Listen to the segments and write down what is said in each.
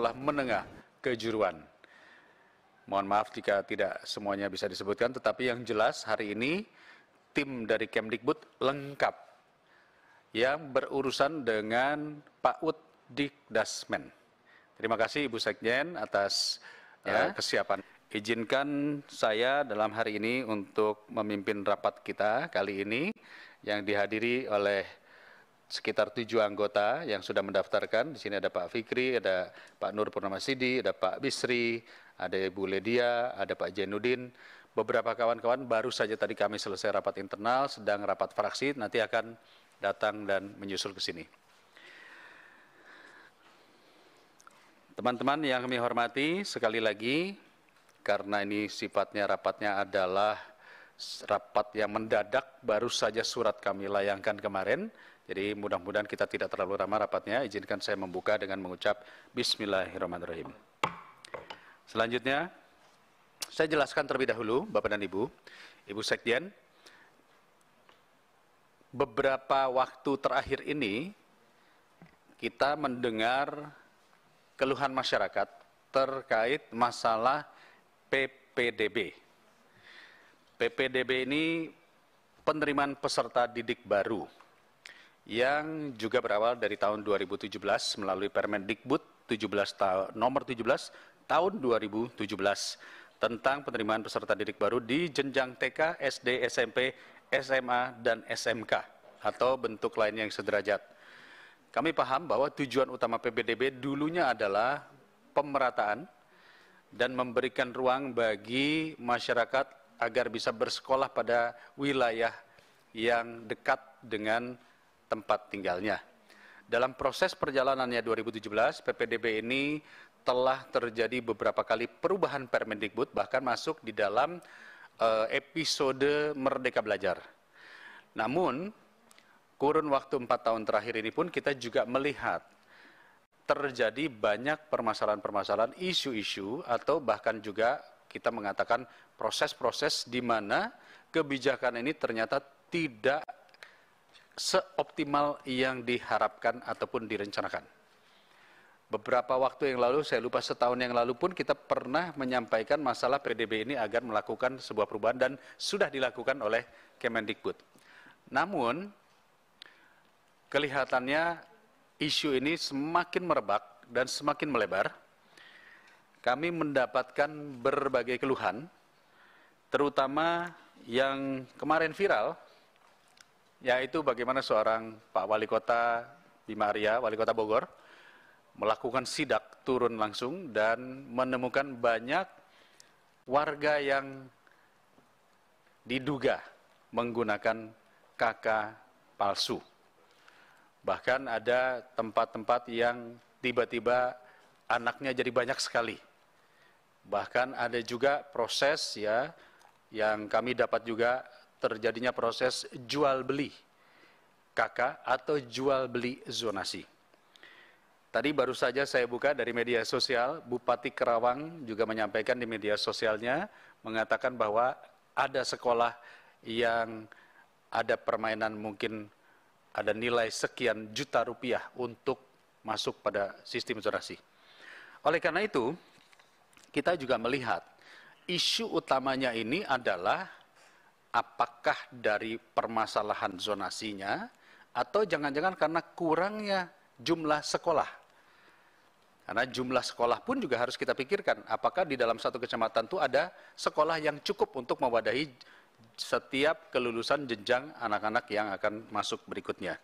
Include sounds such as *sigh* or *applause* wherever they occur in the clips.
sekolah menengah kejuruan. Mohon maaf jika tidak semuanya bisa disebutkan, tetapi yang jelas hari ini tim dari Kemdikbud lengkap yang berurusan dengan Pak PAUD Dikdasmen. Terima kasih Ibu Sekjen atas ya. uh, kesiapan. Izinkan saya dalam hari ini untuk memimpin rapat kita kali ini yang dihadiri oleh sekitar tujuh anggota yang sudah mendaftarkan. Di sini ada Pak Fikri, ada Pak Nur Purnama Sidi, ada Pak Bisri, ada Ibu Ledia, ada Pak Jenudin. Beberapa kawan-kawan baru saja tadi kami selesai rapat internal, sedang rapat fraksi, nanti akan datang dan menyusul ke sini. Teman-teman yang kami hormati, sekali lagi, karena ini sifatnya rapatnya adalah rapat yang mendadak, baru saja surat kami layangkan kemarin, jadi mudah-mudahan kita tidak terlalu ramah rapatnya. Izinkan saya membuka dengan mengucap Bismillahirrahmanirrahim. Selanjutnya, saya jelaskan terlebih dahulu, Bapak dan Ibu, Ibu Sekjen, beberapa waktu terakhir ini kita mendengar keluhan masyarakat terkait masalah PPDB. PPDB ini penerimaan peserta didik baru yang juga berawal dari tahun 2017 melalui Permendikbud 17 nomor 17 tahun 2017 tentang penerimaan peserta didik baru di jenjang TK, SD, SMP, SMA dan SMK atau bentuk lainnya yang sederajat. Kami paham bahwa tujuan utama PBDB dulunya adalah pemerataan dan memberikan ruang bagi masyarakat agar bisa bersekolah pada wilayah yang dekat dengan tempat tinggalnya. Dalam proses perjalanannya 2017, PPDB ini telah terjadi beberapa kali perubahan Permendikbud bahkan masuk di dalam eh, episode Merdeka Belajar. Namun, kurun waktu empat tahun terakhir ini pun kita juga melihat terjadi banyak permasalahan-permasalahan isu-isu atau bahkan juga kita mengatakan proses-proses di mana kebijakan ini ternyata tidak seoptimal yang diharapkan ataupun direncanakan. Beberapa waktu yang lalu, saya lupa setahun yang lalu pun kita pernah menyampaikan masalah PDB ini agar melakukan sebuah perubahan dan sudah dilakukan oleh Kemendikbud. Namun, kelihatannya isu ini semakin merebak dan semakin melebar. Kami mendapatkan berbagai keluhan, terutama yang kemarin viral yaitu bagaimana seorang Pak Wali Kota Bima Arya, Wali Kota Bogor, melakukan sidak turun langsung dan menemukan banyak warga yang diduga menggunakan KK palsu. Bahkan ada tempat-tempat yang tiba-tiba anaknya jadi banyak sekali. Bahkan ada juga proses ya yang kami dapat juga terjadinya proses jual beli KK atau jual beli zonasi. Tadi baru saja saya buka dari media sosial, Bupati Kerawang juga menyampaikan di media sosialnya mengatakan bahwa ada sekolah yang ada permainan mungkin ada nilai sekian juta rupiah untuk masuk pada sistem zonasi. Oleh karena itu, kita juga melihat isu utamanya ini adalah apakah dari permasalahan zonasinya atau jangan-jangan karena kurangnya jumlah sekolah. Karena jumlah sekolah pun juga harus kita pikirkan, apakah di dalam satu kecamatan itu ada sekolah yang cukup untuk mewadahi setiap kelulusan jenjang anak-anak yang akan masuk berikutnya.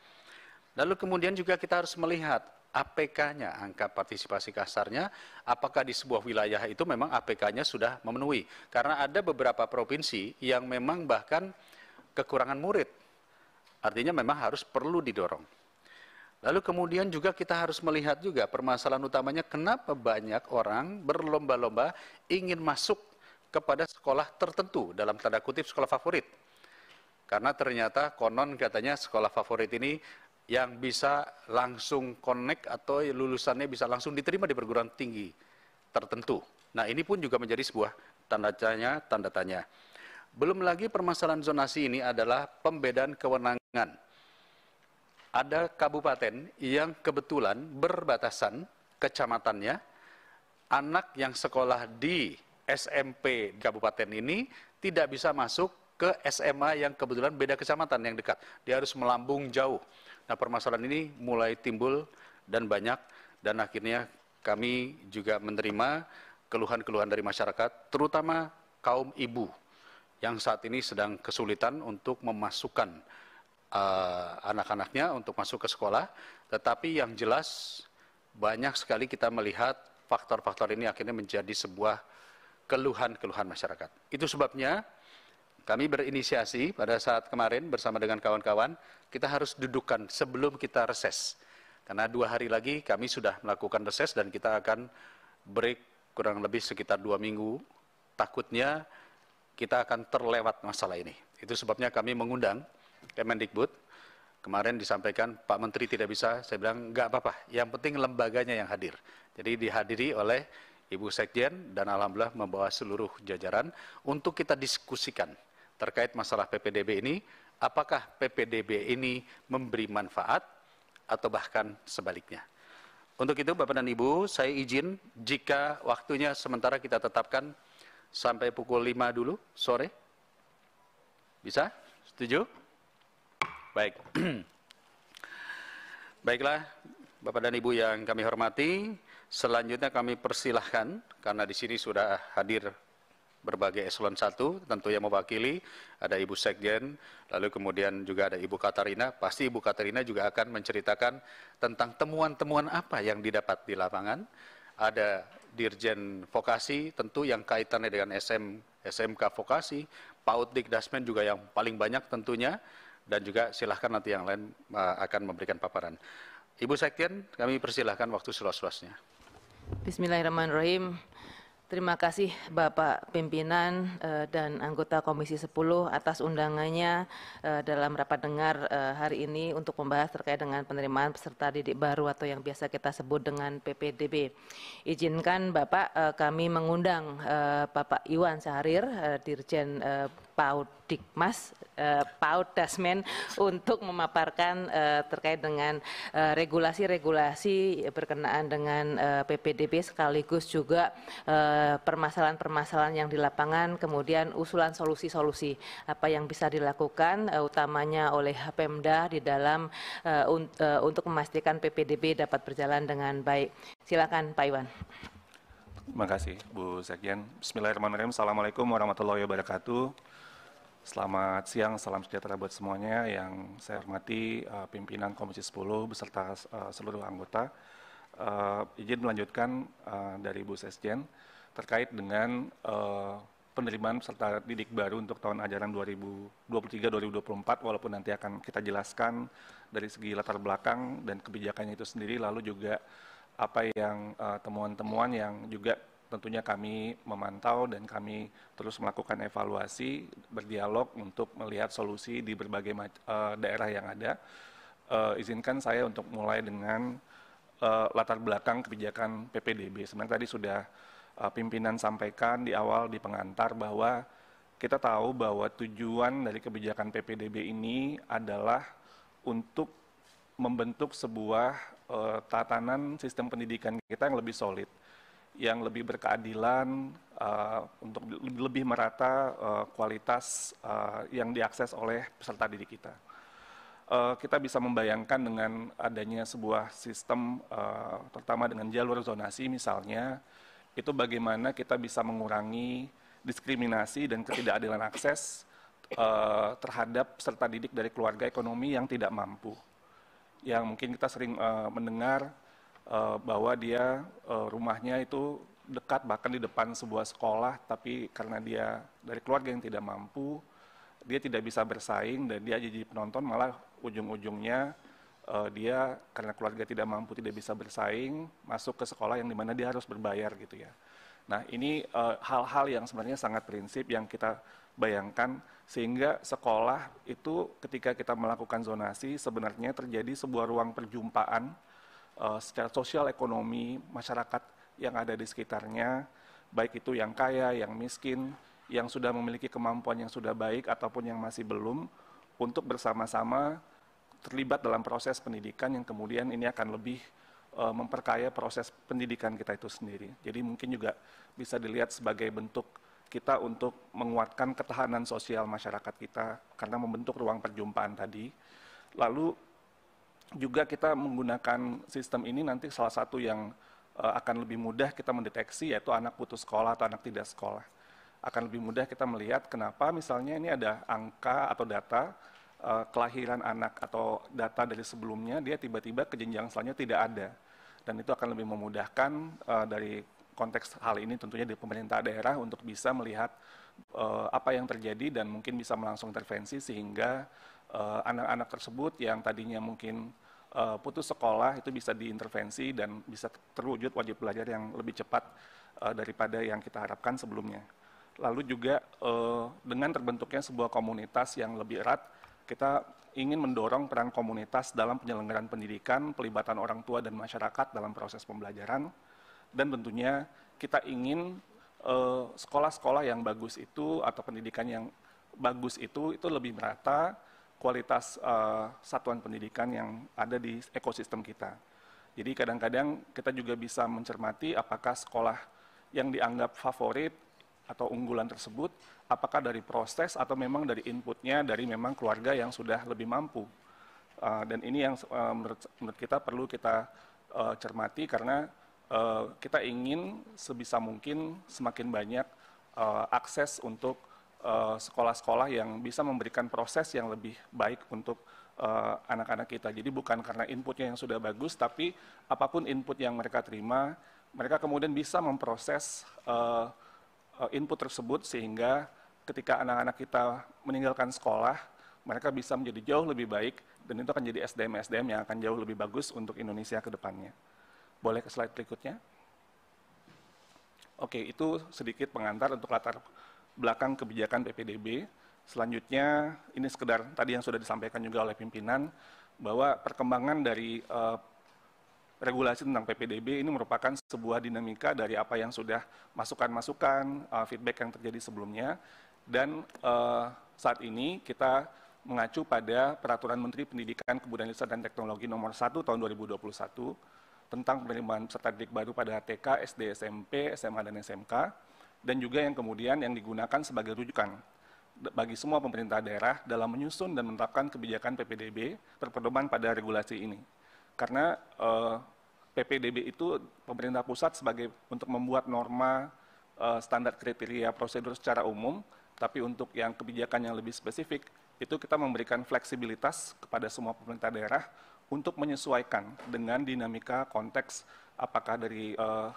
Lalu kemudian juga kita harus melihat APK-nya, angka partisipasi kasarnya, apakah di sebuah wilayah itu memang APK-nya sudah memenuhi. Karena ada beberapa provinsi yang memang bahkan kekurangan murid. Artinya memang harus perlu didorong. Lalu kemudian juga kita harus melihat juga permasalahan utamanya kenapa banyak orang berlomba-lomba ingin masuk kepada sekolah tertentu dalam tanda kutip sekolah favorit. Karena ternyata konon katanya sekolah favorit ini yang bisa langsung connect atau lulusannya bisa langsung diterima di perguruan tinggi tertentu. Nah ini pun juga menjadi sebuah tanda tanya, tanda tanya. Belum lagi permasalahan zonasi ini adalah pembedaan kewenangan. Ada kabupaten yang kebetulan berbatasan kecamatannya, anak yang sekolah di SMP kabupaten ini tidak bisa masuk ke SMA yang kebetulan beda kecamatan yang dekat. Dia harus melambung jauh. Nah permasalahan ini mulai timbul dan banyak dan akhirnya kami juga menerima keluhan-keluhan dari masyarakat, terutama kaum ibu yang saat ini sedang kesulitan untuk memasukkan uh, anak-anaknya untuk masuk ke sekolah. Tetapi yang jelas banyak sekali kita melihat faktor-faktor ini akhirnya menjadi sebuah keluhan-keluhan masyarakat. Itu sebabnya kami berinisiasi pada saat kemarin bersama dengan kawan-kawan, kita harus dudukan sebelum kita reses. Karena dua hari lagi kami sudah melakukan reses dan kita akan break kurang lebih sekitar dua minggu. Takutnya kita akan terlewat masalah ini. Itu sebabnya kami mengundang Kemendikbud. Kemarin disampaikan Pak Menteri tidak bisa, saya bilang nggak apa-apa, yang penting lembaganya yang hadir. Jadi dihadiri oleh Ibu Sekjen dan Alhamdulillah membawa seluruh jajaran untuk kita diskusikan terkait masalah PPDB ini, apakah PPDB ini memberi manfaat atau bahkan sebaliknya. Untuk itu Bapak dan Ibu, saya izin jika waktunya sementara kita tetapkan sampai pukul 5 dulu sore. Bisa? Setuju? Baik. *clears throat* Baiklah, Bapak dan Ibu yang kami hormati, selanjutnya kami persilahkan karena di sini sudah hadir berbagai eselon 1 tentu yang mewakili ada Ibu Sekjen lalu kemudian juga ada Ibu Katarina pasti Ibu Katarina juga akan menceritakan tentang temuan-temuan apa yang didapat di lapangan ada Dirjen Vokasi tentu yang kaitannya dengan SM SMK Vokasi PAUD Dikdasmen juga yang paling banyak tentunya dan juga silahkan nanti yang lain uh, akan memberikan paparan Ibu Sekjen kami persilahkan waktu seluas-luasnya Bismillahirrahmanirrahim Terima kasih Bapak Pimpinan eh, dan anggota Komisi 10 atas undangannya eh, dalam rapat dengar eh, hari ini untuk membahas terkait dengan penerimaan peserta didik baru atau yang biasa kita sebut dengan PPDB. Izinkan Bapak kami mengundang Bapak Iwan Saharir, Dirjen Paudikmas eh, Paud Dasmen untuk memaparkan eh, terkait dengan eh, regulasi-regulasi eh, berkenaan dengan eh, PPDB sekaligus juga eh, permasalahan-permasalahan eh, yang di lapangan kemudian usulan solusi-solusi apa yang bisa dilakukan eh, utamanya oleh Pemda di dalam eh, un, eh, untuk memastikan PPDB dapat berjalan dengan baik. Silakan Pak Iwan. Terima kasih Bu Sekjen. Bismillahirrahmanirrahim. Assalamualaikum warahmatullahi wabarakatuh. Selamat siang, salam sejahtera buat semuanya yang saya hormati uh, pimpinan Komisi 10 beserta uh, seluruh anggota. Uh, izin melanjutkan uh, dari Bu Sesjen terkait dengan uh, penerimaan peserta didik baru untuk tahun ajaran 2023-2024 walaupun nanti akan kita jelaskan dari segi latar belakang dan kebijakannya itu sendiri lalu juga apa yang temuan-temuan uh, temuan -temuan yang juga tentunya kami memantau dan kami terus melakukan evaluasi, berdialog untuk melihat solusi di berbagai eh, daerah yang ada. Uh, izinkan saya untuk mulai dengan uh, latar belakang kebijakan PPDB. Sebenarnya tadi sudah uh, pimpinan sampaikan di awal di pengantar bahwa kita tahu bahwa tujuan dari kebijakan PPDB ini adalah untuk membentuk sebuah uh, tatanan sistem pendidikan kita yang lebih solid yang lebih berkeadilan uh, untuk lebih merata uh, kualitas uh, yang diakses oleh peserta didik kita. Uh, kita bisa membayangkan dengan adanya sebuah sistem, uh, terutama dengan jalur zonasi misalnya, itu bagaimana kita bisa mengurangi diskriminasi dan ketidakadilan akses uh, terhadap peserta didik dari keluarga ekonomi yang tidak mampu. Yang mungkin kita sering uh, mendengar Eh, bahwa dia uh, rumahnya itu dekat bahkan di depan sebuah sekolah tapi karena dia dari keluarga yang tidak mampu dia tidak bisa bersaing dan dia jadi penonton malah ujung-ujungnya uh, dia karena keluarga tidak mampu tidak bisa bersaing masuk ke sekolah yang dimana dia harus berbayar gitu ya nah ini hal-hal uh, yang sebenarnya sangat prinsip yang kita bayangkan sehingga sekolah itu ketika kita melakukan zonasi sebenarnya terjadi sebuah ruang perjumpaan uh, secara sosial ekonomi masyarakat yang ada di sekitarnya, baik itu yang kaya, yang miskin, yang sudah memiliki kemampuan yang sudah baik ataupun yang masih belum, untuk bersama-sama terlibat dalam proses pendidikan yang kemudian ini akan lebih uh, memperkaya proses pendidikan kita itu sendiri. Jadi mungkin juga bisa dilihat sebagai bentuk kita untuk menguatkan ketahanan sosial masyarakat kita karena membentuk ruang perjumpaan tadi. Lalu juga kita menggunakan sistem ini nanti salah satu yang eh, akan lebih mudah kita mendeteksi yaitu anak putus sekolah atau anak tidak sekolah. Akan lebih mudah kita melihat kenapa misalnya ini ada angka atau data eh, kelahiran anak atau data dari sebelumnya dia tiba-tiba ke jenjang selanjutnya tidak ada. Dan itu akan lebih memudahkan eh, dari konteks hal ini tentunya di pemerintah daerah untuk bisa melihat apa yang terjadi dan mungkin bisa melangsung intervensi sehingga Eh, anak-anak tersebut yang tadinya mungkin uh, putus sekolah itu bisa diintervensi dan bisa terwujud wajib belajar yang lebih cepat uh, daripada yang kita harapkan sebelumnya. Lalu juga uh, dengan terbentuknya sebuah komunitas yang lebih erat, kita ingin mendorong peran komunitas dalam penyelenggaraan pendidikan, pelibatan orang tua dan masyarakat dalam proses pembelajaran, dan tentunya kita ingin sekolah-sekolah yang bagus itu atau pendidikan yang bagus itu itu lebih merata kualitas uh, satuan pendidikan yang ada di ekosistem kita. Jadi kadang-kadang kita juga bisa mencermati apakah sekolah yang dianggap favorit atau unggulan tersebut, apakah dari proses atau memang dari inputnya dari memang keluarga yang sudah lebih mampu. Uh, dan ini yang uh, menurut, menurut kita perlu kita uh, cermati karena uh, kita ingin sebisa mungkin semakin banyak uh, akses untuk Eh, sekolah-sekolah yang bisa memberikan proses yang lebih baik untuk eh, anak-anak kita. Jadi bukan karena inputnya yang sudah bagus, tapi apapun input yang mereka terima, mereka kemudian bisa memproses uh, input tersebut sehingga ketika anak-anak kita meninggalkan sekolah, mereka bisa menjadi jauh lebih baik dan itu akan jadi SDM-SDM yang akan jauh lebih bagus untuk Indonesia ke depannya. Boleh ke slide berikutnya? Oke, itu sedikit pengantar untuk latar belakang kebijakan PPDB. Selanjutnya, ini sekedar tadi yang sudah disampaikan juga oleh pimpinan, bahwa perkembangan dari uh, regulasi tentang PPDB ini merupakan sebuah dinamika dari apa yang sudah masukan-masukan, uh, feedback yang terjadi sebelumnya, dan uh, saat ini kita mengacu pada Peraturan Menteri Pendidikan, Kebudayaan, Riset, dan Teknologi nomor 1 tahun 2021 tentang penerimaan peserta didik baru pada TK SD, SMP, SMA, dan SMK dan juga yang kemudian yang digunakan sebagai rujukan bagi semua pemerintah daerah dalam menyusun dan menetapkan kebijakan PPDB berpedoman pada regulasi ini. Karena eh, PPDB itu pemerintah pusat sebagai untuk membuat norma eh, standar kriteria prosedur secara umum, tapi untuk yang kebijakan yang lebih spesifik itu kita memberikan fleksibilitas kepada semua pemerintah daerah untuk menyesuaikan dengan dinamika konteks apakah dari eh,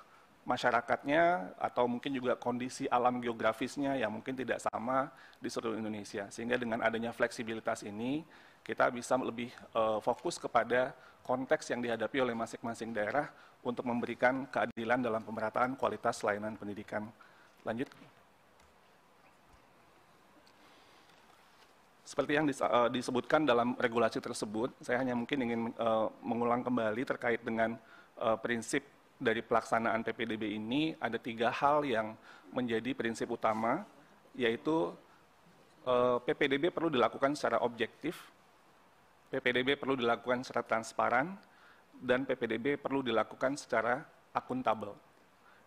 masyarakatnya atau mungkin juga kondisi alam geografisnya yang mungkin tidak sama di seluruh Indonesia. Sehingga dengan adanya fleksibilitas ini, kita bisa lebih uh, fokus kepada konteks yang dihadapi oleh masing-masing daerah untuk memberikan keadilan dalam pemerataan kualitas layanan pendidikan. Lanjut. Seperti yang eh, disebutkan dalam regulasi tersebut, saya hanya mungkin ingin eh, mengulang kembali terkait dengan prinsip dari pelaksanaan PPDB ini ada tiga hal yang menjadi prinsip utama, yaitu eh, PPDB perlu dilakukan secara objektif, PPDB perlu dilakukan secara transparan, dan PPDB perlu dilakukan secara akuntabel.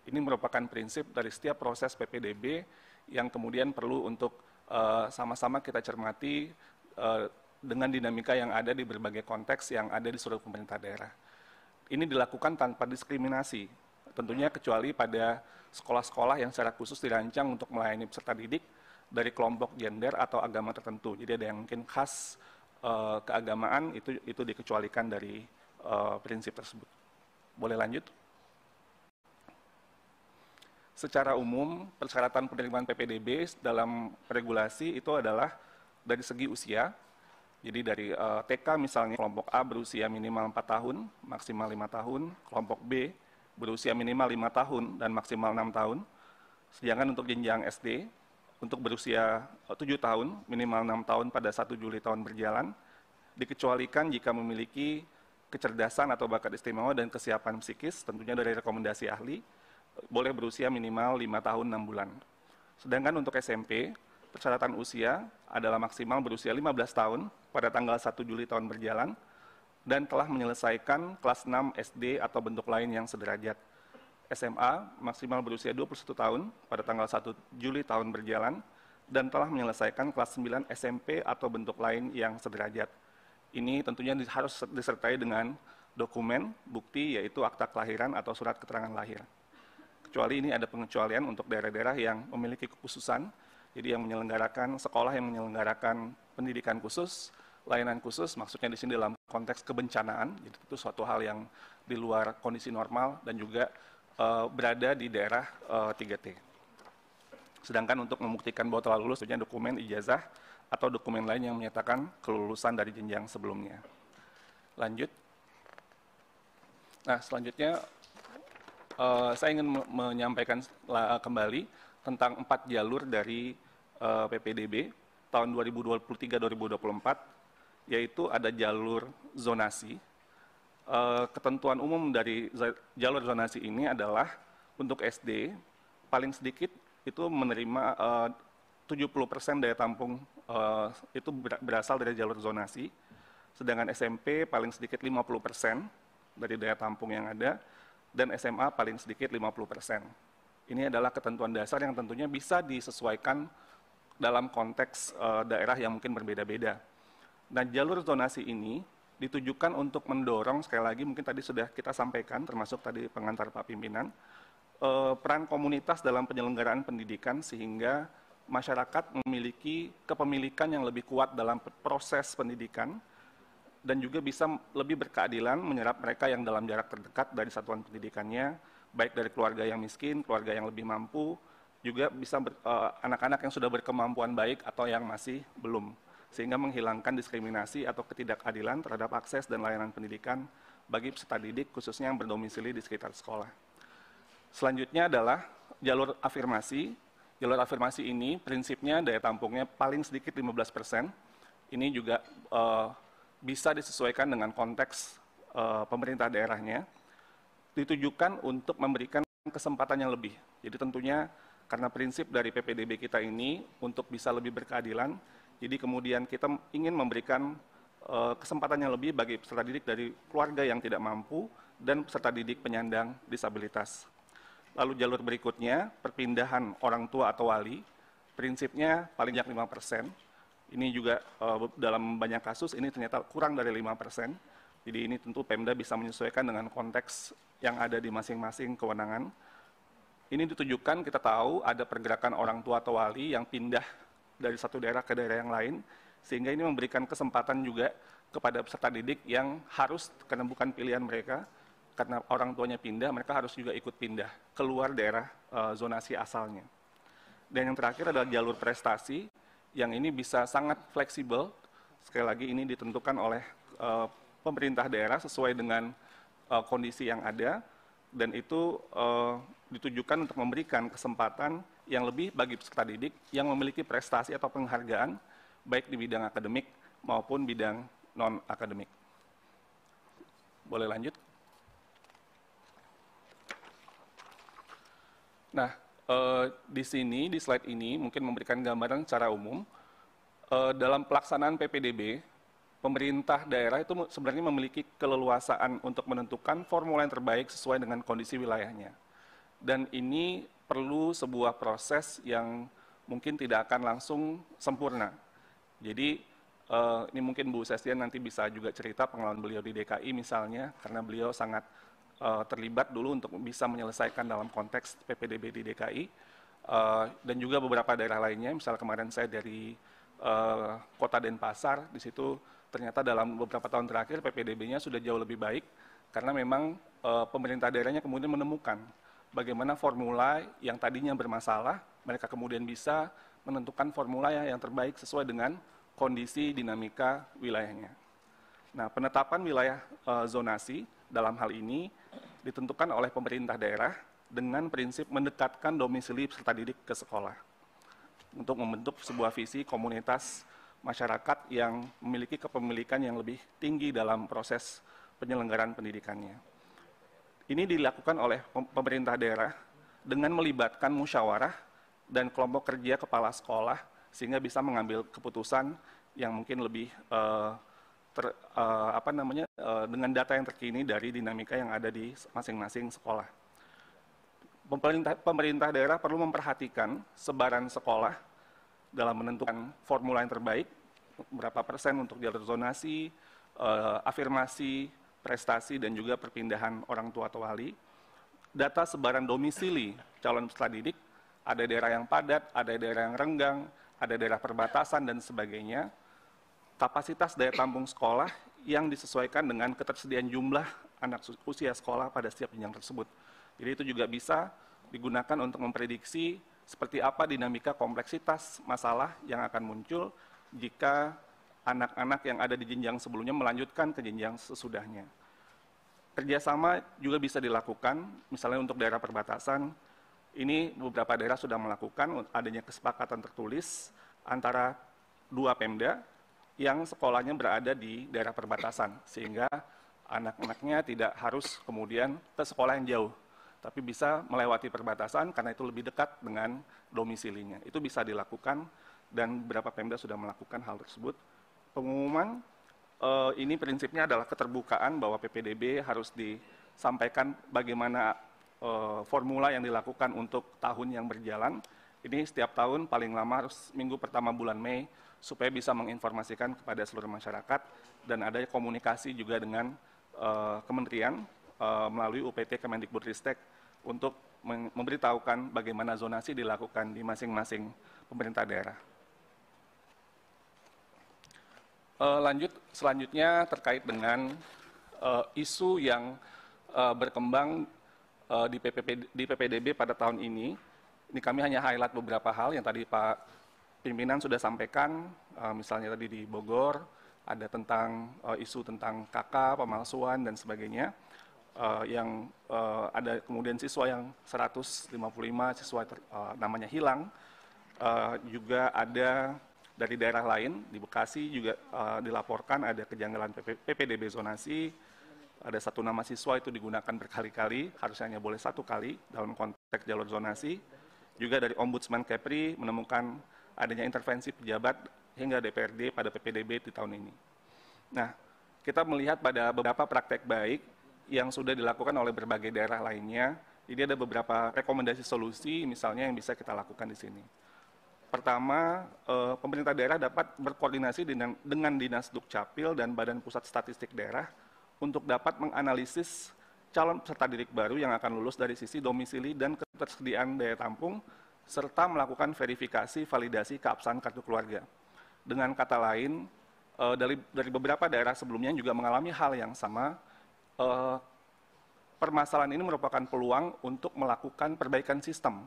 Ini merupakan prinsip dari setiap proses PPDB yang kemudian perlu untuk eh, sama-sama uh, kita cermati uh, dengan dinamika yang ada di berbagai konteks yang ada di seluruh pemerintah daerah ini dilakukan tanpa diskriminasi, tentunya kecuali pada sekolah-sekolah yang secara khusus dirancang untuk melayani peserta didik dari kelompok gender atau agama tertentu. Jadi ada yang mungkin khas uh, keagamaan itu itu dikecualikan dari uh, prinsip tersebut. Boleh lanjut? Secara umum, persyaratan penerimaan PPDB dalam regulasi itu adalah dari segi usia, jadi dari uh, eh, TK misalnya kelompok A berusia minimal 4 tahun, maksimal 5 tahun, kelompok B berusia minimal 5 tahun dan maksimal 6 tahun. Sedangkan untuk jenjang SD untuk berusia 7 eh, tahun, minimal 6 tahun pada 1 Juli tahun berjalan, dikecualikan jika memiliki kecerdasan atau bakat istimewa dan kesiapan psikis, tentunya dari rekomendasi ahli, boleh berusia minimal 5 tahun 6 bulan. Sedangkan untuk SMP, persyaratan usia adalah maksimal berusia 15 tahun pada tanggal 1 Juli tahun berjalan dan telah menyelesaikan kelas 6 SD atau bentuk lain yang sederajat. SMA maksimal berusia 21 tahun pada tanggal 1 Juli tahun berjalan dan telah menyelesaikan kelas 9 SMP atau bentuk lain yang sederajat. Ini tentunya harus disertai dengan dokumen bukti yaitu akta kelahiran atau surat keterangan lahir. Kecuali ini ada pengecualian untuk daerah-daerah yang memiliki kekhususan jadi yang menyelenggarakan sekolah yang menyelenggarakan pendidikan khusus, layanan khusus, maksudnya di sini dalam konteks kebencanaan, jadi itu suatu hal yang di luar kondisi normal dan juga uh, berada di daerah uh, eh, 3T. Sedangkan untuk membuktikan bahwa telah lulus, sebenarnya dokumen ijazah atau dokumen lain yang menyatakan kelulusan dari jenjang sebelumnya. Lanjut. Nah, selanjutnya uh, saya ingin menyampaikan kembali tentang empat jalur dari Eh, PPDB tahun 2023-2024 yaitu ada jalur zonasi. Eh, ketentuan umum dari jalur zonasi ini adalah untuk SD paling sedikit itu menerima 70% eh, daya tampung itu berasal dari jalur zonasi, sedangkan SMP paling sedikit 50% dari daya tampung yang ada, dan SMA paling sedikit 50%. Ini adalah ketentuan dasar yang tentunya bisa disesuaikan dalam konteks uh, daerah yang mungkin berbeda-beda. Dan nah, jalur zonasi ini ditujukan untuk mendorong sekali lagi mungkin tadi sudah kita sampaikan termasuk tadi pengantar Pak pimpinan uh, peran komunitas dalam penyelenggaraan pendidikan sehingga masyarakat memiliki kepemilikan yang lebih kuat dalam proses pendidikan dan juga bisa lebih berkeadilan menyerap mereka yang dalam jarak terdekat dari satuan pendidikannya baik dari keluarga yang miskin, keluarga yang lebih mampu, juga bisa eh, anak-anak uh, yang sudah berkemampuan baik atau yang masih belum sehingga menghilangkan diskriminasi atau ketidakadilan terhadap akses dan layanan pendidikan bagi peserta didik khususnya yang berdomisili di sekitar sekolah. Selanjutnya adalah jalur afirmasi. Jalur afirmasi ini prinsipnya daya tampungnya paling sedikit 15%. Ini juga uh, bisa disesuaikan dengan konteks uh, pemerintah daerahnya. Ditujukan untuk memberikan kesempatan yang lebih. Jadi tentunya karena prinsip dari PPDB kita ini untuk bisa lebih berkeadilan, jadi kemudian kita ingin memberikan eh, kesempatan yang lebih bagi peserta didik dari keluarga yang tidak mampu dan peserta didik penyandang disabilitas. Lalu jalur berikutnya, perpindahan orang tua atau wali, prinsipnya paling banyak 5 persen. Ini juga eh, dalam banyak kasus ini ternyata kurang dari 5 persen. Jadi ini tentu Pemda bisa menyesuaikan dengan konteks yang ada di masing-masing kewenangan. Ini ditujukan kita tahu ada pergerakan orang tua atau wali yang pindah dari satu daerah ke daerah yang lain, sehingga ini memberikan kesempatan juga kepada peserta didik yang harus karena bukan pilihan mereka, karena orang tuanya pindah, mereka harus juga ikut pindah keluar daerah e, zonasi asalnya. Dan yang terakhir adalah jalur prestasi, yang ini bisa sangat fleksibel. Sekali lagi ini ditentukan oleh e, pemerintah daerah sesuai dengan e, kondisi yang ada dan itu uh, ditujukan untuk memberikan kesempatan yang lebih bagi peserta didik yang memiliki prestasi atau penghargaan baik di bidang akademik maupun bidang non akademik. Boleh lanjut? Nah, eh, di sini di slide ini mungkin memberikan gambaran secara umum eh, dalam pelaksanaan PPDB pemerintah daerah itu sebenarnya memiliki keleluasaan untuk menentukan formula yang terbaik sesuai dengan kondisi wilayahnya. Dan ini perlu sebuah proses yang mungkin tidak akan langsung sempurna. Jadi eh, ini mungkin Bu Sestian nanti bisa juga cerita pengalaman beliau di DKI misalnya, karena beliau sangat eh, terlibat dulu untuk bisa menyelesaikan dalam konteks PPDB di DKI, eh, dan juga beberapa daerah lainnya, misalnya kemarin saya dari kota Denpasar, di situ ternyata dalam beberapa tahun terakhir PPDB-nya sudah jauh lebih baik karena memang e, pemerintah daerahnya kemudian menemukan bagaimana formula yang tadinya bermasalah mereka kemudian bisa menentukan formula ya yang terbaik sesuai dengan kondisi dinamika wilayahnya. Nah, penetapan wilayah e, zonasi dalam hal ini ditentukan oleh pemerintah daerah dengan prinsip mendekatkan domisili peserta didik ke sekolah untuk membentuk sebuah visi komunitas masyarakat yang memiliki kepemilikan yang lebih tinggi dalam proses penyelenggaraan pendidikannya. Ini dilakukan oleh pemerintah daerah dengan melibatkan musyawarah dan kelompok kerja kepala sekolah sehingga bisa mengambil keputusan yang mungkin lebih uh, ter, uh, apa namanya uh, dengan data yang terkini dari dinamika yang ada di masing-masing sekolah. Pemerintah, pemerintah daerah perlu memperhatikan sebaran sekolah dalam menentukan formula yang terbaik, berapa persen untuk jalur zonasi, uh, eh, afirmasi, prestasi, dan juga perpindahan orang tua atau wali. Data sebaran domisili calon peserta didik, ada daerah yang padat, ada daerah yang renggang, ada daerah perbatasan, dan sebagainya. Kapasitas daya tampung sekolah yang disesuaikan dengan ketersediaan jumlah anak usia sekolah pada setiap jenjang tersebut. Jadi itu juga bisa digunakan untuk memprediksi seperti apa dinamika kompleksitas masalah yang akan muncul jika anak-anak yang ada di jenjang sebelumnya melanjutkan ke jenjang sesudahnya. Kerjasama juga bisa dilakukan, misalnya untuk daerah perbatasan, ini beberapa daerah sudah melakukan adanya kesepakatan tertulis antara dua Pemda yang sekolahnya berada di daerah perbatasan, sehingga anak-anaknya tidak harus kemudian ke sekolah yang jauh tapi bisa melewati perbatasan karena itu lebih dekat dengan domisilinya. Itu bisa dilakukan dan beberapa Pemda sudah melakukan hal tersebut. Pengumuman eh, ini prinsipnya adalah keterbukaan bahwa PPDB harus disampaikan bagaimana eh, formula yang dilakukan untuk tahun yang berjalan. Ini setiap tahun paling lama harus minggu pertama bulan Mei supaya bisa menginformasikan kepada seluruh masyarakat dan ada komunikasi juga dengan eh, kementerian eh, melalui UPT Kemendikbudristek untuk memberitahukan bagaimana zonasi dilakukan di masing-masing pemerintah daerah. Eh, lanjut, selanjutnya terkait dengan eh, isu yang eh, berkembang di, PPP, di PPDB pada tahun ini. Ini kami hanya highlight beberapa hal yang tadi Pak pimpinan sudah sampaikan, misalnya tadi di Bogor, ada tentang isu tentang KK, pemalsuan, dan sebagainya uh, yang uh, ada kemudian siswa yang 155 siswa ter, uh, namanya hilang uh, juga ada dari daerah lain di Bekasi juga uh, dilaporkan ada kejanggalan PPDB zonasi ada satu nama siswa itu digunakan berkali-kali harusnya hanya boleh satu kali dalam konteks jalur zonasi juga dari Ombudsman Kepri menemukan adanya intervensi pejabat hingga DPRD pada PPDB di tahun ini. Nah, kita melihat pada beberapa praktek baik yang sudah dilakukan oleh berbagai daerah lainnya. Jadi ada beberapa rekomendasi solusi misalnya yang bisa kita lakukan di sini. Pertama, eh, pemerintah daerah dapat berkoordinasi dengan, dengan Dinas Dukcapil dan Badan Pusat Statistik Daerah untuk dapat menganalisis calon peserta didik baru yang akan lulus dari sisi domisili dan ketersediaan daya tampung, serta melakukan verifikasi validasi keabsahan kartu keluarga. Dengan kata lain, eh, dari, dari beberapa daerah sebelumnya juga mengalami hal yang sama, eh, permasalahan ini merupakan peluang untuk melakukan perbaikan sistem.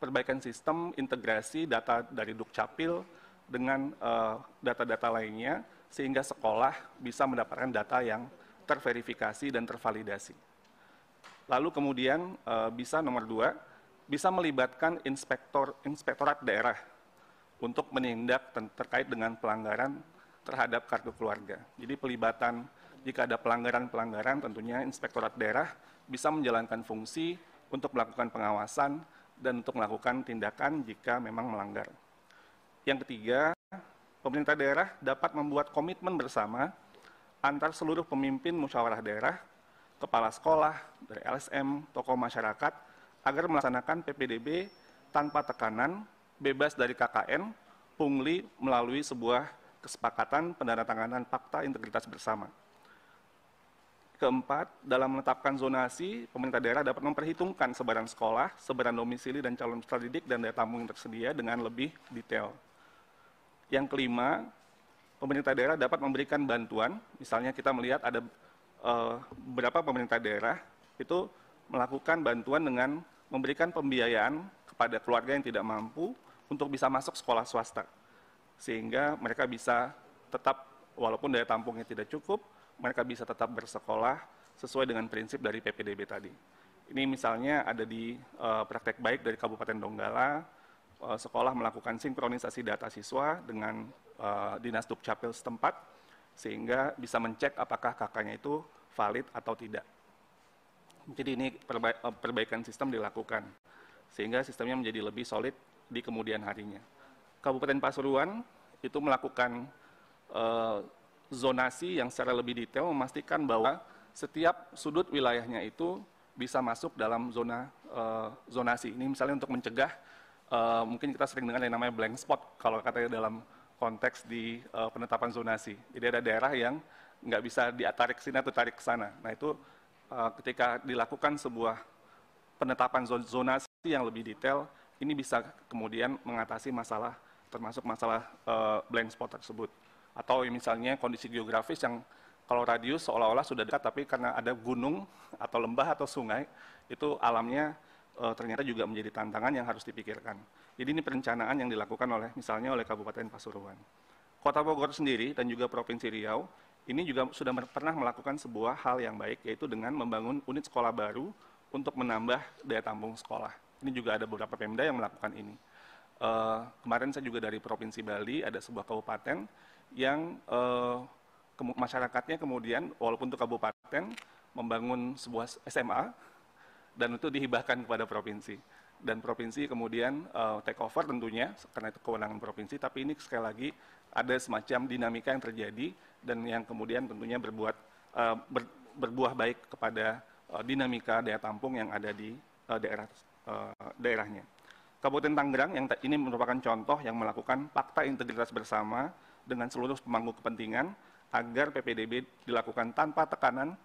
Perbaikan sistem integrasi data dari Dukcapil dengan eh, data-data eh, lainnya sehingga sekolah bisa mendapatkan data yang terverifikasi dan tervalidasi. Lalu kemudian eh, bisa nomor dua, bisa melibatkan inspektor inspektorat daerah untuk menindak terkait dengan pelanggaran terhadap kartu keluarga. Jadi pelibatan jika ada pelanggaran-pelanggaran, tentunya Inspektorat Daerah bisa menjalankan fungsi untuk melakukan pengawasan dan untuk melakukan tindakan jika memang melanggar. Yang ketiga, pemerintah daerah dapat membuat komitmen bersama antar seluruh pemimpin musyawarah daerah, kepala sekolah, dari LSM, tokoh masyarakat, agar melaksanakan PPDB tanpa tekanan, bebas dari KKN, pungli melalui sebuah kesepakatan penandatanganan fakta integritas bersama. Keempat, dalam menetapkan zonasi, pemerintah daerah dapat memperhitungkan sebaran sekolah, sebaran domisili dan calon peserta didik dan daya tampung yang tersedia dengan lebih detail. Yang kelima, pemerintah daerah dapat memberikan bantuan, misalnya kita melihat ada beberapa eh, pemerintah daerah itu melakukan bantuan dengan memberikan pembiayaan kepada keluarga yang tidak mampu untuk bisa masuk sekolah swasta. Sehingga mereka bisa tetap walaupun daya tampungnya tidak cukup, mereka bisa tetap bersekolah sesuai dengan prinsip dari PPDB tadi. Ini misalnya ada di uh, praktek baik dari Kabupaten Donggala, uh, sekolah melakukan sinkronisasi data siswa dengan uh, dinas dukcapil setempat, sehingga bisa mencek apakah kakaknya itu valid atau tidak. Jadi ini perba perbaikan sistem dilakukan, sehingga sistemnya menjadi lebih solid di kemudian harinya. Kabupaten Pasuruan itu melakukan uh, zonasi yang secara lebih detail memastikan bahwa setiap sudut wilayahnya itu bisa masuk dalam zona uh, zonasi. Ini misalnya untuk mencegah uh, mungkin kita sering dengar yang namanya blank spot kalau katanya dalam konteks di uh, penetapan zonasi. Jadi ada daerah yang nggak bisa ditarik sini atau tarik ke sana. Nah itu uh, ketika dilakukan sebuah penetapan zonasi yang lebih detail, ini bisa kemudian mengatasi masalah termasuk masalah uh, blank spot tersebut atau misalnya kondisi geografis yang kalau radius seolah-olah sudah dekat tapi karena ada gunung atau lembah atau sungai itu alamnya e, ternyata juga menjadi tantangan yang harus dipikirkan. Jadi ini perencanaan yang dilakukan oleh misalnya oleh Kabupaten Pasuruan. Kota Bogor sendiri dan juga Provinsi Riau ini juga sudah pernah melakukan sebuah hal yang baik yaitu dengan membangun unit sekolah baru untuk menambah daya tampung sekolah. Ini juga ada beberapa Pemda yang melakukan ini. E, kemarin saya juga dari Provinsi Bali ada sebuah kabupaten yang uh, masyarakatnya kemudian walaupun untuk kabupaten membangun sebuah SMA dan itu dihibahkan kepada provinsi dan provinsi kemudian uh, take over tentunya karena itu kewenangan provinsi tapi ini sekali lagi ada semacam dinamika yang terjadi dan yang kemudian tentunya berbuat uh, ber, berbuah baik kepada uh, dinamika daya tampung yang ada di uh, daerah uh, daerahnya. Kabupaten Tangerang yang ini merupakan contoh yang melakukan fakta integritas bersama dengan seluruh pemangku kepentingan agar PPDB dilakukan tanpa tekanan,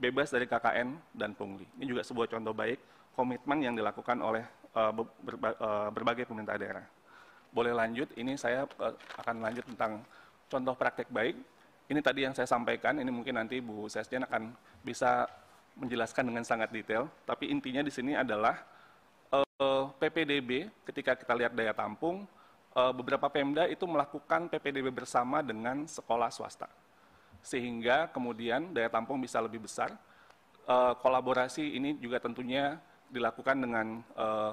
bebas dari KKN dan pungli. Ini juga sebuah contoh baik komitmen yang dilakukan oleh eh, eh, berbagai pemerintah daerah. Boleh lanjut, ini saya eh, akan lanjut tentang contoh praktek baik. Ini tadi yang saya sampaikan, ini mungkin nanti Bu Sesjen akan bisa menjelaskan dengan sangat detail, tapi intinya di sini adalah PPDB ketika kita lihat daya tampung, Eh, beberapa Pemda itu melakukan PPDB bersama dengan sekolah swasta. Sehingga kemudian daya tampung bisa lebih besar. Eh, kolaborasi ini juga tentunya dilakukan dengan eh,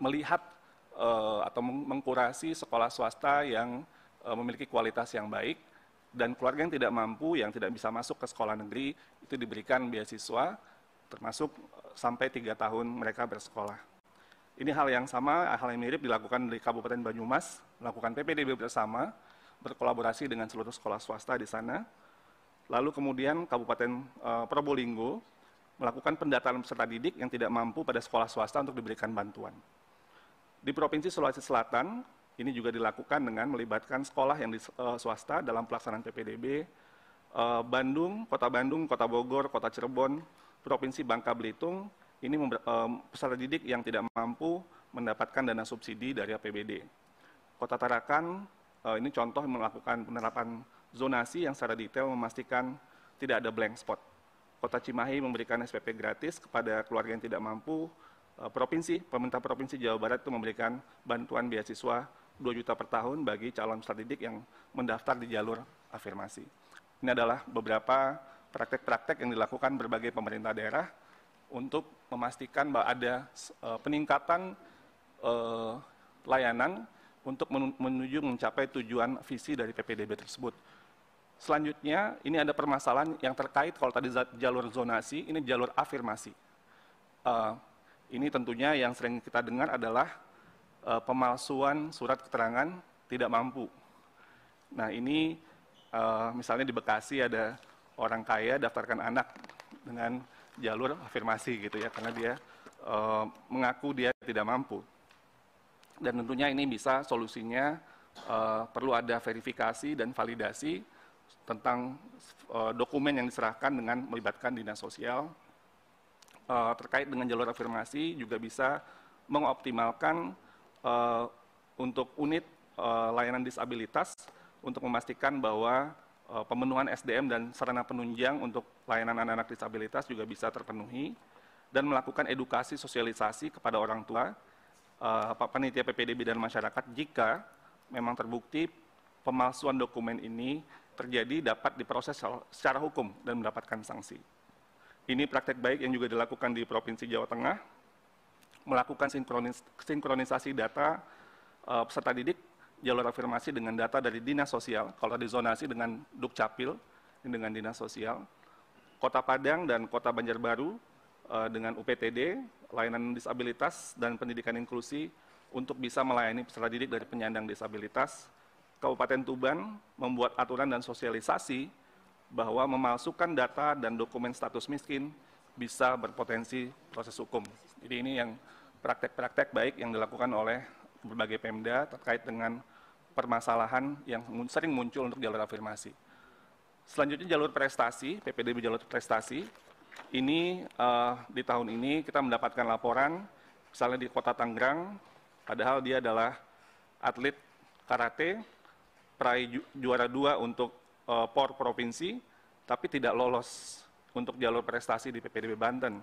melihat atau mengkurasi sekolah swasta yang memiliki kualitas yang baik dan keluarga yang tidak mampu yang tidak bisa masuk ke sekolah negeri itu diberikan beasiswa termasuk sampai tiga tahun mereka bersekolah. Ini hal yang sama, hal yang mirip dilakukan di Kabupaten Banyumas, melakukan PPDB bersama, berkolaborasi dengan seluruh sekolah swasta di sana. Lalu kemudian Kabupaten e, Probolinggo melakukan pendataan peserta didik yang tidak mampu pada sekolah swasta untuk diberikan bantuan. Di Provinsi Sulawesi Selatan, ini juga dilakukan dengan melibatkan sekolah yang di e, eh, swasta dalam pelaksanaan PPDB E, eh, Bandung, Kota Bandung, Kota Bogor, Kota Cirebon, Provinsi Bangka Belitung, ini peserta didik yang tidak mampu mendapatkan dana subsidi dari APBD. Kota Tarakan e, ini contoh melakukan penerapan zonasi yang secara detail memastikan tidak ada blank spot. Kota Cimahi memberikan SPP gratis kepada keluarga yang tidak mampu. E, provinsi, pemerintah Provinsi Jawa Barat itu memberikan bantuan beasiswa 2 juta per tahun bagi calon peserta didik yang mendaftar di jalur afirmasi. Ini adalah beberapa praktek-praktek yang dilakukan berbagai pemerintah daerah untuk memastikan bahwa ada eh, peningkatan eh, layanan untuk menuju mencapai tujuan visi dari PPDB tersebut. Selanjutnya, ini ada permasalahan yang terkait kalau tadi jalur zonasi, ini jalur afirmasi. Eh, ini tentunya yang sering kita dengar adalah pemalsuan surat keterangan tidak mampu. Nah ini misalnya di Bekasi ada orang kaya daftarkan anak dengan jalur afirmasi gitu ya karena dia e, mengaku dia tidak mampu. Dan tentunya ini bisa solusinya e, perlu ada verifikasi dan validasi tentang e, dokumen yang diserahkan dengan melibatkan dinas sosial e, terkait dengan jalur afirmasi juga bisa mengoptimalkan e, untuk unit e, layanan disabilitas untuk memastikan bahwa pemenuhan SDM dan sarana penunjang untuk layanan anak-anak disabilitas juga bisa terpenuhi dan melakukan edukasi sosialisasi kepada orang tua, uh, panitia PPDB dan masyarakat jika memang terbukti pemalsuan dokumen ini terjadi dapat diproses secara hukum dan mendapatkan sanksi. Ini praktek baik yang juga dilakukan di Provinsi Jawa Tengah, melakukan sinkronis sinkronisasi data uh, peserta didik jalur afirmasi dengan data dari dinas sosial, kalau di zonasi dengan Dukcapil, dengan dinas sosial, Kota Padang dan Kota Banjarbaru uh, dengan UPTD, layanan disabilitas dan pendidikan inklusi untuk bisa melayani peserta didik dari penyandang disabilitas. Kabupaten Tuban membuat aturan dan sosialisasi bahwa memasukkan data dan dokumen status miskin bisa berpotensi proses hukum. Jadi ini yang praktek-praktek baik yang dilakukan oleh berbagai Pemda terkait dengan permasalahan yang sering muncul untuk jalur afirmasi. Selanjutnya jalur prestasi, PPDB jalur prestasi. Ini uh, di tahun ini kita mendapatkan laporan, misalnya di kota Tangerang, padahal dia adalah atlet karate, peraih ju juara dua untuk uh, eh, POR provinsi, tapi tidak lolos untuk jalur prestasi di PPDB Banten.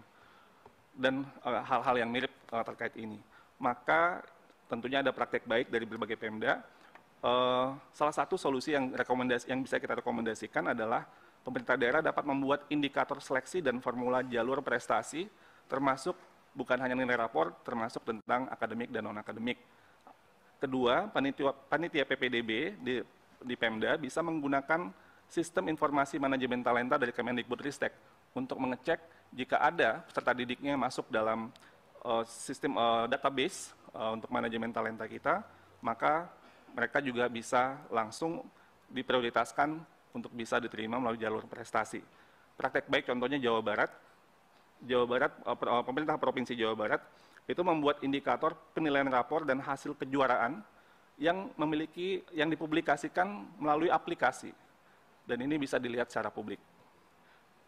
Dan eh, hal-hal uh, yang mirip uh, terkait ini. Maka tentunya ada praktek baik dari berbagai Pemda, uh, salah satu solusi yang rekomendasi yang bisa kita rekomendasikan adalah pemerintah daerah dapat membuat indikator seleksi dan formula jalur prestasi termasuk bukan hanya nilai rapor termasuk tentang akademik dan non akademik. Kedua, panitia, panitia PPDB di, di Pemda bisa menggunakan sistem informasi manajemen talenta dari Kemendikbudristek untuk mengecek jika ada peserta didiknya masuk dalam uh, sistem uh, database uh, untuk manajemen talenta kita, maka mereka juga bisa langsung diprioritaskan untuk bisa diterima melalui jalur prestasi. Praktek baik contohnya Jawa Barat. Jawa Barat, eh, eh, pemerintah Provinsi Jawa Barat itu membuat indikator penilaian rapor dan hasil kejuaraan yang memiliki yang dipublikasikan melalui aplikasi. Dan ini bisa dilihat secara publik.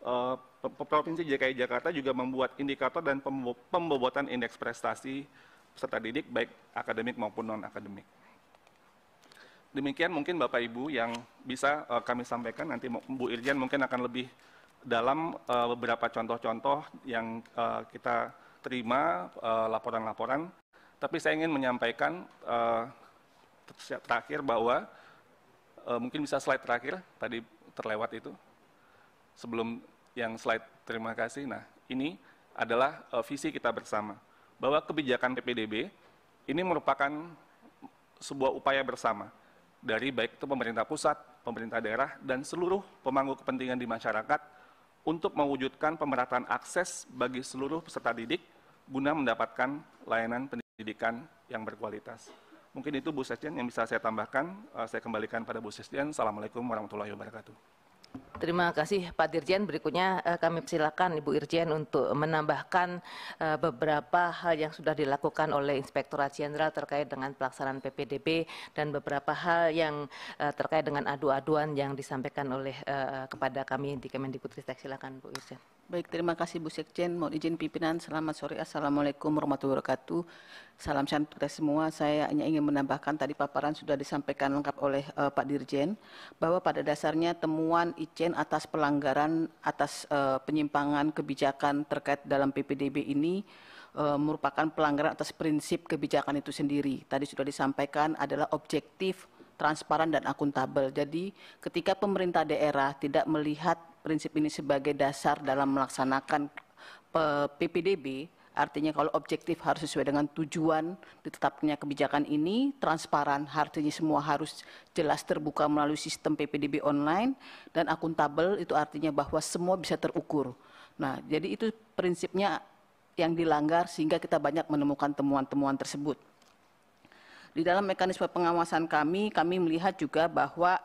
Eh, Provinsi DKI Jakarta juga membuat indikator dan pembobotan indeks prestasi peserta didik baik akademik maupun non-akademik. Demikian mungkin Bapak Ibu yang bisa uh, kami sampaikan. Nanti Bu Irjen mungkin akan lebih dalam uh, beberapa contoh-contoh yang uh, kita terima laporan-laporan. Tapi saya ingin menyampaikan terakhir bahwa mungkin bisa slide terakhir tadi terlewat itu sebelum yang slide terima kasih. Nah ini adalah visi kita bersama bahwa kebijakan PPDB ini merupakan sebuah upaya bersama dari baik itu pemerintah pusat, pemerintah daerah, dan seluruh pemangku kepentingan di masyarakat untuk mewujudkan pemerataan akses bagi seluruh peserta didik guna mendapatkan layanan pendidikan yang berkualitas. Mungkin itu Bu Sesjen yang bisa saya tambahkan. Eh, saya kembalikan pada Bu Sesjen. Assalamualaikum warahmatullahi wabarakatuh. Terima kasih Pak Dirjen. Berikutnya eh, kami persilakan Ibu Irjen untuk menambahkan eh, beberapa hal yang sudah dilakukan oleh Inspektorat Jenderal terkait dengan pelaksanaan PPDB dan beberapa hal yang eh, terkait dengan adu-aduan yang disampaikan oleh kepada kami di Kemendikbudristek. Silakan Bu Irjen. Baik, terima kasih Bu Sekjen. Mohon izin pimpinan, selamat sore. Assalamualaikum warahmatullahi wabarakatuh. Salam sehat semua. Saya hanya ingin menambahkan tadi paparan sudah disampaikan lengkap oleh uh, Pak Dirjen bahwa pada dasarnya temuan Ijen atas pelanggaran atas uh, penyimpangan kebijakan terkait dalam PPDB ini uh, merupakan pelanggaran atas prinsip kebijakan itu sendiri. Tadi sudah disampaikan adalah objektif transparan dan akuntabel. Jadi ketika pemerintah daerah tidak melihat prinsip ini sebagai dasar dalam melaksanakan PPDB, artinya kalau objektif harus sesuai dengan tujuan ditetapkannya kebijakan ini, transparan artinya semua harus jelas terbuka melalui sistem PPDB online, dan akuntabel itu artinya bahwa semua bisa terukur. Nah, jadi itu prinsipnya yang dilanggar sehingga kita banyak menemukan temuan-temuan tersebut. Di dalam mekanisme pengawasan kami, kami melihat juga bahwa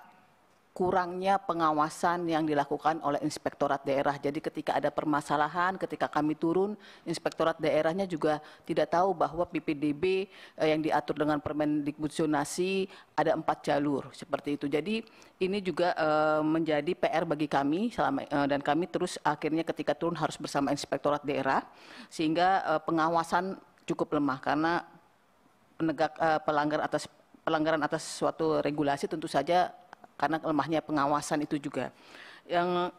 kurangnya pengawasan yang dilakukan oleh inspektorat daerah. Jadi ketika ada permasalahan, ketika kami turun, inspektorat daerahnya juga tidak tahu bahwa PPDB eh, yang diatur dengan Permendikbud zonasi ada empat jalur seperti itu. Jadi ini juga eh, menjadi PR bagi kami selama eh, dan kami terus akhirnya ketika turun harus bersama inspektorat daerah sehingga pengawasan cukup lemah karena penegak pelanggar atas pelanggaran atas suatu regulasi tentu saja karena lemahnya pengawasan itu juga. Yang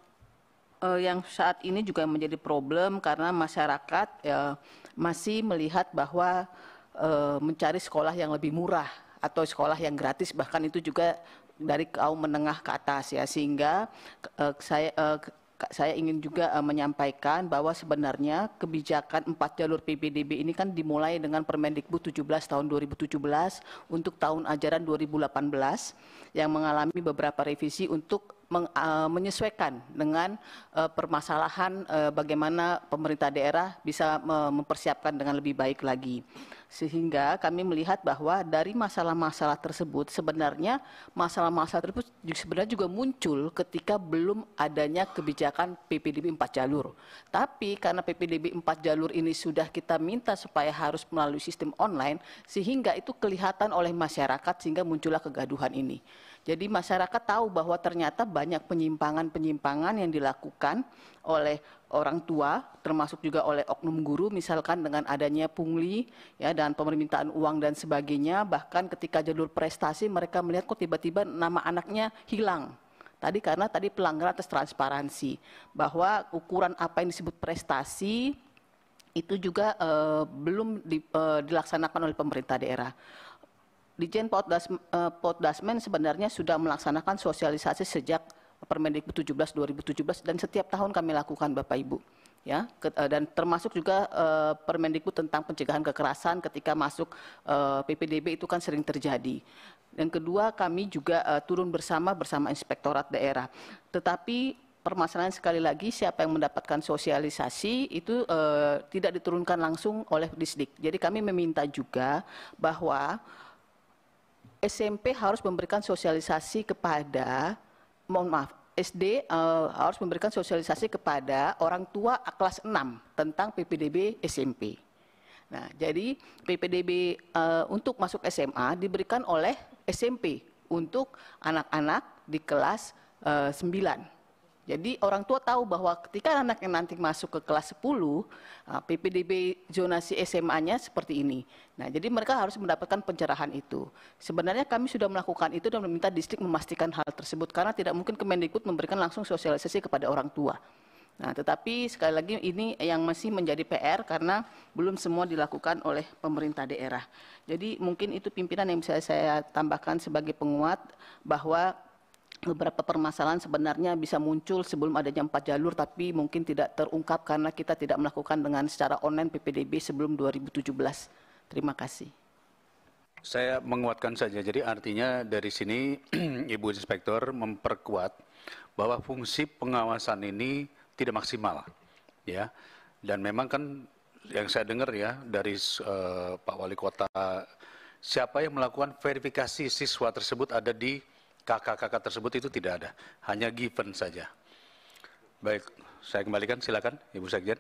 eh, yang saat ini juga menjadi problem karena masyarakat ya, masih melihat bahwa eh, mencari sekolah yang lebih murah atau sekolah yang gratis bahkan itu juga dari kaum menengah ke atas ya sehingga eh, saya eh, saya ingin juga uh, menyampaikan bahwa sebenarnya kebijakan empat jalur PPDB ini kan dimulai dengan Permendikbud 17 tahun 2017 untuk tahun ajaran 2018 yang mengalami beberapa revisi untuk meng, uh, menyesuaikan dengan uh, permasalahan uh, bagaimana pemerintah daerah bisa uh, mempersiapkan dengan lebih baik lagi. Sehingga kami melihat bahwa dari masalah-masalah tersebut sebenarnya masalah-masalah tersebut sebenarnya juga muncul ketika belum adanya kebijakan PPDB 4 jalur. Tapi karena PPDB 4 jalur ini sudah kita minta supaya harus melalui sistem online sehingga itu kelihatan oleh masyarakat sehingga muncullah kegaduhan ini. Jadi masyarakat tahu bahwa ternyata banyak penyimpangan-penyimpangan yang dilakukan oleh orang tua, termasuk juga oleh oknum guru, misalkan dengan adanya pungli ya dan pemerintahan uang dan sebagainya, bahkan ketika jalur prestasi mereka melihat kok tiba-tiba nama anaknya hilang. Tadi karena tadi pelanggaran atas transparansi bahwa ukuran apa yang disebut prestasi itu juga uh, belum di, uh, dilaksanakan oleh pemerintah daerah. Dijen eh, Potdasmen uh, sebenarnya sudah melaksanakan sosialisasi sejak Permendikbud 17 2017 dan setiap tahun kami lakukan Bapak Ibu ya ke, eh, dan termasuk juga uh, Permendikbud tentang pencegahan kekerasan ketika masuk uh, eh, PPDB itu kan sering terjadi. Yang kedua kami juga uh, turun bersama bersama Inspektorat Daerah. Tetapi permasalahan sekali lagi siapa yang mendapatkan sosialisasi itu uh, tidak diturunkan langsung oleh Disdik. Jadi kami meminta juga bahwa SMP harus memberikan sosialisasi kepada mohon maaf, SD uh, eh, harus memberikan sosialisasi kepada orang tua kelas 6 tentang PPDB SMP. Nah, jadi PPDB uh, eh, untuk masuk SMA diberikan oleh SMP untuk anak-anak di kelas uh, eh, 9. Jadi orang tua tahu bahwa ketika anak yang nanti masuk ke kelas 10, ah, PPDB zonasi SMA-nya seperti ini. Nah, jadi mereka harus mendapatkan pencerahan itu. Sebenarnya kami sudah melakukan itu dan meminta distrik memastikan hal tersebut karena tidak mungkin Kemendikbud memberikan langsung sosialisasi kepada orang tua. Nah, tetapi sekali lagi ini yang masih menjadi PR karena belum semua dilakukan oleh pemerintah daerah. Jadi mungkin itu pimpinan yang bisa saya tambahkan sebagai penguat bahwa beberapa permasalahan sebenarnya bisa muncul sebelum adanya empat jalur tapi mungkin tidak terungkap karena kita tidak melakukan dengan secara online PPDB sebelum 2017. Terima kasih. Saya menguatkan saja. Jadi artinya dari sini *clears throat* Ibu Inspektor memperkuat bahwa fungsi pengawasan ini tidak maksimal ya. Dan memang kan yang saya dengar ya dari uh, Pak Wali Kota siapa yang melakukan verifikasi siswa tersebut ada di kakak-kakak tersebut itu tidak ada, hanya given saja. Baik, saya kembalikan silakan Ibu Sekjen.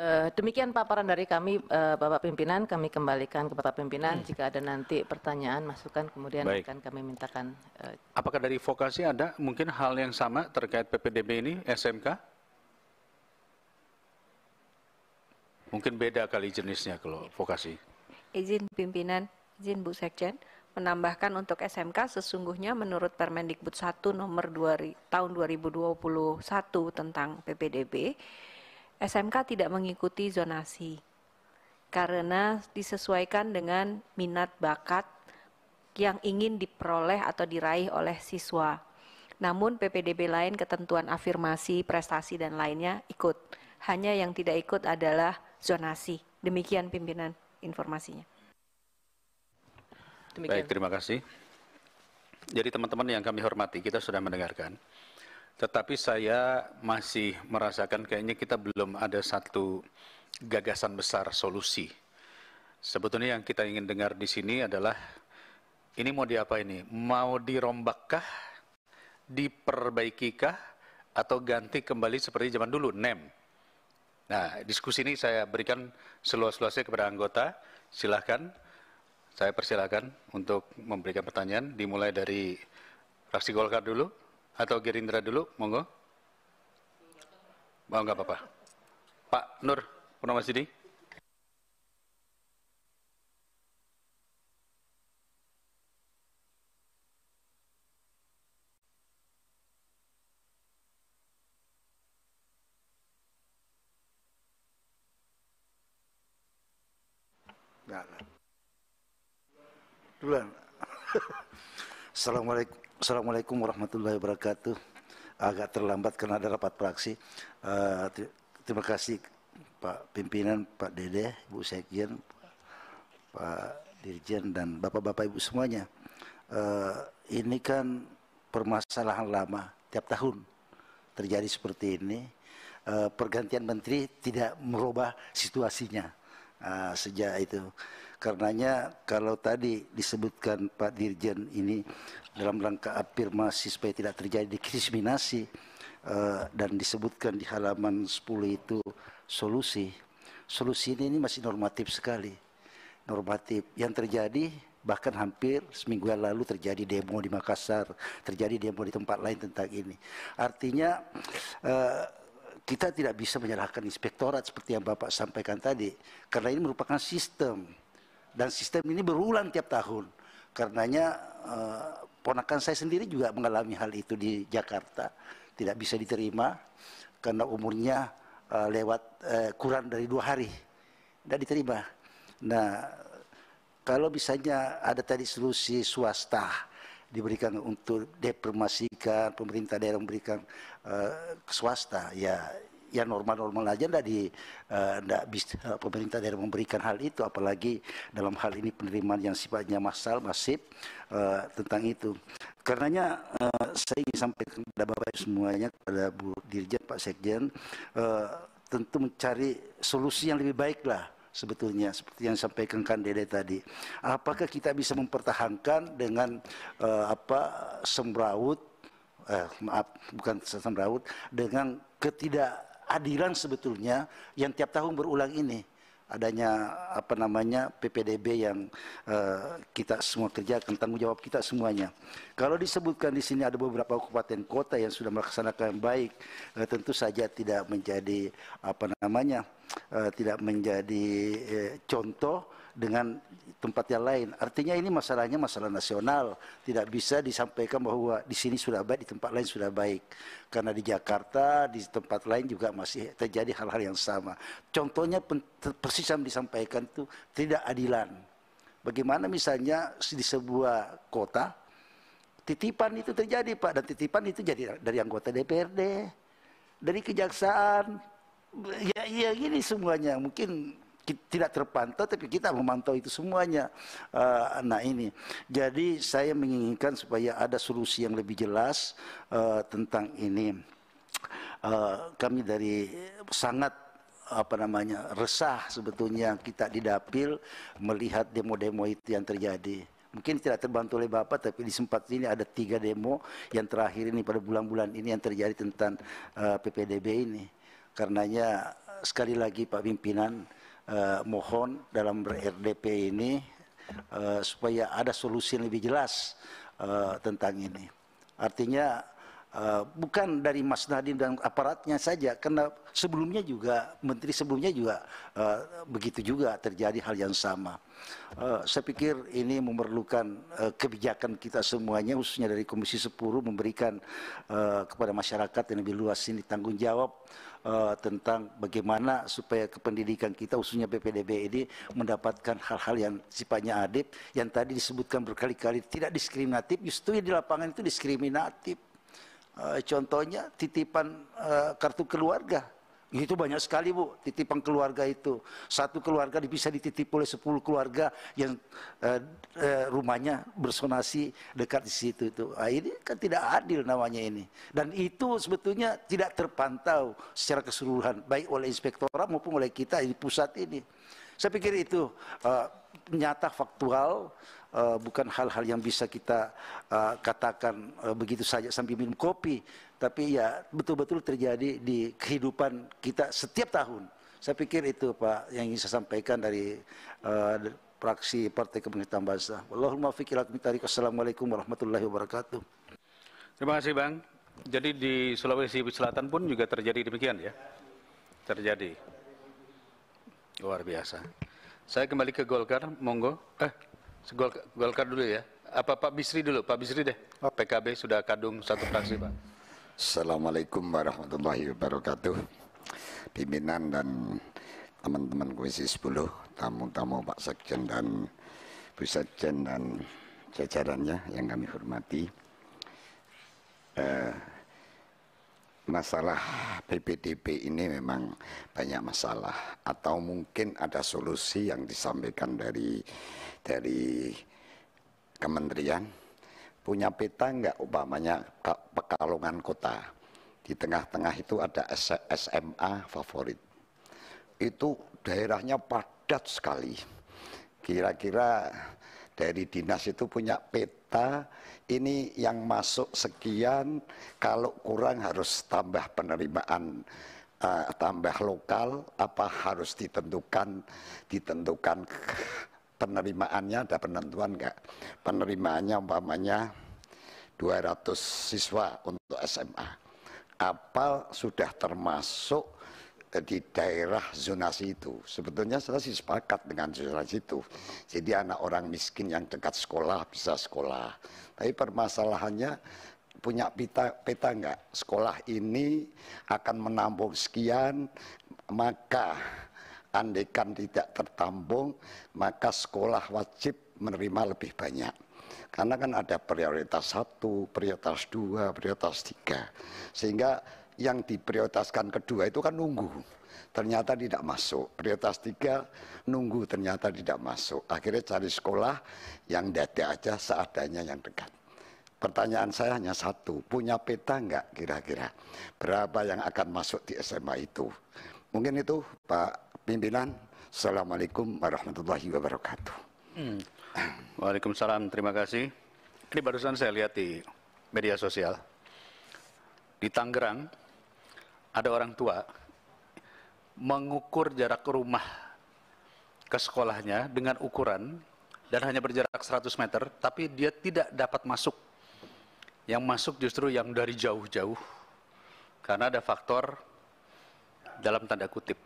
Eh, demikian paparan dari kami, eh, Bapak Pimpinan. Kami kembalikan ke Bapak Pimpinan. Hmm. Jika ada nanti pertanyaan, masukan, kemudian Baik. akan kami mintakan. Eh, Apakah dari vokasi ada mungkin hal yang sama terkait PPDB ini, SMK? Mungkin beda kali jenisnya kalau vokasi. Izin pimpinan, izin Bu Sekjen menambahkan untuk SMK sesungguhnya menurut Permendikbud 1 nomor 2 tahun 2021 tentang PPDB SMK tidak mengikuti zonasi karena disesuaikan dengan minat bakat yang ingin diperoleh atau diraih oleh siswa. Namun PPDB lain ketentuan afirmasi, prestasi dan lainnya ikut. Hanya yang tidak ikut adalah zonasi. Demikian pimpinan informasinya. Demikian. Baik, terima kasih. Jadi teman-teman yang kami hormati, kita sudah mendengarkan. Tetapi saya masih merasakan kayaknya kita belum ada satu gagasan besar solusi. Sebetulnya yang kita ingin dengar di sini adalah ini mau diapa ini? Mau dirombakkah? Diperbaikikah? Atau ganti kembali seperti zaman dulu, NEM? Nah, diskusi ini saya berikan seluas-luasnya kepada anggota. Silahkan saya persilakan untuk memberikan pertanyaan dimulai dari fraksi Golkar dulu atau Gerindra dulu, monggo. Mau nggak apa-apa. Pak Nur Purnamasidi. duluan. *laughs* Assalamualaikum, Assalamualaikum warahmatullahi wabarakatuh. Agak terlambat karena ada rapat praksi. Eh, terima kasih Pak Pimpinan, Pak Dede, Ibu Sekjen, Pak Dirjen, dan Bapak-Bapak Ibu semuanya. Eh, ini kan permasalahan lama tiap tahun terjadi seperti ini. Eh, pergantian menteri tidak merubah situasinya sejak itu. Karenanya kalau tadi disebutkan Pak Dirjen ini dalam rangka afirmasi supaya tidak terjadi diskriminasi uh, dan disebutkan di halaman 10 itu solusi. Solusi ini, ini masih normatif sekali. Normatif. Yang terjadi bahkan hampir seminggu yang lalu terjadi demo di Makassar, terjadi demo di tempat lain tentang ini. Artinya uh, kita tidak bisa menyerahkan inspektorat seperti yang Bapak sampaikan tadi, karena ini merupakan sistem dan sistem ini berulang tiap tahun. Karenanya eh, ponakan saya sendiri juga mengalami hal itu di Jakarta. Tidak bisa diterima karena umurnya eh, lewat eh, kurang dari dua hari. Tidak diterima. Nah, kalau misalnya ada tadi solusi swasta diberikan untuk depermasikan pemerintah daerah memberikan uh, swasta ya ya normal-normal aja ndak di eh, ndak bisa eh, pemerintah daerah memberikan hal itu apalagi dalam hal ini penerimaan yang sifatnya massal masif uh, tentang itu karenanya uh, saya ingin sampaikan kepada bapak semuanya kepada Bu Dirjen Pak Sekjen uh, tentu mencari solusi yang lebih baik lah sebetulnya seperti yang disampaikan Kang Dede tadi. Apakah kita bisa mempertahankan dengan uh, apa sembraut eh, maaf bukan semrawut dengan ketidak keadilan sebetulnya yang tiap tahun berulang ini adanya apa namanya PPDB yang uh, kita semua kerjakan tanggung jawab kita semuanya. Kalau disebutkan di sini ada beberapa kabupaten kota yang sudah melaksanakan baik, uh, tentu saja tidak menjadi apa namanya uh, tidak menjadi uh, contoh dengan tempat yang lain. Artinya ini masalahnya masalah nasional, tidak bisa disampaikan bahwa di sini sudah baik, di tempat lain sudah baik. Karena di Jakarta, di tempat lain juga masih terjadi hal-hal yang sama. Contohnya persis yang disampaikan itu tidak adilan. Bagaimana misalnya di sebuah kota titipan itu terjadi Pak dan titipan itu jadi dari anggota DPRD, dari kejaksaan, ya, ya gini semuanya mungkin tidak terpantau tapi kita memantau itu semuanya uh, nah ini jadi saya menginginkan supaya ada solusi yang lebih jelas uh, tentang ini uh, kami dari sangat apa namanya resah sebetulnya kita di dapil melihat demo-demo itu yang terjadi mungkin tidak terbantu oleh Bapak tapi di sempat ini ada tiga demo yang terakhir ini pada bulan-bulan ini yang terjadi tentang uh, PPDB ini karenanya sekali lagi Pak pimpinan eh, mohon dalam RDP ini eh, supaya ada solusi yang lebih jelas eh, tentang ini. Artinya eh, bukan dari Mas Nadiem dan aparatnya saja, karena sebelumnya juga menteri sebelumnya juga eh, begitu juga terjadi hal yang sama. Eh, saya pikir ini memerlukan eh, kebijakan kita semuanya, khususnya dari Komisi 10 memberikan eh, kepada masyarakat yang lebih luas ini tanggung jawab uh, tentang bagaimana supaya kependidikan kita khususnya BPDB ini mendapatkan hal-hal yang sifatnya adib yang tadi disebutkan berkali-kali tidak diskriminatif justru di lapangan itu diskriminatif uh, contohnya titipan uh, kartu keluarga itu banyak sekali bu, titipan keluarga itu. Satu keluarga bisa dititip oleh sepuluh keluarga yang eh, eh, rumahnya bersonasi dekat di situ itu. Nah, ini kan tidak adil namanya ini. Dan itu sebetulnya tidak terpantau secara keseluruhan, baik oleh inspektorat maupun oleh kita di pusat ini. Saya pikir itu uh, nyata faktual, Uh, bukan hal-hal yang bisa kita uh, katakan uh, begitu saja sambil minum kopi tapi ya betul-betul terjadi di kehidupan kita setiap tahun. Saya pikir itu Pak yang ingin saya sampaikan dari uh, praksi Partai Kebangkitan Bangsa. Wallahul muwaffiq ila Assalamualaikum warahmatullahi wabarakatuh. Terima kasih Bang. Jadi di Sulawesi Selatan pun juga terjadi demikian ya. Terjadi. Luar biasa. Saya kembali ke Golkar, monggo. Eh, Golkar, Golkar dulu ya. Apa Pak Bisri dulu? Pak Bisri deh. PKB sudah kadung satu fraksi, Pak. Assalamualaikum warahmatullahi wabarakatuh Pimpinan dan teman-teman komisi 10 Tamu-tamu Pak Sekjen dan Bu Sekjen dan jajarannya yang kami hormati eh, Masalah PPDB ini memang banyak masalah Atau mungkin ada solusi yang disampaikan dari dari kementerian punya peta enggak umpamanya Pekalongan Kota. Di tengah-tengah itu ada SMA favorit. Itu daerahnya padat sekali. Kira-kira dari dinas itu punya peta ini yang masuk sekian kalau kurang harus tambah penerimaan uh, tambah lokal apa harus ditentukan ditentukan penerimaannya ada penentuan enggak? Penerimaannya umpamanya 200 siswa untuk SMA. apa sudah termasuk eh, di daerah zonasi itu. Sebetulnya saya sih sepakat dengan zonasi itu. Jadi anak orang miskin yang dekat sekolah bisa sekolah. Tapi permasalahannya punya peta, peta enggak? Sekolah ini akan menampung sekian, maka andekan tidak tertampung, maka sekolah wajib menerima lebih banyak. Karena kan ada prioritas satu, prioritas dua, prioritas tiga. Sehingga yang diprioritaskan kedua itu kan nunggu. Ternyata tidak masuk. Prioritas tiga nunggu ternyata tidak masuk. Akhirnya cari sekolah yang dada aja seadanya yang dekat. Pertanyaan saya hanya satu, punya peta enggak kira-kira? Berapa yang akan masuk di SMA itu? Mungkin itu Pak pimpinan. Assalamualaikum warahmatullahi wabarakatuh. Hmm. Waalaikumsalam, terima kasih. Ini barusan saya lihat di media sosial. Di Tangerang, ada orang tua mengukur jarak rumah ke sekolahnya dengan ukuran dan hanya berjarak 100 meter, tapi dia tidak dapat masuk. Yang masuk justru yang dari jauh-jauh. Karena ada faktor dalam tanda kutip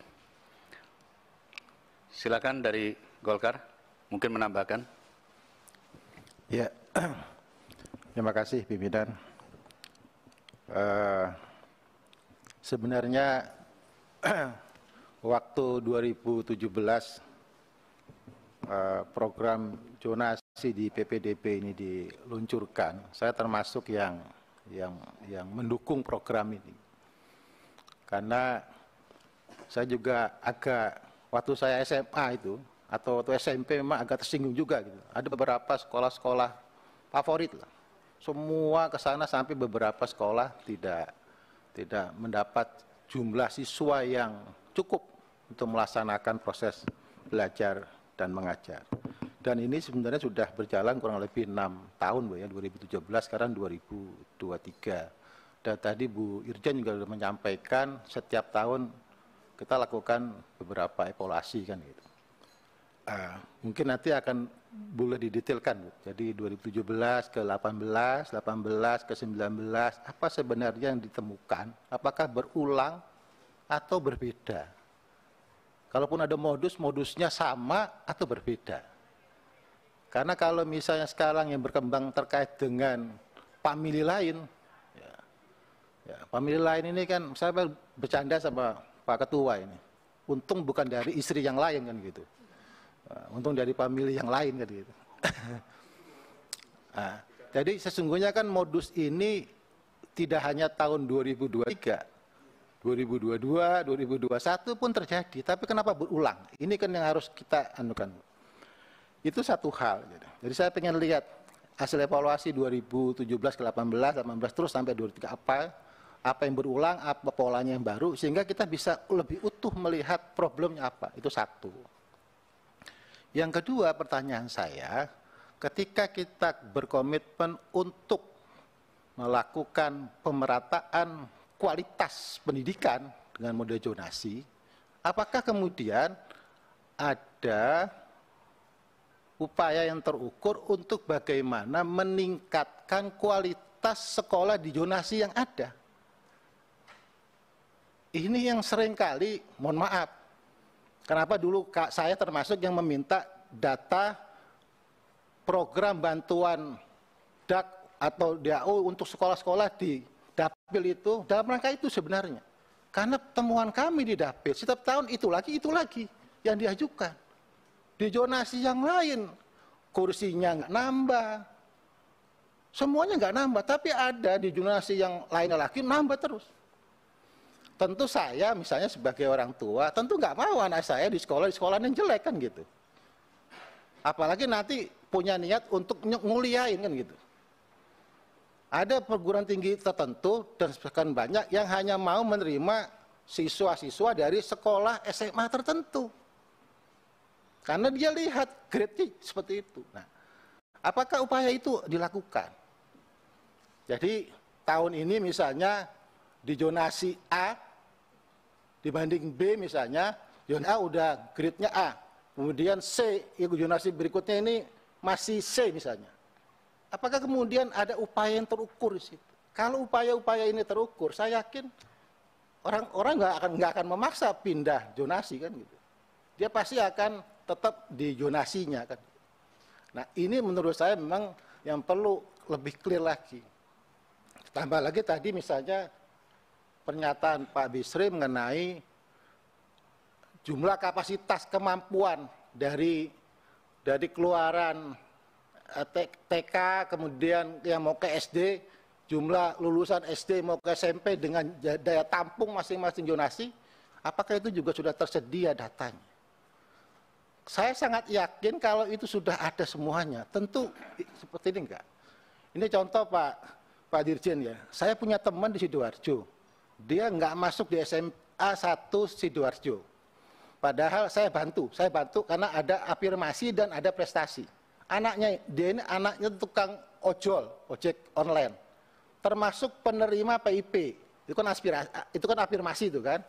Silakan dari Golkar, mungkin menambahkan. Ya, *clears throat* terima kasih pimpinan. Uh, sebenarnya *clears throat* waktu 2017 uh, eh, program jonasi di PPDP ini diluncurkan, saya termasuk yang yang yang mendukung program ini. Karena saya juga agak waktu saya SMA itu atau waktu SMP memang agak tersinggung juga gitu. Ada beberapa sekolah-sekolah favorit lah. Semua ke sana sampai beberapa sekolah tidak tidak mendapat jumlah siswa yang cukup untuk melaksanakan proses belajar dan mengajar. Dan ini sebenarnya sudah berjalan kurang lebih enam tahun, Bu ya, 2017 sekarang 2023. Dan tadi Bu Irjen juga sudah menyampaikan setiap tahun kita lakukan beberapa evaluasi kan gitu. Uh, mungkin nanti akan boleh didetailkan Bu. Jadi 2017 ke 18, 18 ke 19 apa sebenarnya yang ditemukan? Apakah berulang atau berbeda? Kalaupun ada modus, modusnya sama atau berbeda? Karena kalau misalnya sekarang yang berkembang terkait dengan family lain, ya, ya, family lain ini kan saya bercanda sama Pak Ketua ini. Untung bukan dari istri yang lain kan gitu. Eh, untung dari famili yang lain kan gitu. *laughs* nah, jadi sesungguhnya kan modus ini tidak hanya tahun 2023, 2022, 2021 pun terjadi. Tapi kenapa berulang? Ini kan yang harus kita anukan. Itu satu hal. Gitu. Jadi saya pengen lihat hasil evaluasi 2017 ke 18, 18 terus sampai 23 apa apa yang berulang, apa polanya yang baru, sehingga kita bisa lebih utuh melihat problemnya apa. Itu satu. Yang kedua pertanyaan saya, ketika kita berkomitmen untuk melakukan pemerataan kualitas pendidikan dengan model zonasi, apakah kemudian ada upaya yang terukur untuk bagaimana meningkatkan kualitas sekolah di zonasi yang ada? ini yang sering kali, mohon maaf, kenapa dulu kak saya termasuk yang meminta data program bantuan DAK atau DAO untuk sekolah-sekolah di dapil itu dalam rangka itu sebenarnya. Karena temuan kami di dapil setiap tahun itu lagi itu lagi yang diajukan. Di zonasi yang lain kursinya nggak nambah, semuanya nggak nambah, tapi ada di zonasi yang lain lagi nambah terus. Tentu saya misalnya sebagai orang tua, tentu nggak mau anak saya di sekolah di sekolah yang jelek kan gitu. Apalagi nanti punya niat untuk nguliain kan gitu. Ada perguruan tinggi tertentu dan bahkan banyak yang hanya mau menerima siswa-siswa dari sekolah SMA tertentu. Karena dia lihat grade seperti itu. Nah, apakah upaya itu dilakukan? Jadi tahun ini misalnya di zonasi A dibanding B misalnya, zona A udah grade-nya A. Kemudian C, zonasi ya, berikutnya ini masih C misalnya. Apakah kemudian ada upaya yang terukur di situ? Kalau upaya-upaya ini terukur, saya yakin orang-orang nggak akan nggak akan memaksa pindah zonasi kan gitu. Dia pasti akan tetap di zonasinya kan. Nah ini menurut saya memang yang perlu lebih clear lagi. Tambah lagi tadi misalnya pernyataan Pak Bisri mengenai jumlah kapasitas kemampuan dari dari keluaran eh, TK kemudian yang mau ke SD jumlah lulusan SD mau ke SMP dengan daya tampung masing-masing jonasi apakah itu juga sudah tersedia datanya saya sangat yakin kalau itu sudah ada semuanya tentu seperti ini enggak ini contoh Pak Pak Dirjen ya saya punya teman di Sidoarjo dia nggak masuk di SMA 1 Sidoarjo. Padahal saya bantu, saya bantu karena ada afirmasi dan ada prestasi. Anaknya, dia ini anaknya tukang ojol, ojek online. Termasuk penerima PIP, itu kan aspirasi, itu kan afirmasi itu kan.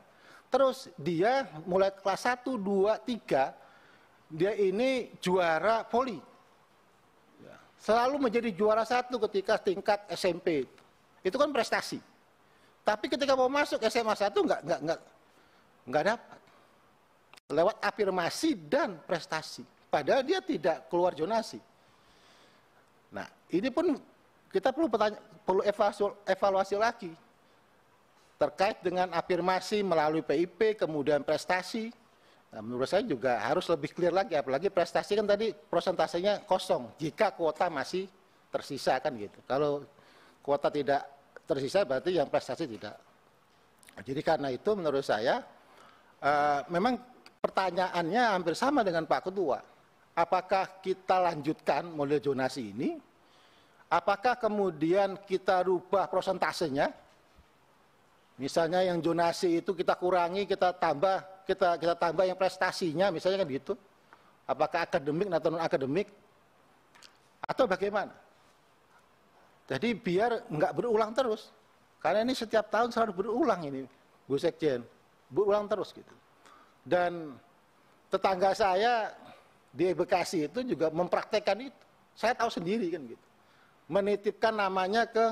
Terus dia mulai kelas 1, 2, 3, dia ini juara voli. Selalu menjadi juara satu ketika tingkat SMP. Itu kan prestasi. Tapi ketika mau masuk SMA 1 enggak enggak enggak enggak dapat. Lewat afirmasi dan prestasi. Padahal dia tidak keluar jonasi. Nah, ini pun kita perlu bertanya, perlu evaluasi, evaluasi lagi terkait dengan afirmasi melalui PIP, kemudian prestasi. Nah, menurut saya juga harus lebih clear lagi, apalagi prestasi kan tadi prosentasenya kosong jika kuota masih tersisa kan gitu. Kalau kuota tidak tersisa berarti yang prestasi tidak. Jadi karena itu menurut saya uh, memang pertanyaannya hampir sama dengan Pak Ketua. Apakah kita lanjutkan model zonasi ini? Apakah kemudian kita rubah prosentasenya? Misalnya yang zonasi itu kita kurangi, kita tambah, kita kita tambah yang prestasinya, misalnya kan gitu. Apakah akademik atau non akademik? Atau bagaimana? Jadi biar nggak berulang terus. Karena ini setiap tahun selalu berulang ini, Bu Sekjen. Berulang terus gitu. Dan tetangga saya di Bekasi itu juga mempraktekkan itu. Saya tahu sendiri kan gitu. Menitipkan namanya ke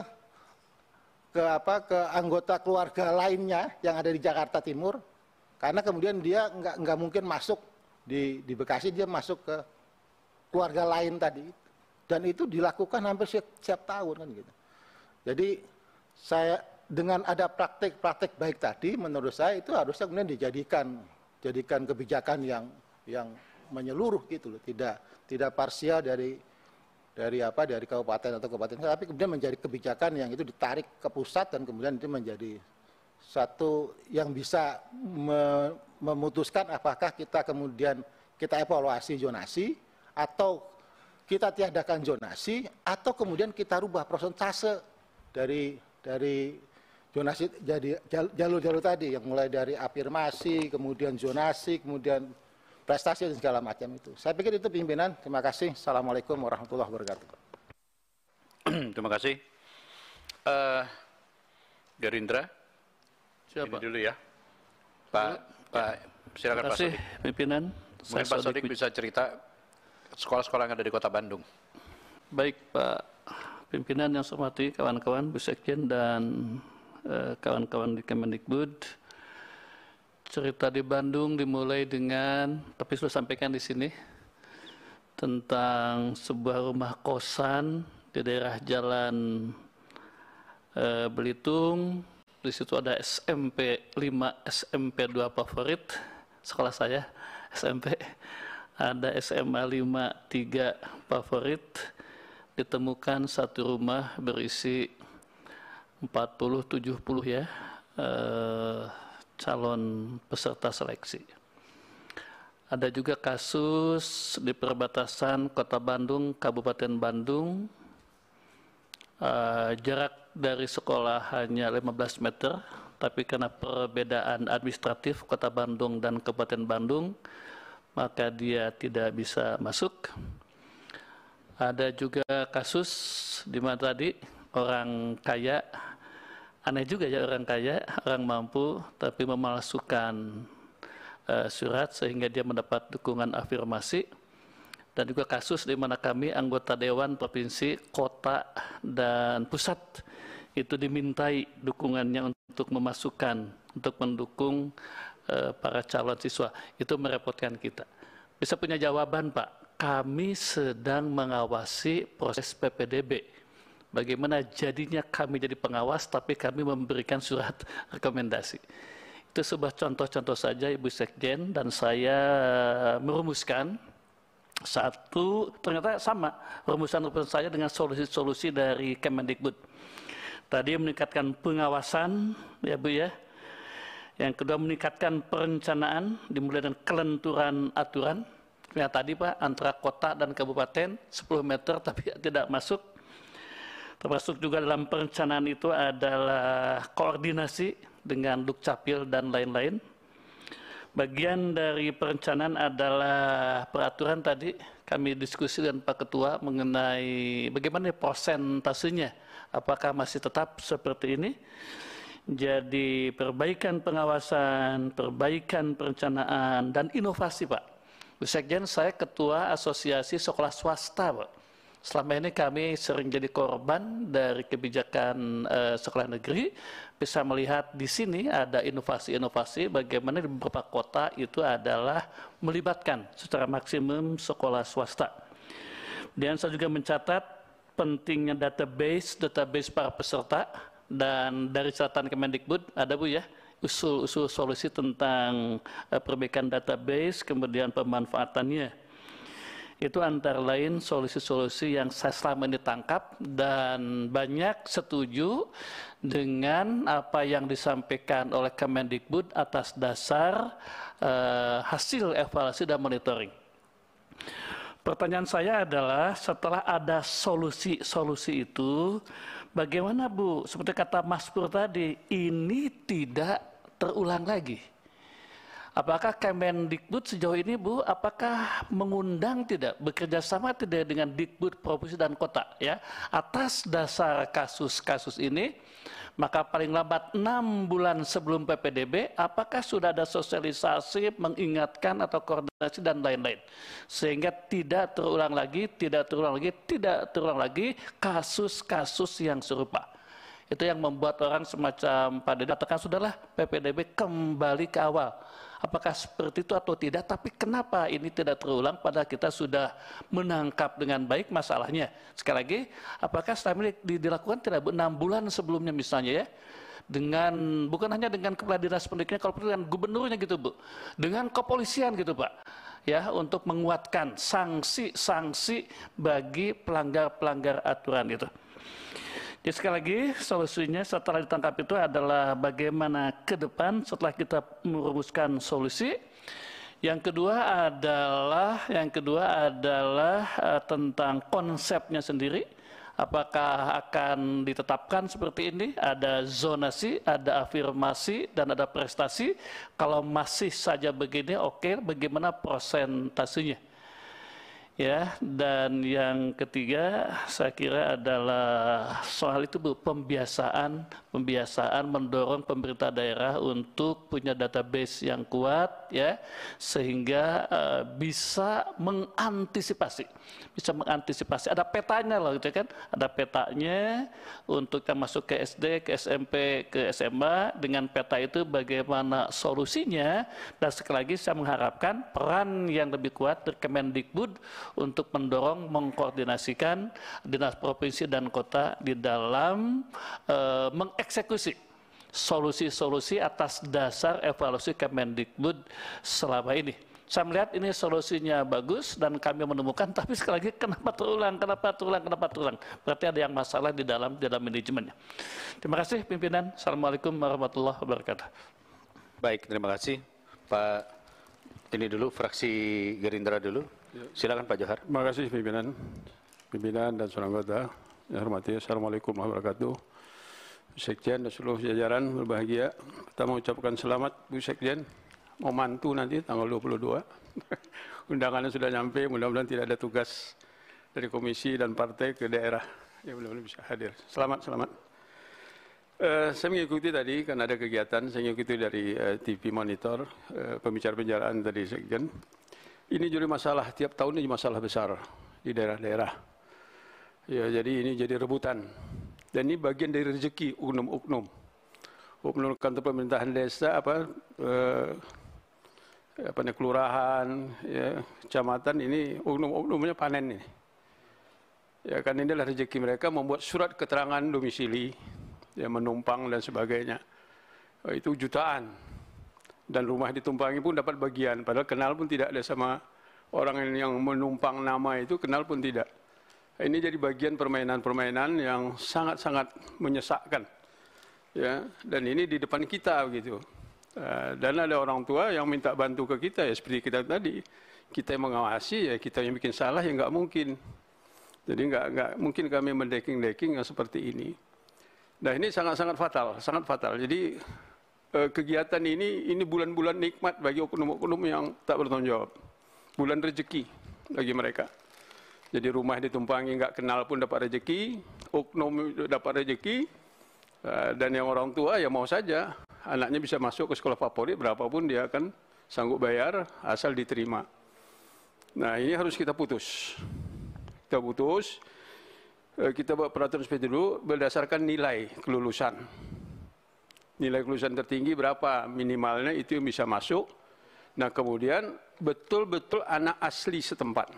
ke apa ke anggota keluarga lainnya yang ada di Jakarta Timur karena kemudian dia nggak nggak mungkin masuk di di Bekasi dia masuk ke keluarga lain tadi dan itu dilakukan hampir setiap, setiap tahun kan gitu. Jadi saya dengan ada praktik-praktik baik tadi menurut saya itu harusnya kemudian dijadikan jadikan kebijakan yang yang menyeluruh gitu loh, tidak tidak parsial dari dari apa dari kabupaten atau kabupaten tapi kemudian menjadi kebijakan yang itu ditarik ke pusat dan kemudian itu menjadi satu yang bisa me memutuskan apakah kita kemudian kita evaluasi zonasi atau kita tiadakan zonasi atau kemudian kita rubah prosentase dari dari zonasi jadi jalur-jalur tadi yang mulai dari afirmasi, kemudian zonasi, kemudian prestasi dan segala macam itu. Saya pikir itu pimpinan. Terima kasih. Assalamualaikum warahmatullahi wabarakatuh. *clears throat* Terima kasih. Uh, Gerindra. Siapa? Ini dulu ya. Pak, Pak silakan Terima kasih, Pak Sodik. Pimpinan. Mungkin Pak Sodik bisa cerita sekolah-sekolah yang ada di Kota Bandung. Baik Pak Pimpinan yang saya hormati, kawan-kawan, Bu Sekjen dan eh, kawan-kawan eh, di Kemendikbud. Cerita di Bandung dimulai dengan, tapi sudah sampaikan di sini, tentang sebuah rumah kosan di daerah Jalan eh, Belitung. Di situ ada SMP 5, SMP 2 favorit, sekolah saya SMP ada SMA 53 favorit ditemukan satu rumah berisi 40-70 ya eh, calon peserta seleksi. Ada juga kasus di perbatasan Kota Bandung, Kabupaten Bandung, eh, jarak dari sekolah hanya 15 meter, tapi karena perbedaan administratif Kota Bandung dan Kabupaten Bandung, maka dia tidak bisa masuk. Ada juga kasus di mana tadi orang kaya, aneh juga ya orang kaya, orang mampu, tapi memalsukan uh, surat sehingga dia mendapat dukungan afirmasi. Dan juga kasus di mana kami anggota dewan provinsi, kota, dan pusat itu dimintai dukungannya untuk memasukkan, untuk mendukung Eh, para calon siswa itu merepotkan kita. Bisa punya jawaban Pak, kami sedang mengawasi proses PPDB. Bagaimana jadinya kami jadi pengawas tapi kami memberikan surat *laughs* rekomendasi. Itu sebuah contoh-contoh saja Ibu Sekjen dan saya merumuskan satu ternyata sama rumusan-rumusan saya dengan solusi-solusi dari Kemendikbud. Tadi meningkatkan pengawasan ya Bu ya yang kedua meningkatkan perencanaan dimulai dengan kelenturan aturan. Ya tadi Pak, antara kota dan kabupaten 10 meter *laughs* tapi tidak masuk. Termasuk juga dalam perencanaan itu adalah koordinasi dengan Dukcapil dan lain-lain. Bagian dari perencanaan adalah peraturan tadi kami diskusi dengan Pak Ketua mengenai bagaimana prosentasenya, apakah masih tetap seperti ini. Jadi perbaikan pengawasan, perbaikan perencanaan, dan inovasi Pak. Sekjen saya ketua asosiasi sekolah swasta Pak. Selama ini kami sering jadi korban dari kebijakan uh, sekolah negeri, bisa melihat di sini ada inovasi-inovasi bagaimana di beberapa kota itu adalah melibatkan secara maksimum sekolah swasta. Dan saya juga mencatat pentingnya database, database para peserta, dan dari catatan Kemendikbud ada Bu ya usul-usul solusi tentang eh, perbaikan database kemudian pemanfaatannya itu antara lain solusi-solusi yang saya selama ini tangkap dan banyak setuju dengan apa yang disampaikan oleh Kemendikbud atas dasar uh, hasil evaluasi dan monitoring. Pertanyaan saya adalah setelah ada solusi-solusi itu, Bagaimana Bu, seperti kata Mas Pur tadi, ini tidak terulang lagi. Apakah Kemendikbud sejauh ini Bu, apakah mengundang tidak, bekerja sama tidak dengan Dikbud Provinsi dan Kota ya, atas dasar kasus-kasus ini maka paling lambat enam bulan sebelum PPDB, apakah sudah ada sosialisasi, mengingatkan atau koordinasi dan lain-lain. Sehingga tidak terulang lagi, tidak terulang lagi, tidak terulang lagi kasus-kasus yang serupa. Itu yang membuat orang semacam pada datang katakan sudahlah PPDB kembali ke awal apakah seperti itu atau tidak, tapi kenapa ini tidak terulang padahal kita sudah menangkap dengan baik masalahnya. Sekali lagi, apakah selama dilakukan tidak enam bulan sebelumnya misalnya ya? dengan bukan hanya dengan kepala dinas pendidikan, kalau perlu dengan gubernurnya gitu bu, dengan kepolisian gitu pak, ya untuk menguatkan sanksi-sanksi bagi pelanggar-pelanggar aturan itu. Jadi ya, sekali lagi solusinya setelah ditangkap itu adalah bagaimana ke depan setelah kita merumuskan solusi. Yang kedua adalah yang kedua adalah uh, tentang konsepnya sendiri. Apakah akan ditetapkan seperti ini? Ada zonasi, ada afirmasi, dan ada prestasi. Kalau masih saja begini, oke, okay, bagaimana prosentasinya? Ya, dan yang ketiga saya kira adalah soal itu pembiasaan, pembiasaan mendorong pemerintah daerah untuk punya database yang kuat ya sehingga uh, bisa mengantisipasi. Bisa mengantisipasi ada petanya loh gitu kan, ada petanya untuk yang masuk ke SD, ke SMP, ke SMA dengan peta itu bagaimana solusinya dan sekali lagi saya mengharapkan peran yang lebih kuat dari Kemendikbud untuk mendorong mengkoordinasikan dinas provinsi dan kota di dalam e, mengeksekusi solusi-solusi atas dasar evaluasi Kemendikbud selama ini. Saya melihat ini solusinya bagus dan kami menemukan, *laughs* tapi sekali lagi kenapa terulang, kenapa terulang, kenapa terulang. Berarti ada yang masalah di dalam di dalam manajemennya. Terima kasih pimpinan. Assalamualaikum warahmatullahi wabarakatuh. Baik, terima kasih Pak. Ini dulu fraksi Gerindra dulu. Silakan Pak Johar. Terima kasih pimpinan, pimpinan dan seluruh anggota. Yang hormati, Assalamualaikum warahmatullahi wabarakatuh. Sekjen dan seluruh jajaran berbahagia. Kita mengucapkan selamat Bu Sekjen. Mau mantu nanti tanggal 22. *laughs* Undangannya sudah nyampe, mudah-mudahan tidak ada tugas dari komisi dan partai ke daerah. Ya mudah-mudahan bisa hadir. Selamat, selamat. Uh, saya mengikuti tadi, kan ada kegiatan, saya mengikuti dari uh, eh, TV Monitor, uh, eh, pembicara penjaraan tadi Sekjen. Ini jadi masalah tiap tahun ini masalah besar di daerah-daerah. Ya, jadi ini jadi rebutan. Dan ini bagian dari rezeki uknum-uknum. Uknum kantor pemerintahan desa apa eh, apa kelurahan, ya, kecamatan ini uknum-uknumnya panen ini. Ya kan inilah rezeki mereka membuat surat keterangan domisili, ya menumpang dan sebagainya. Itu jutaan dan rumah ditumpangi pun dapat bagian padahal kenal pun tidak ada sama orang yang menumpang nama itu kenal pun tidak ini jadi bagian permainan-permainan yang sangat-sangat menyesakkan ya dan ini di depan kita begitu eh, dan ada orang tua yang minta bantu ke kita ya seperti kita tadi kita yang mengawasi ya kita yang bikin salah ya nggak mungkin jadi nggak nggak mungkin kami mendeking-deking yang seperti ini nah ini sangat-sangat fatal sangat fatal jadi Eh, kegiatan ini ini bulan-bulan nikmat bagi oknum-oknum yang tak bertanggung jawab. Bulan rezeki bagi mereka. Jadi rumah ditumpangi nggak kenal pun dapat rezeki, oknum dapat rezeki, eh, dan yang orang tua ya mau saja anaknya bisa masuk ke sekolah favorit berapapun dia akan sanggup bayar asal diterima. Nah ini harus kita putus, kita putus, eh, kita buat peraturan seperti dulu berdasarkan nilai kelulusan. Nilai kelulusan tertinggi berapa minimalnya itu yang bisa masuk. Nah kemudian betul-betul anak asli setempat.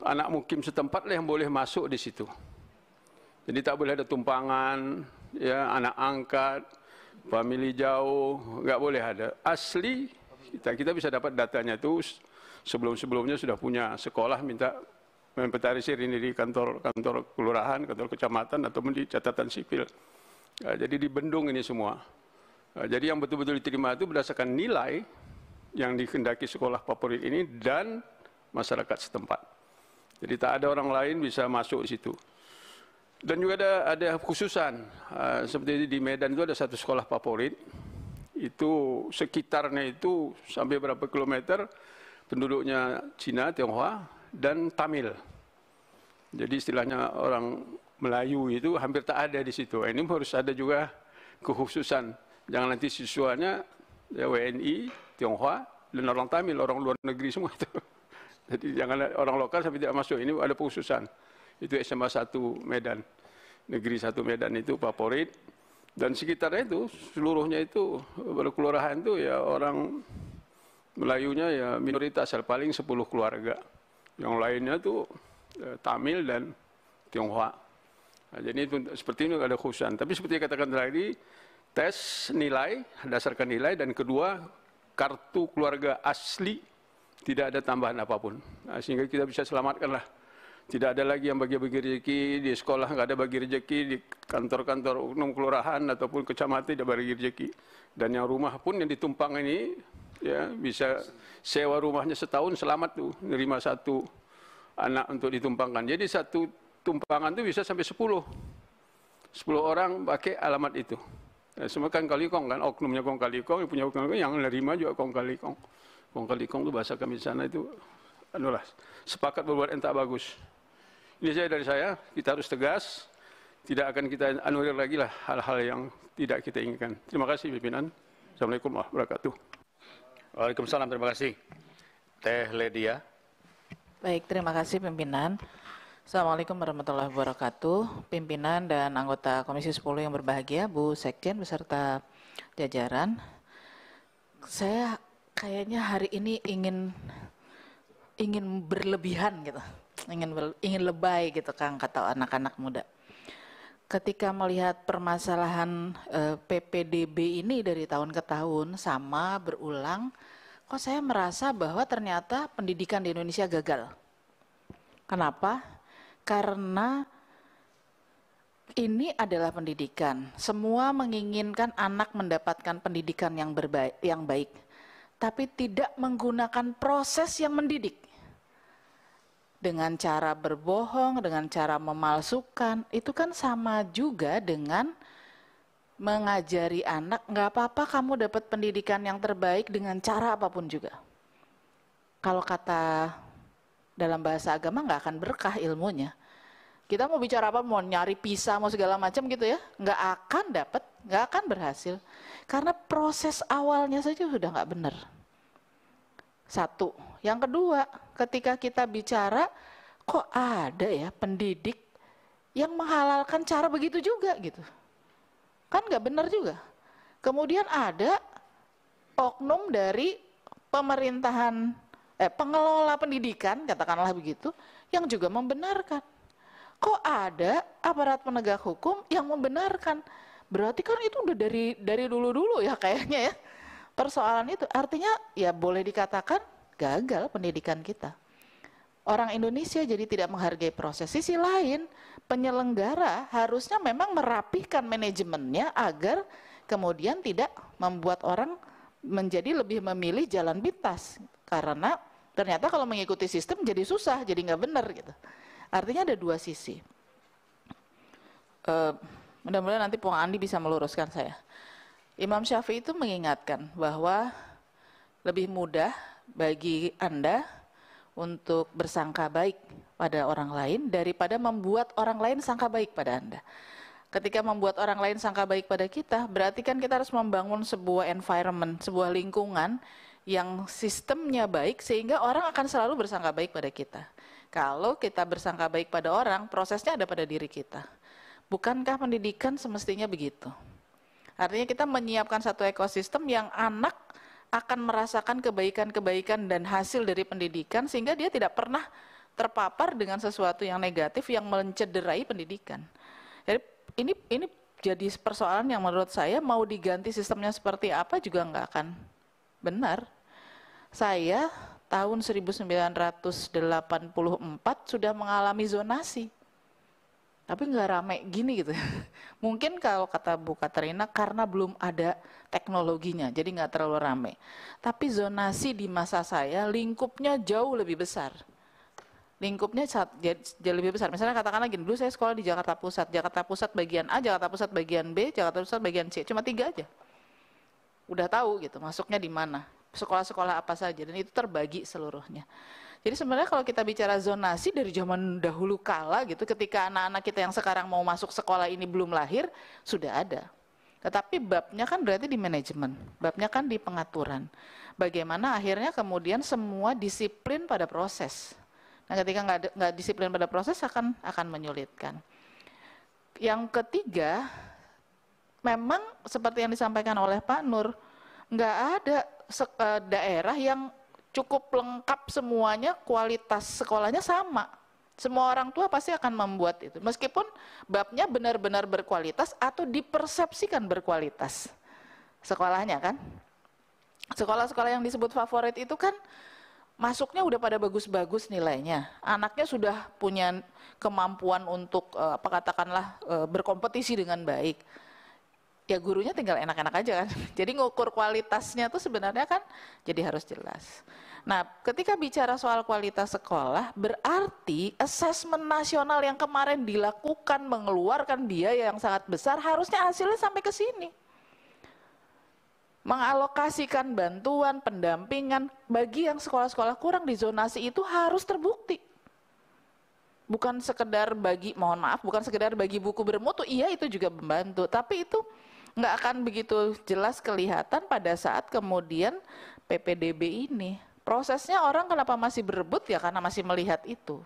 Anak mukim setempat lah yang boleh masuk di situ. Jadi tak boleh ada tumpangan, ya anak angkat, family jauh, nggak boleh ada. Asli kita kita bisa dapat datanya itu sebelum-sebelumnya sudah punya sekolah minta mempetarisir ini di kantor kantor kelurahan, kantor kecamatan atau di catatan sipil. Eh, jadi dibendung ini semua. Eh, jadi yang betul-betul diterima itu berdasarkan nilai yang dikendaki sekolah favorit ini dan masyarakat setempat. Jadi tak ada orang lain bisa masuk di situ. Dan juga ada ada khususan eh, seperti di Medan itu ada satu sekolah favorit itu sekitarnya itu sampai berapa kilometer penduduknya Cina, Tionghoa dan Tamil. Jadi istilahnya orang Melayu itu hampir tak ada di situ. Ini harus ada juga kekhususan. Jangan nanti siswanya ya WNI, Tionghoa, dan orang Tamil, orang luar negeri semua itu. *laughs* Jadi jangan orang lokal sampai tidak masuk. Ini ada khususan. Itu SMA 1 Medan. Negeri 1 Medan itu favorit. Dan sekitarnya itu, seluruhnya itu, kelurahan itu ya orang Melayunya ya minoritas, paling 10 keluarga. Yang lainnya tuh eh, Tamil dan Tionghoa. Nah, jadi itu, seperti ini ada khususan. Tapi seperti yang katakan tadi, tes nilai dasarkan nilai dan kedua kartu keluarga asli tidak ada tambahan apapun. Nah, sehingga kita bisa selamatkanlah. Tidak ada lagi yang bagi-bagi rezeki di sekolah, nggak ada bagi rezeki di kantor-kantor umum kelurahan ataupun kecamatan tidak bagi rezeki. Dan yang rumah pun yang ditumpang ini ya bisa sewa rumahnya setahun selamat tuh nerima satu anak untuk ditumpangkan. Jadi satu tumpangan itu bisa sampai 10. 10 orang pakai alamat itu. Nah, semua kan kalikong kan, oknumnya kong kong, yang punya oknum yang nerima juga kong kali Kong kong itu bahasa kami sana itu, anulah, sepakat berbuat entah bagus. Ini saja dari saya, kita harus tegas, tidak akan kita anulir lagi lah hal-hal yang tidak kita inginkan. Terima kasih pimpinan. Assalamualaikum warahmatullahi wabarakatuh. Waalaikumsalam, terima kasih. Teh Ledia. Baik, terima kasih pimpinan. Assalamualaikum warahmatullahi wabarakatuh. Pimpinan dan anggota Komisi 10 yang berbahagia, Bu Sekjen beserta jajaran. Saya kayaknya hari ini ingin ingin berlebihan gitu. Ingin ber, ingin lebay gitu Kang kata anak-anak muda. Ketika melihat permasalahan eh, PPDB ini dari tahun ke tahun sama berulang, kok saya merasa bahwa ternyata pendidikan di Indonesia gagal. Kenapa? karena ini adalah pendidikan. Semua menginginkan anak mendapatkan pendidikan yang berbaik, yang baik, tapi tidak menggunakan proses yang mendidik. Dengan cara berbohong, dengan cara memalsukan, itu kan sama juga dengan mengajari anak nggak apa-apa kamu dapat pendidikan yang terbaik dengan cara apapun juga. Kalau kata dalam bahasa agama nggak akan berkah ilmunya. Kita mau bicara apa, mau nyari pisah, mau segala macam gitu ya, nggak akan dapat, nggak akan berhasil. Karena proses awalnya saja sudah nggak benar. Satu. Yang kedua, ketika kita bicara, kok ada ya pendidik yang menghalalkan cara begitu juga gitu. Kan nggak benar juga. Kemudian ada oknum dari pemerintahan eh, pengelola pendidikan, katakanlah begitu, yang juga membenarkan. Kok ada aparat penegak hukum yang membenarkan? Berarti kan itu udah dari dari dulu-dulu ya kayaknya ya. Persoalan itu artinya ya boleh dikatakan gagal pendidikan kita. Orang Indonesia jadi tidak menghargai proses. Sisi lain, penyelenggara harusnya memang merapikan manajemennya agar kemudian tidak membuat orang menjadi lebih memilih jalan pintas karena Ternyata kalau mengikuti sistem jadi susah, jadi nggak benar gitu. Artinya ada dua sisi. Uh, mudah-mudahan nanti Pong Andi bisa meluruskan saya. Imam Syafi'i itu mengingatkan bahwa lebih mudah bagi Anda untuk bersangka baik pada orang lain daripada membuat orang lain sangka baik pada Anda. Ketika membuat orang lain sangka baik pada kita, berarti kan kita harus membangun sebuah environment, sebuah lingkungan yang sistemnya baik sehingga orang akan selalu bersangka baik pada kita. Kalau kita bersangka baik pada orang, prosesnya ada pada diri kita. Bukankah pendidikan semestinya begitu? Artinya kita menyiapkan satu ekosistem yang anak akan merasakan kebaikan-kebaikan dan hasil dari pendidikan sehingga dia tidak pernah terpapar dengan sesuatu yang negatif yang mencederai pendidikan. Jadi ini ini jadi persoalan yang menurut saya mau diganti sistemnya seperti apa juga nggak akan benar saya tahun 1984 sudah mengalami zonasi. Tapi nggak rame gini gitu. *laughs* Mungkin kalau kata Bu Katerina karena belum ada teknologinya, jadi nggak terlalu rame. Tapi zonasi di masa saya lingkupnya jauh lebih besar. Lingkupnya jadi lebih besar. Misalnya katakan lagi dulu saya sekolah di Jakarta Pusat. Jakarta Pusat bagian A, Jakarta Pusat bagian B, Jakarta Pusat bagian C. Cuma tiga aja. Udah tahu gitu, masuknya di mana sekolah-sekolah apa saja dan itu terbagi seluruhnya. Jadi sebenarnya kalau kita bicara zonasi dari zaman dahulu kala gitu ketika anak-anak kita yang sekarang mau masuk sekolah ini belum lahir sudah ada. Tetapi babnya kan berarti di manajemen, babnya kan di pengaturan. Bagaimana akhirnya kemudian semua disiplin pada proses. Nah, ketika nggak disiplin pada proses akan akan menyulitkan. Yang ketiga, memang seperti yang disampaikan oleh Pak Nur, nggak ada Eh, daerah yang cukup lengkap semuanya, kualitas sekolahnya sama. Semua orang tua pasti akan membuat itu. Meskipun babnya benar-benar berkualitas atau dipersepsikan berkualitas sekolahnya kan. Sekolah-sekolah yang disebut favorit itu kan masuknya udah pada bagus-bagus nilainya. Anaknya sudah punya kemampuan untuk eh, apa katakanlah eh, berkompetisi dengan baik ya gurunya tinggal enak-enak aja kan. *laughs* Jadi ngukur kualitasnya tuh sebenarnya kan jadi harus jelas. Nah, ketika bicara soal kualitas sekolah, berarti asesmen nasional yang kemarin dilakukan mengeluarkan biaya yang sangat besar, harusnya hasilnya sampai ke sini. Mengalokasikan bantuan, pendampingan bagi yang sekolah-sekolah kurang di zonasi itu harus terbukti bukan sekedar bagi mohon maaf bukan sekedar bagi buku bermutu iya itu juga membantu tapi itu nggak akan begitu jelas kelihatan pada saat kemudian PPDB ini. Prosesnya orang kenapa masih berebut ya karena masih melihat itu.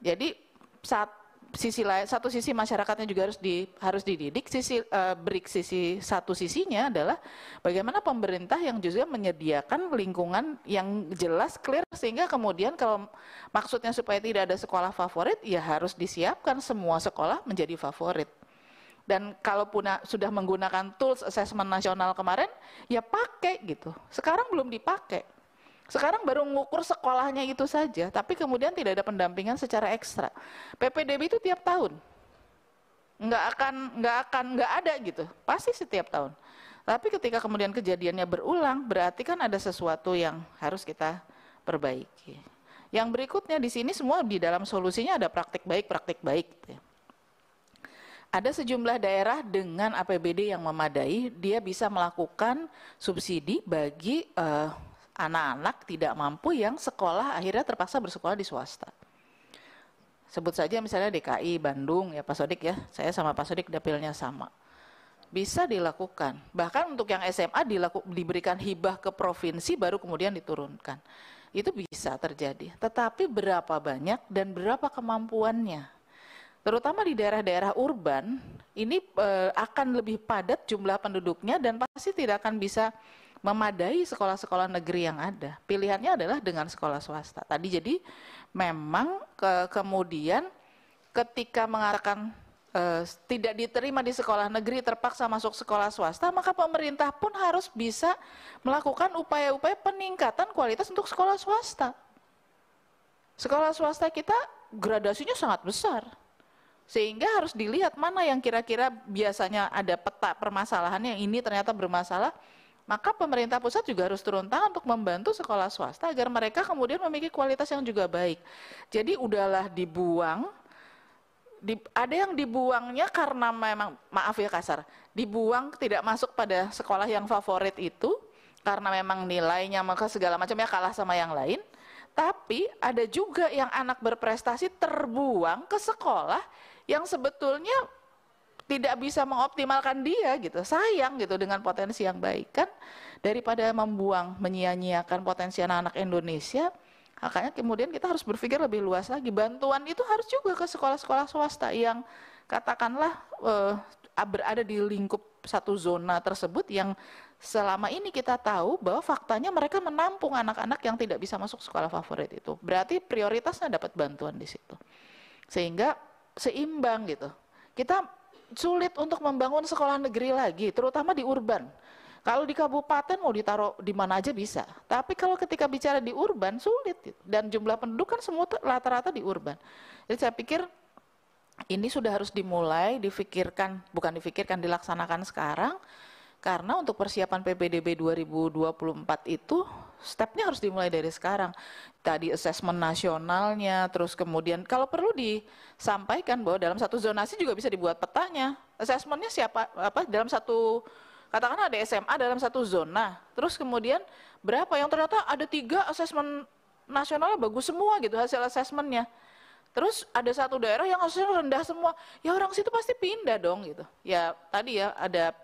Jadi saat sisi lain satu sisi masyarakatnya juga harus di harus dididik sisi uh, break sisi satu sisinya adalah bagaimana pemerintah yang juga menyediakan lingkungan yang jelas clear sehingga kemudian kalau maksudnya supaya tidak ada sekolah favorit ya harus disiapkan semua sekolah menjadi favorit dan kalau punya sudah menggunakan tools assessment nasional kemarin, ya pakai gitu. Sekarang belum dipakai. Sekarang baru ngukur sekolahnya itu saja, tapi kemudian tidak ada pendampingan secara ekstra. PPDB itu tiap tahun. Nggak akan, nggak akan, nggak ada gitu. Pasti setiap tahun. Tapi ketika kemudian kejadiannya berulang, berarti kan ada sesuatu yang harus kita perbaiki. Yang berikutnya di sini semua di dalam solusinya ada praktik baik, praktik baik ada sejumlah daerah dengan APBD yang memadai, dia bisa melakukan subsidi bagi anak eh, anak-anak tidak mampu yang sekolah akhirnya terpaksa bersekolah di swasta. Sebut saja misalnya DKI, Bandung, ya Pak Sodik ya, saya sama Pak Sodik dapilnya sama. Bisa dilakukan, bahkan untuk yang SMA dilaku, diberikan hibah ke provinsi baru kemudian diturunkan. Itu bisa terjadi, tetapi berapa banyak dan berapa kemampuannya terutama di daerah-daerah urban ini eh, akan lebih padat jumlah penduduknya dan pasti tidak akan bisa memadai sekolah-sekolah negeri yang ada. Pilihannya adalah dengan sekolah swasta. Tadi jadi memang ke kemudian ketika mengatakan eh, tidak diterima di sekolah negeri terpaksa masuk sekolah swasta, maka pemerintah pun harus bisa melakukan upaya-upaya peningkatan kualitas untuk sekolah swasta. Sekolah swasta kita gradasinya sangat besar sehingga harus dilihat mana yang kira-kira biasanya ada peta permasalahan yang ini ternyata bermasalah, maka pemerintah pusat juga harus turun tangan untuk membantu sekolah swasta agar mereka kemudian memiliki kualitas yang juga baik. Jadi udahlah dibuang di, ada yang dibuangnya karena memang maaf ya kasar, dibuang tidak masuk pada sekolah yang favorit itu karena memang nilainya maka segala macamnya kalah sama yang lain. Tapi ada juga yang anak berprestasi terbuang ke sekolah yang sebetulnya tidak bisa mengoptimalkan dia gitu. Sayang gitu dengan potensi yang baik kan daripada membuang menyia-nyiakan potensi anak-anak Indonesia. Makanya kemudian kita harus berpikir lebih luas lagi. Bantuan itu harus juga ke sekolah-sekolah swasta yang katakanlah eh, berada di lingkup satu zona tersebut yang selama ini kita tahu bahwa faktanya mereka menampung anak-anak yang tidak bisa masuk sekolah favorit itu. Berarti prioritasnya dapat bantuan di situ. Sehingga seimbang gitu. Kita sulit untuk membangun sekolah negeri lagi, terutama di urban. Kalau di kabupaten mau ditaruh di mana aja bisa, tapi kalau ketika bicara di urban sulit gitu. dan jumlah penduduk kan semua rata-rata di urban. Jadi saya pikir ini sudah harus dimulai, difikirkan, bukan difikirkan, dilaksanakan sekarang karena untuk persiapan PPDB 2024 itu stepnya harus dimulai dari sekarang. Tadi asesmen nasionalnya, terus kemudian kalau perlu disampaikan bahwa dalam satu zonasi juga bisa dibuat petanya. Asesmennya siapa apa dalam satu katakanlah ada SMA dalam satu zona, terus kemudian berapa yang ternyata ada tiga asesmen nasionalnya bagus semua gitu hasil asesmennya. Terus ada satu daerah yang hasilnya rendah semua. Ya orang situ pasti pindah dong gitu. Ya tadi ya ada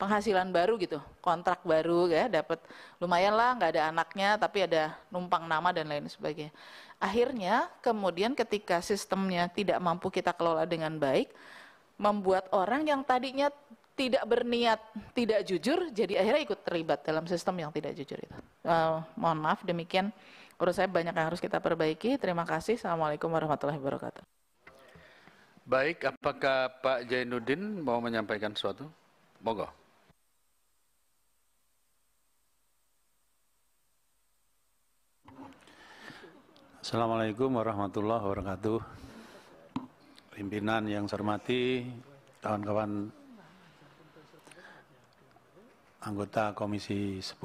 penghasilan baru gitu, kontrak baru ya, dapat lumayan lah, nggak ada anaknya, tapi ada numpang nama dan lain sebagainya. Akhirnya kemudian ketika sistemnya tidak mampu kita kelola dengan baik, membuat orang yang tadinya tidak berniat, tidak jujur, jadi akhirnya ikut terlibat dalam sistem yang tidak jujur itu. Uh, mohon maaf, demikian menurut saya banyak yang harus kita perbaiki. Terima kasih. Assalamualaikum warahmatullahi wabarakatuh. Baik, apakah Pak Jainuddin mau menyampaikan sesuatu? Monggo. Assalamualaikum warahmatullahi wabarakatuh. Pimpinan yang saya hormati, kawan-kawan anggota Komisi 10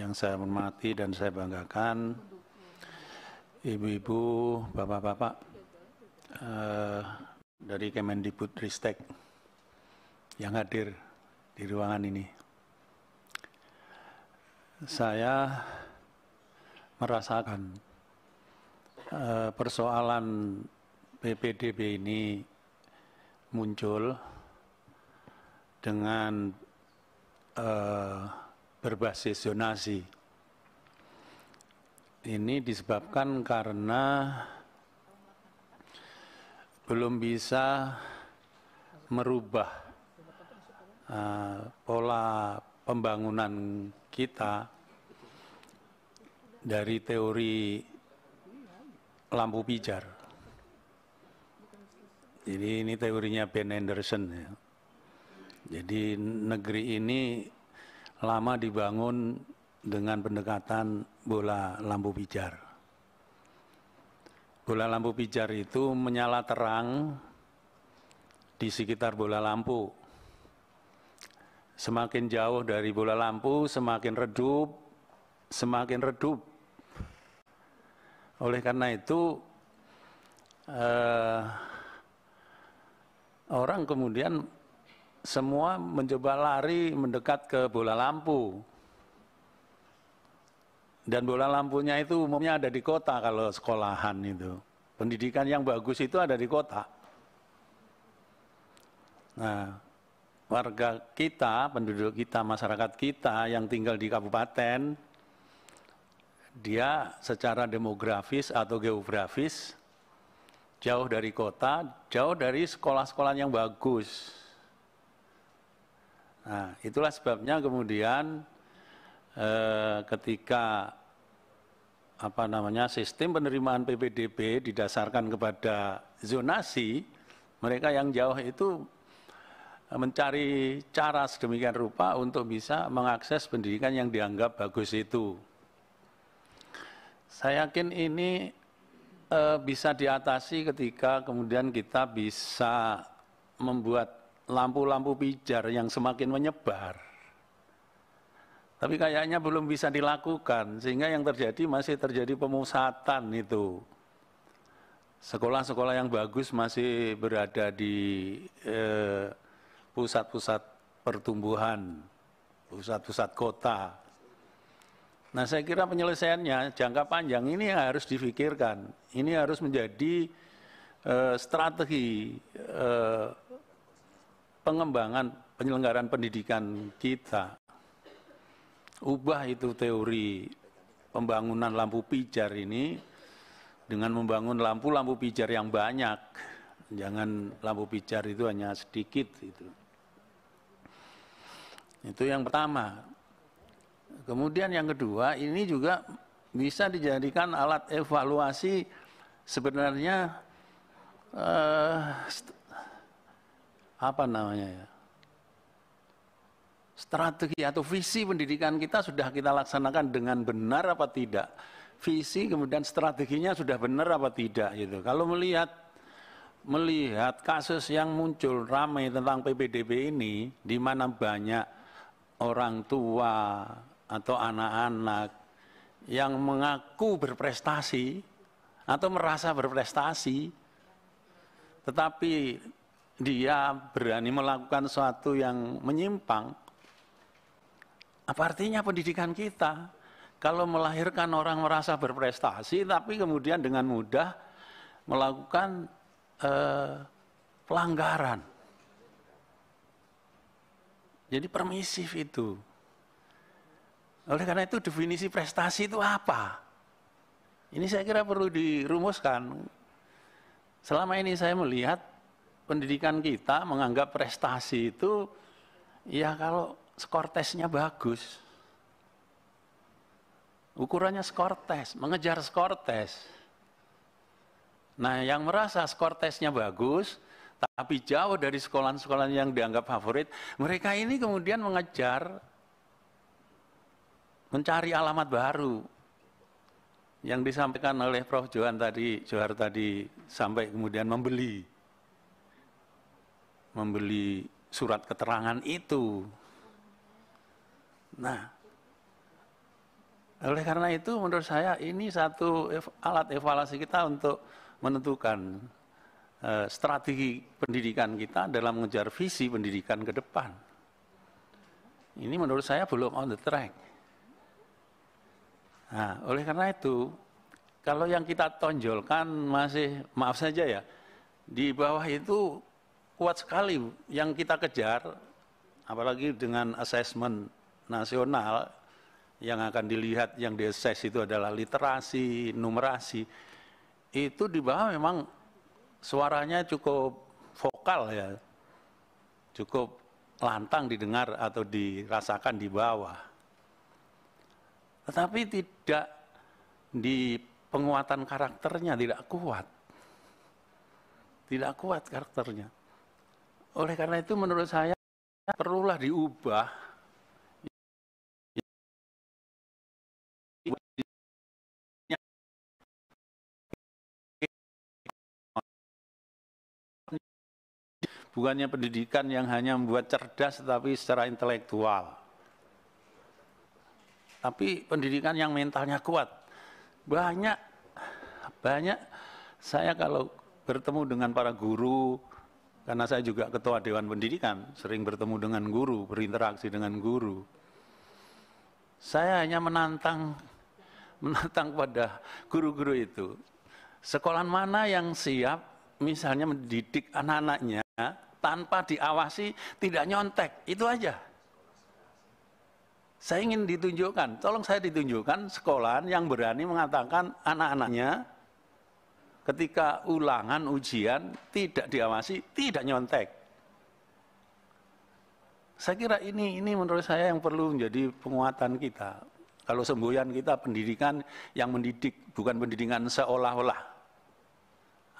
yang saya hormati dan saya banggakan, ibu-ibu, bapak-bapak eh, dari Kemendikbud Ristek yang hadir di ruangan ini. Saya merasakan Eh, persoalan PPDB ini muncul dengan eh, berbasis zonasi. Ini disebabkan karena belum bisa merubah uh, pola pembangunan kita dari teori lampu pijar. Jadi ini teorinya Ben Anderson ya. Jadi negeri ini lama dibangun dengan pendekatan bola lampu pijar. Bola lampu pijar itu menyala terang di sekitar bola lampu. Semakin jauh dari bola lampu, semakin redup, semakin redup oleh karena itu eh, orang kemudian semua mencoba lari mendekat ke bola lampu. Dan bola lampunya itu umumnya ada di kota kalau sekolahan itu. Pendidikan yang bagus itu ada di kota. Nah, warga kita, penduduk kita, masyarakat kita yang tinggal di kabupaten dia secara demografis atau geografis jauh dari kota, jauh dari sekolah-sekolah yang bagus. Nah, itulah sebabnya kemudian eh, ketika apa namanya sistem penerimaan PPDB didasarkan kepada zonasi, mereka yang jauh itu eh, mencari cara sedemikian rupa untuk bisa mengakses pendidikan yang dianggap bagus itu. Saya yakin ini e, bisa diatasi ketika kemudian kita bisa membuat lampu-lampu pijar yang semakin menyebar. Tapi kayaknya belum bisa dilakukan, sehingga yang terjadi masih terjadi pemusatan itu. Sekolah-sekolah yang bagus masih berada di e, pusat-pusat eh, pusat -pusat pertumbuhan, pusat-pusat kota. Nah saya kira penyelesaiannya jangka panjang ini yang harus difikirkan. Ini harus menjadi uh, strategi uh, pengembangan penyelenggaraan pendidikan kita. Ubah itu teori pembangunan lampu pijar ini dengan membangun lampu-lampu pijar yang banyak. Jangan lampu pijar itu hanya sedikit itu. Itu yang pertama. Kemudian yang kedua, ini juga bisa dijadikan alat evaluasi sebenarnya eh, apa namanya ya? Strategi atau visi pendidikan kita sudah kita laksanakan dengan benar apa tidak? Visi kemudian strateginya sudah benar apa tidak gitu. Kalau melihat melihat kasus yang muncul ramai tentang PPDB ini di mana banyak orang tua atau anak-anak yang mengaku berprestasi atau merasa berprestasi, tetapi dia berani melakukan sesuatu yang menyimpang, apa artinya pendidikan kita? Kalau melahirkan orang merasa berprestasi, tapi kemudian dengan mudah melakukan eh, pelanggaran. Jadi permisif itu. Oleh karena itu definisi prestasi itu apa? Ini saya kira perlu dirumuskan. Selama ini saya melihat pendidikan kita menganggap prestasi itu ya kalau skor tesnya bagus. Ukurannya skor tes, mengejar skor tes. Nah, yang merasa skor tesnya bagus, tapi jauh dari sekolah-sekolah yang dianggap favorit, mereka ini kemudian mengejar mencari alamat baru yang disampaikan oleh Prof. Johan tadi, Johar tadi sampai kemudian membeli membeli surat keterangan itu. Nah, oleh karena itu menurut saya ini satu alat evaluasi kita untuk menentukan uh, strategi pendidikan kita dalam mengejar visi pendidikan ke depan. Ini menurut saya belum on the track. Nah, oleh karena itu, kalau yang kita tonjolkan masih, maaf saja ya, di bawah itu kuat sekali yang kita kejar, apalagi dengan asesmen nasional yang akan dilihat yang di assess itu adalah literasi, numerasi, itu di bawah memang suaranya cukup vokal ya, cukup lantang didengar atau dirasakan di bawah. Tetapi tidak di penguatan karakternya tidak kuat. Tidak kuat karakternya. Oleh karena itu menurut saya perlulah diubah bukannya pendidikan yang hanya membuat cerdas tetapi secara intelektual tapi pendidikan yang mentalnya kuat. Banyak, banyak saya kalau bertemu dengan para guru, karena saya juga ketua Dewan Pendidikan, sering bertemu dengan guru, berinteraksi dengan guru. Saya hanya menantang *laughs* menantang pada guru-guru itu. Sekolah mana yang siap misalnya mendidik anak-anaknya tanpa diawasi, tidak nyontek, itu aja. Saya ingin ditunjukkan, tolong saya ditunjukkan sekolahan yang berani mengatakan anak-anaknya ketika ulangan ujian tidak diawasi, tidak nyontek. Saya kira ini ini menurut saya yang perlu menjadi penguatan kita. Kalau semboyan kita pendidikan yang mendidik, bukan pendidikan seolah-olah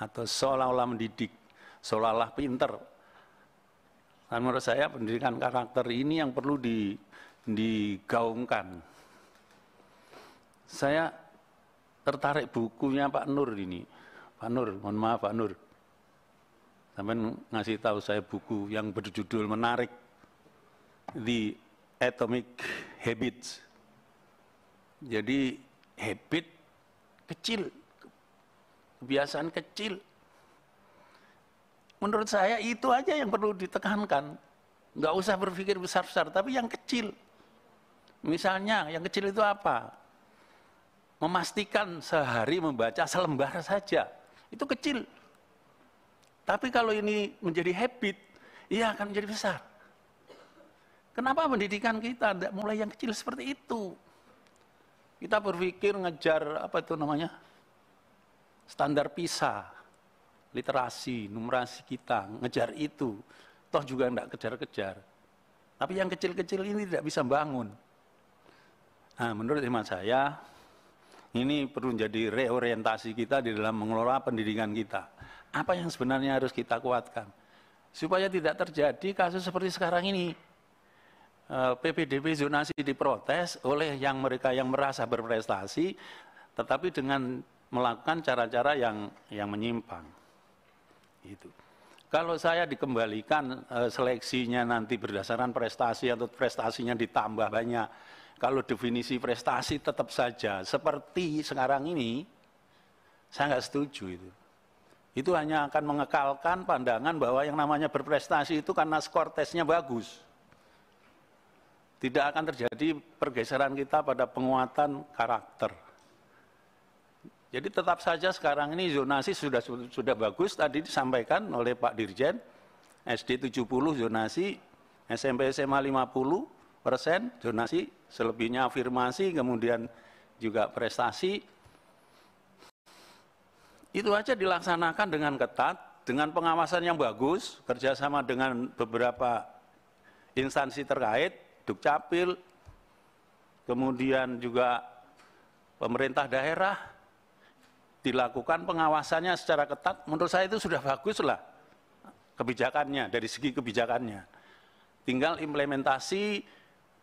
atau seolah-olah mendidik, seolah-olah pinter. Dan menurut saya pendidikan karakter ini yang perlu di digaungkan. Saya tertarik bukunya Pak Nur ini. Pak Nur, mohon maaf Pak Nur. Sampai ngasih tahu saya buku yang berjudul menarik The Atomic Habits. Jadi habit kecil, kebiasaan kecil. Menurut saya itu aja yang perlu ditekankan. Nggak usah berpikir besar-besar, tapi yang kecil. Misalnya yang kecil itu apa? Memastikan sehari membaca selembar saja. Itu kecil. Tapi kalau ini menjadi habit, ia akan menjadi besar. Kenapa pendidikan kita tidak mulai yang kecil seperti itu? Kita berpikir ngejar apa itu namanya? Standar PISA, literasi, numerasi kita, ngejar itu. Toh juga tidak kejar-kejar. Tapi yang kecil-kecil ini tidak bisa bangun. Nah, menurut hemat saya, ini perlu menjadi reorientasi kita di dalam mengelola pendidikan kita. Apa yang sebenarnya harus kita kuatkan? Supaya tidak terjadi kasus seperti sekarang ini. E, PPDB zonasi diprotes oleh yang mereka yang merasa berprestasi, tetapi dengan melakukan cara-cara yang yang menyimpang. Itu. Kalau saya dikembalikan e, seleksinya nanti berdasarkan prestasi atau prestasinya ditambah banyak, kalau definisi prestasi tetap saja seperti sekarang ini, saya nggak setuju itu. Itu hanya akan mengekalkan pandangan bahwa yang namanya berprestasi itu karena skor tesnya bagus. Tidak akan terjadi pergeseran kita pada penguatan karakter. Jadi tetap saja sekarang ini zonasi sudah sudah bagus tadi disampaikan oleh Pak Dirjen SD 70 zonasi, SMP SMA 50, persen zonasi, selebihnya afirmasi, kemudian juga prestasi. Itu aja dilaksanakan dengan ketat, dengan pengawasan yang bagus, kerjasama dengan beberapa instansi terkait, Dukcapil, kemudian juga pemerintah daerah, dilakukan pengawasannya secara ketat, menurut saya itu sudah bagus lah kebijakannya, dari segi kebijakannya. Tinggal implementasi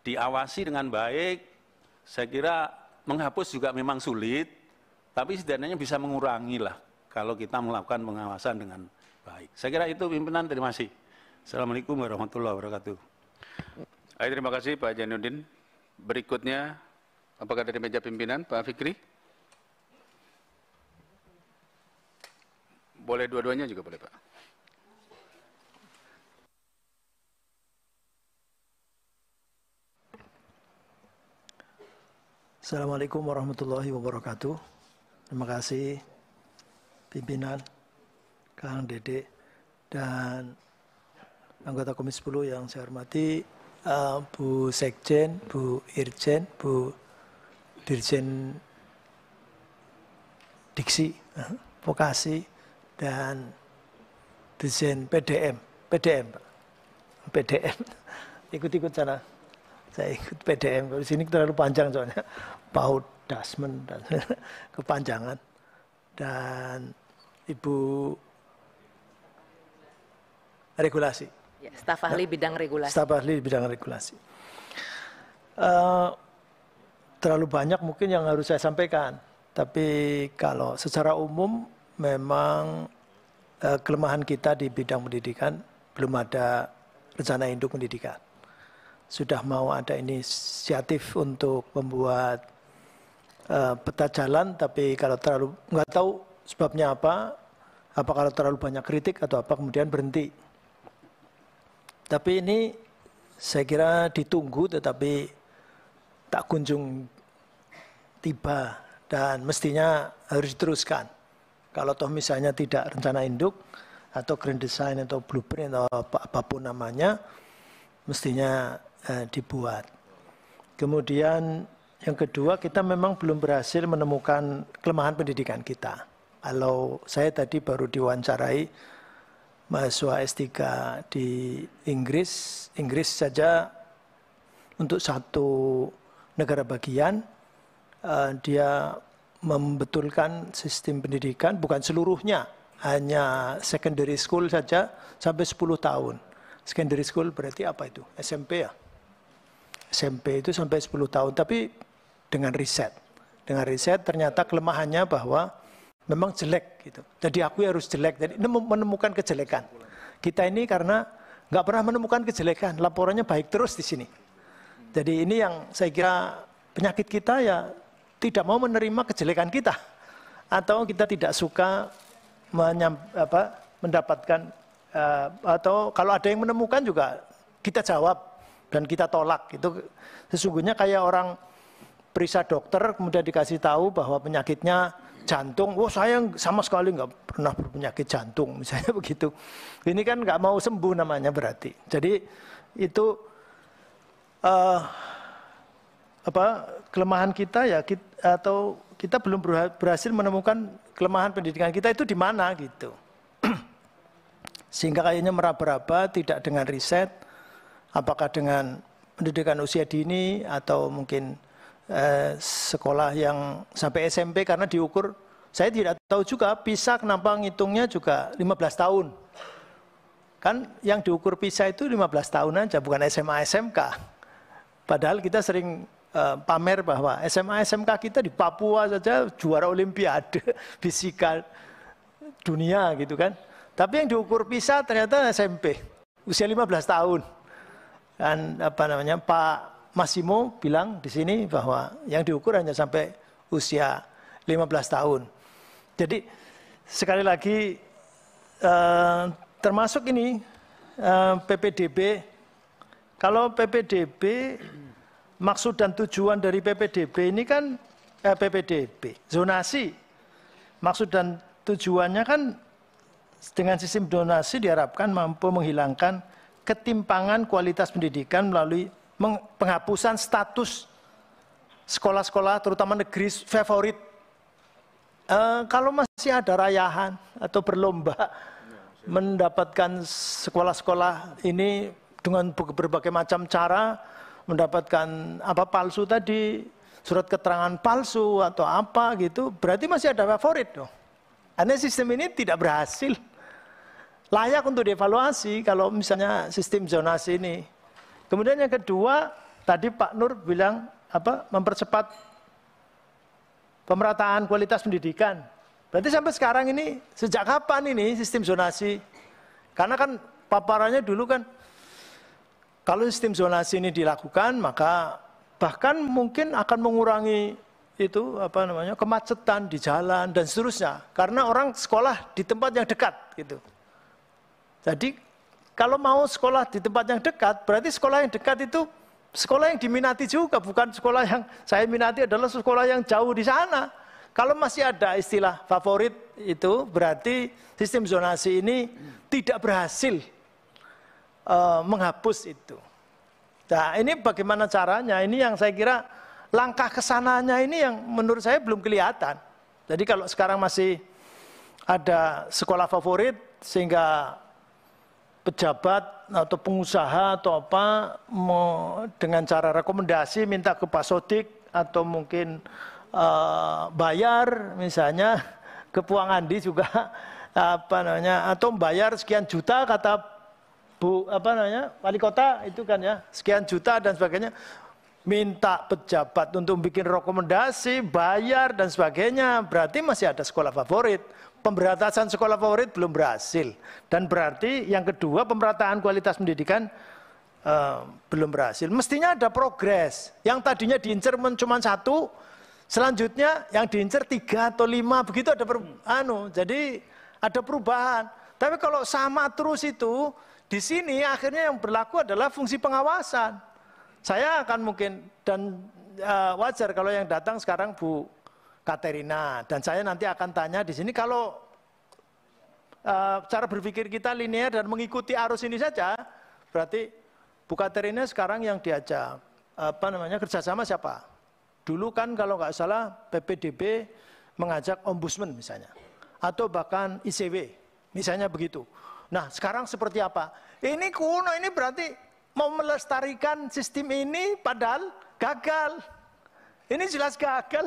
diawasi dengan baik, saya kira menghapus juga memang sulit, tapi setidaknya bisa mengurangi lah kalau kita melakukan pengawasan dengan baik. Saya kira itu pimpinan, terima kasih. Assalamualaikum warahmatullahi wabarakatuh. Ayo, terima kasih Pak Janudin. Berikutnya, apakah dari meja pimpinan Pak Fikri? Boleh dua-duanya juga boleh Pak. Assalamualaikum warahmatullahi wabarakatuh. Terima kasih pimpinan Kang Dede dan anggota Komisi 10 yang saya hormati, uh, Bu Sekjen, Bu Irjen, Bu Dirjen Diksi, eh, Vokasi, dan Dirjen PDM, PDM, PDM. *laughs* Ikut-ikut sana. Saya ikut PDM. Di sini terlalu panjang soalnya. Paut Dasmen dan *laughs* kepanjangan dan Ibu regulasi. Ya, staf ahli bidang regulasi. Staf ahli bidang regulasi. Uh, terlalu banyak mungkin yang harus saya sampaikan, tapi kalau secara umum memang uh, kelemahan kita di bidang pendidikan belum ada rencana induk pendidikan. Sudah mau ada inisiatif untuk membuat uh, peta jalan, tapi kalau terlalu nggak tahu sebabnya apa, apa kalau terlalu banyak kritik atau apa kemudian berhenti. Tapi ini saya kira ditunggu tetapi tak kunjung tiba dan mestinya harus diteruskan. Kalau toh misalnya tidak rencana induk atau grand design atau blueprint atau apa apapun namanya, mestinya eh, dibuat. Kemudian yang kedua, kita memang belum berhasil menemukan kelemahan pendidikan kita. Kalau saya tadi baru diwawancarai mahasiswa S3 di Inggris, Inggris saja untuk satu negara bagian eh, dia membetulkan sistem pendidikan bukan seluruhnya, hanya secondary school saja sampai 10 tahun. Secondary school berarti apa itu? SMP ya? SMP itu sampai 10 tahun, tapi dengan riset. Dengan riset ternyata kelemahannya bahwa memang jelek gitu. Jadi aku harus jelek. Jadi menemukan kejelekan. Kita ini karena nggak pernah menemukan kejelekan, laporannya baik terus di sini. Jadi ini yang saya kira penyakit kita ya tidak mau menerima kejelekan kita atau kita tidak suka menyam, apa, mendapatkan uh, atau kalau ada yang menemukan juga kita jawab dan kita tolak itu sesungguhnya kayak orang periksa dokter kemudian dikasih tahu bahwa penyakitnya jantung, wah oh, saya sama sekali nggak pernah berpenyakit jantung, misalnya *laughs* begitu. Ini kan nggak mau sembuh namanya berarti. Jadi itu uh, apa kelemahan kita ya kita, atau kita belum berhasil menemukan kelemahan pendidikan kita itu di mana gitu. *clears throat* Sehingga kayaknya meraba-raba tidak dengan riset, apakah dengan pendidikan usia dini atau mungkin eh, sekolah yang sampai SMP karena diukur saya tidak tahu juga PISA kenapa ngitungnya juga 15 tahun. Kan yang diukur PISA itu 15 tahun aja bukan SMA SMK. Padahal kita sering eh, pamer bahwa SMA SMK kita di Papua saja juara olimpiade *laughs* fisika dunia gitu kan. Tapi yang diukur PISA ternyata SMP usia 15 tahun. Dan apa namanya Pak Massimo bilang di sini bahwa yang diukur hanya sampai usia 15 tahun. Jadi sekali lagi eh, termasuk ini eh, PPDB kalau PPDB maksud dan tujuan dari PPDB ini kan eh, PPDB zonasi maksud dan tujuannya kan dengan sistem donasi diharapkan mampu menghilangkan ketimpangan kualitas pendidikan melalui penghapusan status sekolah-sekolah terutama negeri favorit. E, kalau masih ada rayahan atau berlomba mendapatkan sekolah-sekolah ini dengan berbagai macam cara mendapatkan apa palsu tadi surat keterangan palsu atau apa gitu, berarti masih ada favorit dong. Karena sistem ini tidak berhasil. Layak untuk dievaluasi kalau misalnya sistem zonasi ini. Kemudian yang kedua, tadi Pak Nur bilang apa mempercepat pemerataan kualitas pendidikan. Berarti sampai sekarang ini sejak kapan ini sistem zonasi? Karena kan paparannya dulu kan kalau sistem zonasi ini dilakukan maka bahkan mungkin akan mengurangi itu apa namanya kemacetan di jalan dan seterusnya karena orang sekolah di tempat yang dekat gitu. Jadi kalau mau sekolah di tempat yang dekat, berarti sekolah yang dekat itu sekolah yang diminati juga, bukan sekolah yang saya minati adalah sekolah yang jauh di sana. Kalau masih ada istilah favorit itu berarti sistem zonasi ini tidak berhasil uh, menghapus itu. Nah ini bagaimana caranya? Ini yang saya kira langkah kesananya ini yang menurut saya belum kelihatan. Jadi kalau sekarang masih ada sekolah favorit sehingga pejabat atau pengusaha atau apa mau dengan cara rekomendasi minta ke Pak Sodik atau mungkin uh, bayar misalnya *laughs* ke Puangandi juga *laughs* apa namanya atau bayar sekian juta kata Bu apa namanya wali kota itu kan ya sekian juta dan sebagainya minta pejabat untuk bikin rekomendasi, bayar dan sebagainya, berarti masih ada sekolah favorit pemberantasan sekolah favorit belum berhasil. Dan berarti yang kedua pemerataan kualitas pendidikan uh, belum berhasil. Mestinya ada progres. Yang tadinya diincer cuma satu, selanjutnya yang diincer tiga atau lima, begitu ada per, anu. Jadi ada perubahan. Tapi kalau sama terus itu, di sini akhirnya yang berlaku adalah fungsi pengawasan. Saya akan mungkin dan uh, wajar kalau yang datang sekarang Bu Katerina. Dan saya nanti akan tanya di sini kalau uh, cara berpikir kita linear dan mengikuti arus ini saja, berarti Bu Katerina sekarang yang diajak apa namanya kerjasama siapa? Dulu kan kalau nggak salah PPDB mengajak ombudsman misalnya, atau bahkan ICW, misalnya begitu. Nah sekarang seperti apa? Ini kuno, ini berarti mau melestarikan sistem ini padahal gagal. Ini jelas gagal.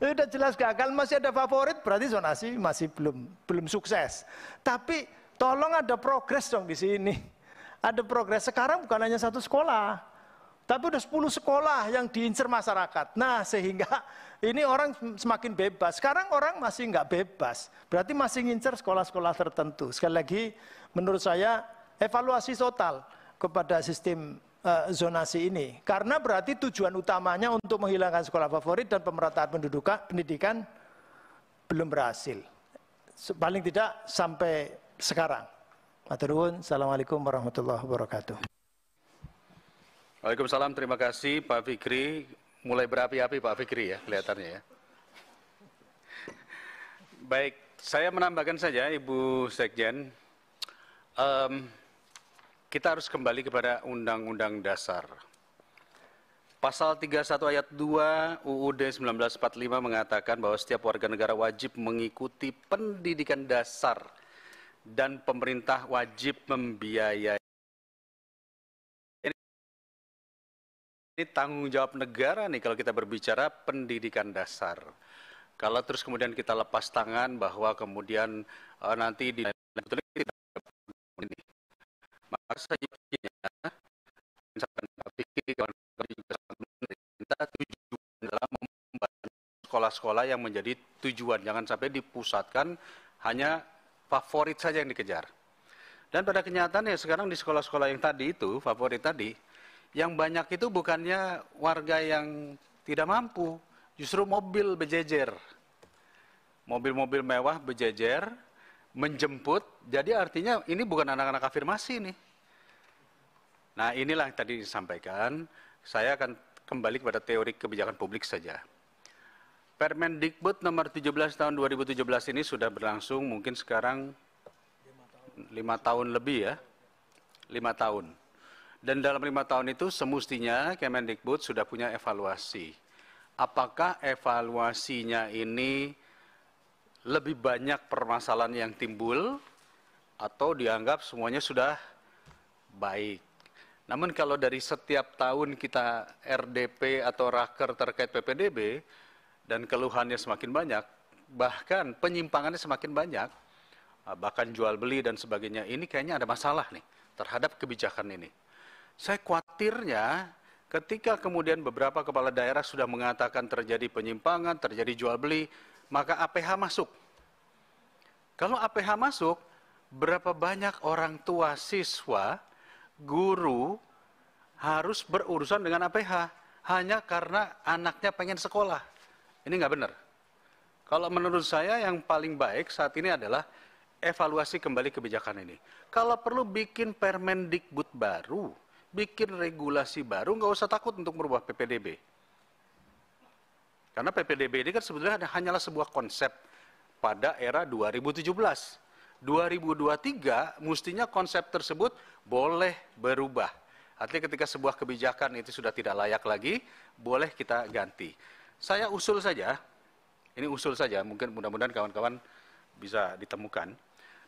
Udah jelas gagal, masih ada favorit berarti zonasi masih belum belum sukses. Tapi tolong ada progres dong di sini. Ada progres. Sekarang bukan hanya satu sekolah, tapi udah 10 sekolah yang diincer masyarakat. Nah, sehingga ini orang semakin bebas. Sekarang orang masih nggak bebas. Berarti masih ngincer sekolah-sekolah tertentu. Sekali lagi, menurut saya evaluasi total kepada sistem Eh, zonasi ini. Karena berarti tujuan utamanya untuk menghilangkan sekolah favorit dan pemerataan pendudukan pendidikan belum berhasil. Paling tidak sampai sekarang. Maturun, Assalamualaikum warahmatullahi wabarakatuh. Waalaikumsalam, terima kasih Pak Fikri. Mulai berapi-api Pak Fikri ya, kelihatannya ya. Baik, saya menambahkan saja Ibu Sekjen. Um, kita harus kembali kepada Undang-Undang Dasar. Pasal 31 ayat 2 UUD 1945 mengatakan bahwa setiap warga negara wajib mengikuti pendidikan dasar dan pemerintah wajib membiayai. Ini tanggung jawab negara nih kalau kita berbicara pendidikan dasar. Kalau terus kemudian kita lepas tangan bahwa kemudian eh, nanti di Ya. misalkan Pikir kita tujuan dalam sekolah-sekolah yang menjadi tujuan jangan sampai dipusatkan hanya favorit saja yang dikejar dan pada kenyataannya sekarang di sekolah-sekolah yang tadi itu favorit tadi yang banyak itu bukannya warga yang tidak mampu justru mobil bejejer mobil-mobil mewah bejejer menjemput jadi artinya ini bukan anak-anak afirmasi nih Nah inilah yang tadi disampaikan, saya akan kembali kepada teori kebijakan publik saja. Permendikbud nomor 17 tahun 2017 ini sudah berlangsung mungkin sekarang 5 tahun lebih ya, 5 tahun. Dan dalam 5 tahun itu semestinya Kemendikbud sudah punya evaluasi. Apakah evaluasinya ini lebih banyak permasalahan yang timbul atau dianggap semuanya sudah baik? Namun kalau dari setiap tahun kita RDP atau raker terkait PPDB dan keluhannya semakin banyak, bahkan penyimpangannya semakin banyak, ah, bahkan jual beli dan sebagainya, ini kayaknya ada masalah nih terhadap kebijakan ini. Saya khawatirnya ketika kemudian beberapa kepala daerah sudah mengatakan terjadi penyimpangan, terjadi jual beli, maka APH masuk. Kalau APH masuk, berapa banyak orang tua siswa guru harus berurusan dengan APH hanya karena anaknya pengen sekolah. Ini nggak benar. Kalau menurut saya yang paling baik saat ini adalah evaluasi kembali kebijakan ini. Kalau perlu bikin Permendikbud baru, bikin regulasi baru, nggak usah takut untuk merubah PPDB. Karena PPDB ini kan sebetulnya hanyalah sebuah konsep pada era 2017 2023 mestinya konsep tersebut boleh berubah. Artinya ketika sebuah kebijakan itu sudah tidak layak lagi, boleh kita ganti. Saya usul saja, ini usul saja, mungkin mudah-mudahan kawan-kawan bisa ditemukan.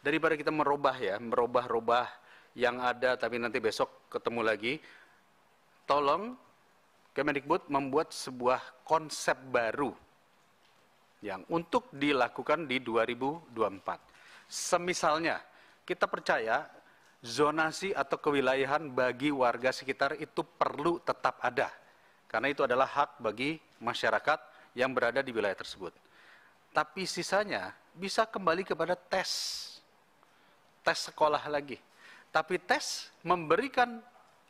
Daripada kita merubah ya, merubah-rubah yang ada tapi nanti besok ketemu lagi, tolong Kemendikbud membuat sebuah konsep baru yang untuk dilakukan di 2024. Semisalnya, kita percaya zonasi atau kewilayahan bagi warga sekitar itu perlu tetap ada. Karena itu adalah hak bagi masyarakat yang berada di wilayah tersebut. Tapi sisanya bisa kembali kepada tes. Tes sekolah lagi. Tapi tes memberikan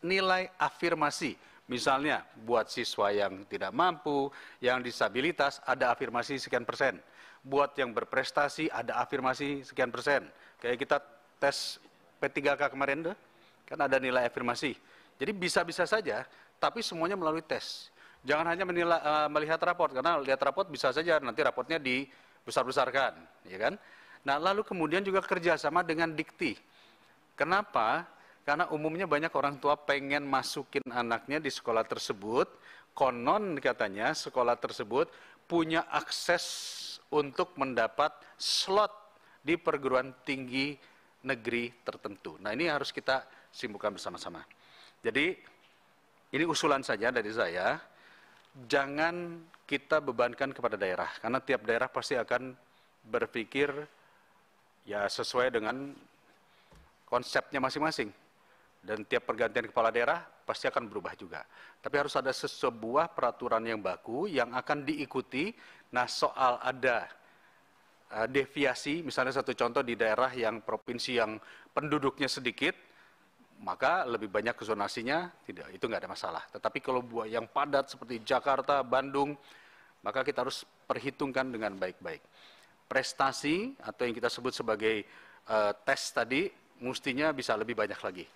nilai afirmasi. Misalnya buat siswa yang tidak mampu, yang disabilitas ada afirmasi sekian persen buat yang berprestasi ada afirmasi sekian persen. Kayak kita tes P3K kemarin deh kan ada nilai afirmasi. Jadi bisa-bisa saja, tapi semuanya melalui tes. Jangan hanya menilai, uh, eh, melihat raport, karena lihat raport bisa saja nanti raportnya dibesar-besarkan, ya kan? Nah, lalu kemudian juga kerjasama dengan dikti. Kenapa? Karena umumnya banyak orang tua pengen masukin anaknya di sekolah tersebut, konon katanya sekolah tersebut punya akses untuk mendapat slot di perguruan tinggi negeri tertentu. Nah ini harus kita simpulkan bersama-sama. Jadi ini usulan saja dari saya, jangan kita bebankan kepada daerah, karena tiap daerah pasti akan berpikir ya sesuai dengan konsepnya masing-masing dan tiap pergantian kepala daerah pasti akan berubah juga. Tapi harus ada sebuah peraturan yang baku yang akan diikuti. Nah, soal ada uh, deviasi, misalnya satu contoh di daerah yang provinsi yang penduduknya sedikit, maka lebih banyak ke tidak, itu nggak ada masalah. Tetapi kalau buah yang padat seperti Jakarta, Bandung, maka kita harus perhitungkan dengan baik-baik. Prestasi atau yang kita sebut sebagai uh, tes tadi, mestinya bisa lebih banyak lagi.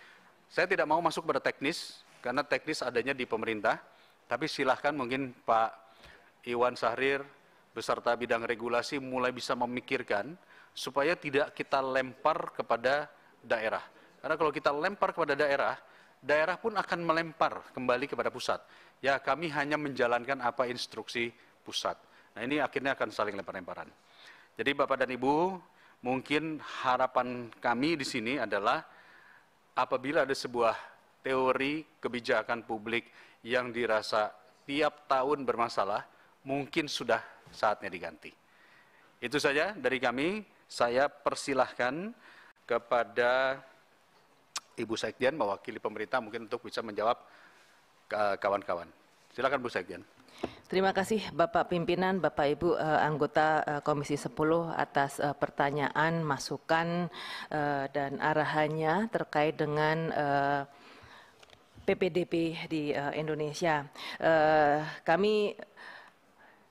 Saya tidak mau masuk pada teknis, karena teknis adanya di pemerintah, tapi silahkan mungkin Pak Iwan Sahrir, beserta bidang regulasi mulai bisa memikirkan supaya tidak kita lempar kepada daerah. Karena kalau kita lempar kepada daerah, daerah pun akan melempar kembali kepada pusat. Ya kami hanya menjalankan apa instruksi pusat. Nah ini akhirnya akan saling lempar-lemparan. Jadi Bapak dan Ibu, mungkin harapan kami di sini adalah apabila ada sebuah teori kebijakan publik yang dirasa tiap tahun bermasalah, mungkin sudah saatnya diganti. Itu saja dari kami. Saya persilahkan kepada Ibu Sekjen mewakili pemerintah mungkin untuk bisa menjawab eh, kawan-kawan. Silakan Bu Sekjen. Terima kasih Bapak Pimpinan, Bapak Ibu uh, anggota uh, Komisi 10 atas uh, pertanyaan, masukan uh, dan arahannya terkait dengan uh, PPDP di uh, Indonesia. Uh, kami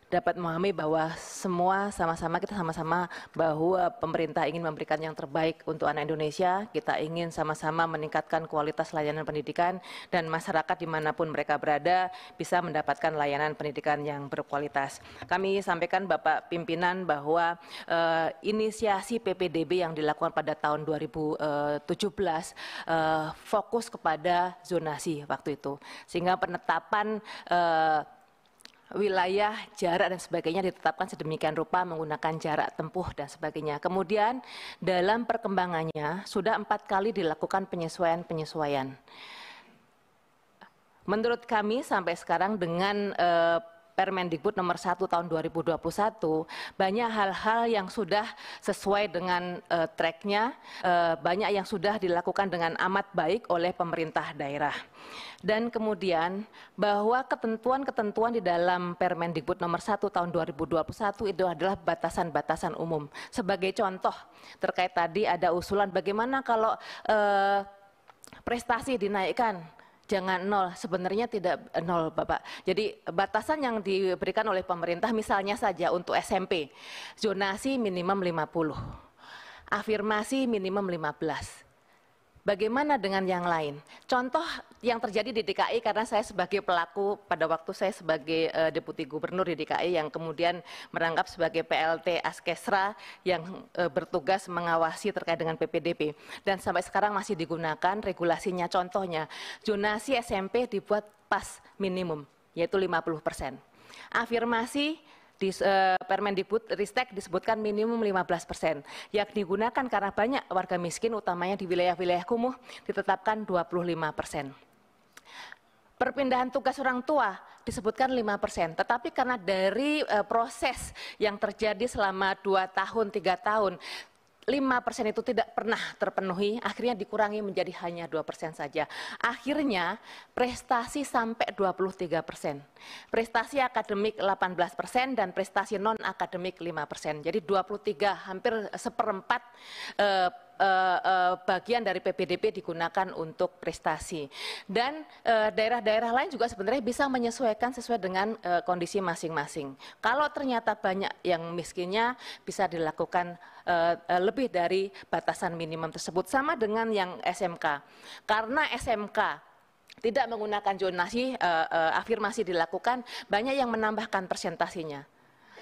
dapat memahami bahwa semua sama-sama kita sama-sama bahwa eh, pemerintah ingin memberikan yang terbaik untuk anak Indonesia, kita ingin sama-sama meningkatkan kualitas layanan pendidikan dan masyarakat dimanapun mereka berada bisa mendapatkan layanan pendidikan yang berkualitas. Kami sampaikan Bapak Pimpinan bahwa e, inisiasi PPDB yang dilakukan pada tahun 2017 e, eh, fokus kepada zonasi waktu itu, sehingga penetapan e, wilayah, jarak dan sebagainya ditetapkan sedemikian rupa menggunakan jarak tempuh dan sebagainya. Kemudian dalam perkembangannya sudah empat kali dilakukan penyesuaian-penyesuaian. Menurut kami sampai sekarang dengan eh, Permendikbud nomor 1 tahun 2021 banyak hal-hal yang sudah sesuai dengan uh, tracknya uh, banyak yang sudah dilakukan dengan amat baik oleh pemerintah daerah dan kemudian bahwa ketentuan-ketentuan di dalam Permendikbud nomor 1 tahun 2021 itu adalah batasan-batasan umum sebagai contoh terkait tadi ada usulan bagaimana kalau uh, prestasi dinaikkan jangan nol. Sebenarnya tidak eh, nol, Bapak. Jadi batasan yang diberikan oleh pemerintah misalnya saja untuk SMP, zonasi minimum 50, afirmasi minimum 15, Bagaimana dengan yang lain? Contoh yang terjadi di DKI karena saya sebagai pelaku pada waktu saya sebagai uh, deputi gubernur di DKI yang kemudian merangkap sebagai PLT Askesra yang uh, bertugas mengawasi terkait dengan PPDP dan sampai sekarang masih digunakan regulasinya contohnya zonasi SMP dibuat pas minimum yaitu 50 persen. Afirmasi di uh, eh, Permendikbud Ristek disebutkan minimum 15%, persen yang digunakan karena banyak warga miskin utamanya di wilayah-wilayah kumuh ditetapkan 25%. persen. Perpindahan tugas orang tua disebutkan 5%, persen, tetapi karena dari e, proses yang terjadi selama 2 tahun, 3 tahun, lima persen itu tidak pernah terpenuhi, akhirnya dikurangi menjadi hanya dua persen saja. Akhirnya prestasi sampai 23%. Prestasi akademik 18% dan prestasi non-akademik 5%. Jadi 23 hampir seperempat eh, uh, uh, bagian dari PPDB digunakan untuk prestasi. Dan eh, daerah-daerah lain juga sebenarnya bisa menyesuaikan sesuai dengan kondisi masing-masing. Kalau ternyata banyak yang miskinnya bisa dilakukan lebih dari batasan minimum tersebut sama dengan yang SMK. Karena SMK tidak menggunakan zonasi, eh, eh, afirmasi dilakukan, banyak yang menambahkan persentasenya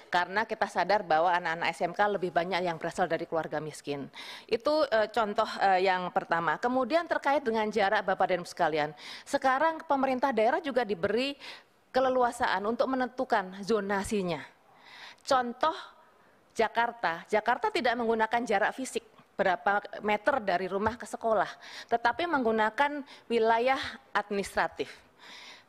karena kita sadar bahwa anak-anak SMK lebih banyak yang berasal dari keluarga miskin. Itu e, contoh e, yang pertama. Kemudian terkait dengan jarak Bapak dan Ibu sekalian, sekarang pemerintah daerah juga diberi keleluasaan untuk menentukan zonasinya. Contoh Jakarta, Jakarta tidak menggunakan jarak fisik berapa meter dari rumah ke sekolah, tetapi menggunakan wilayah administratif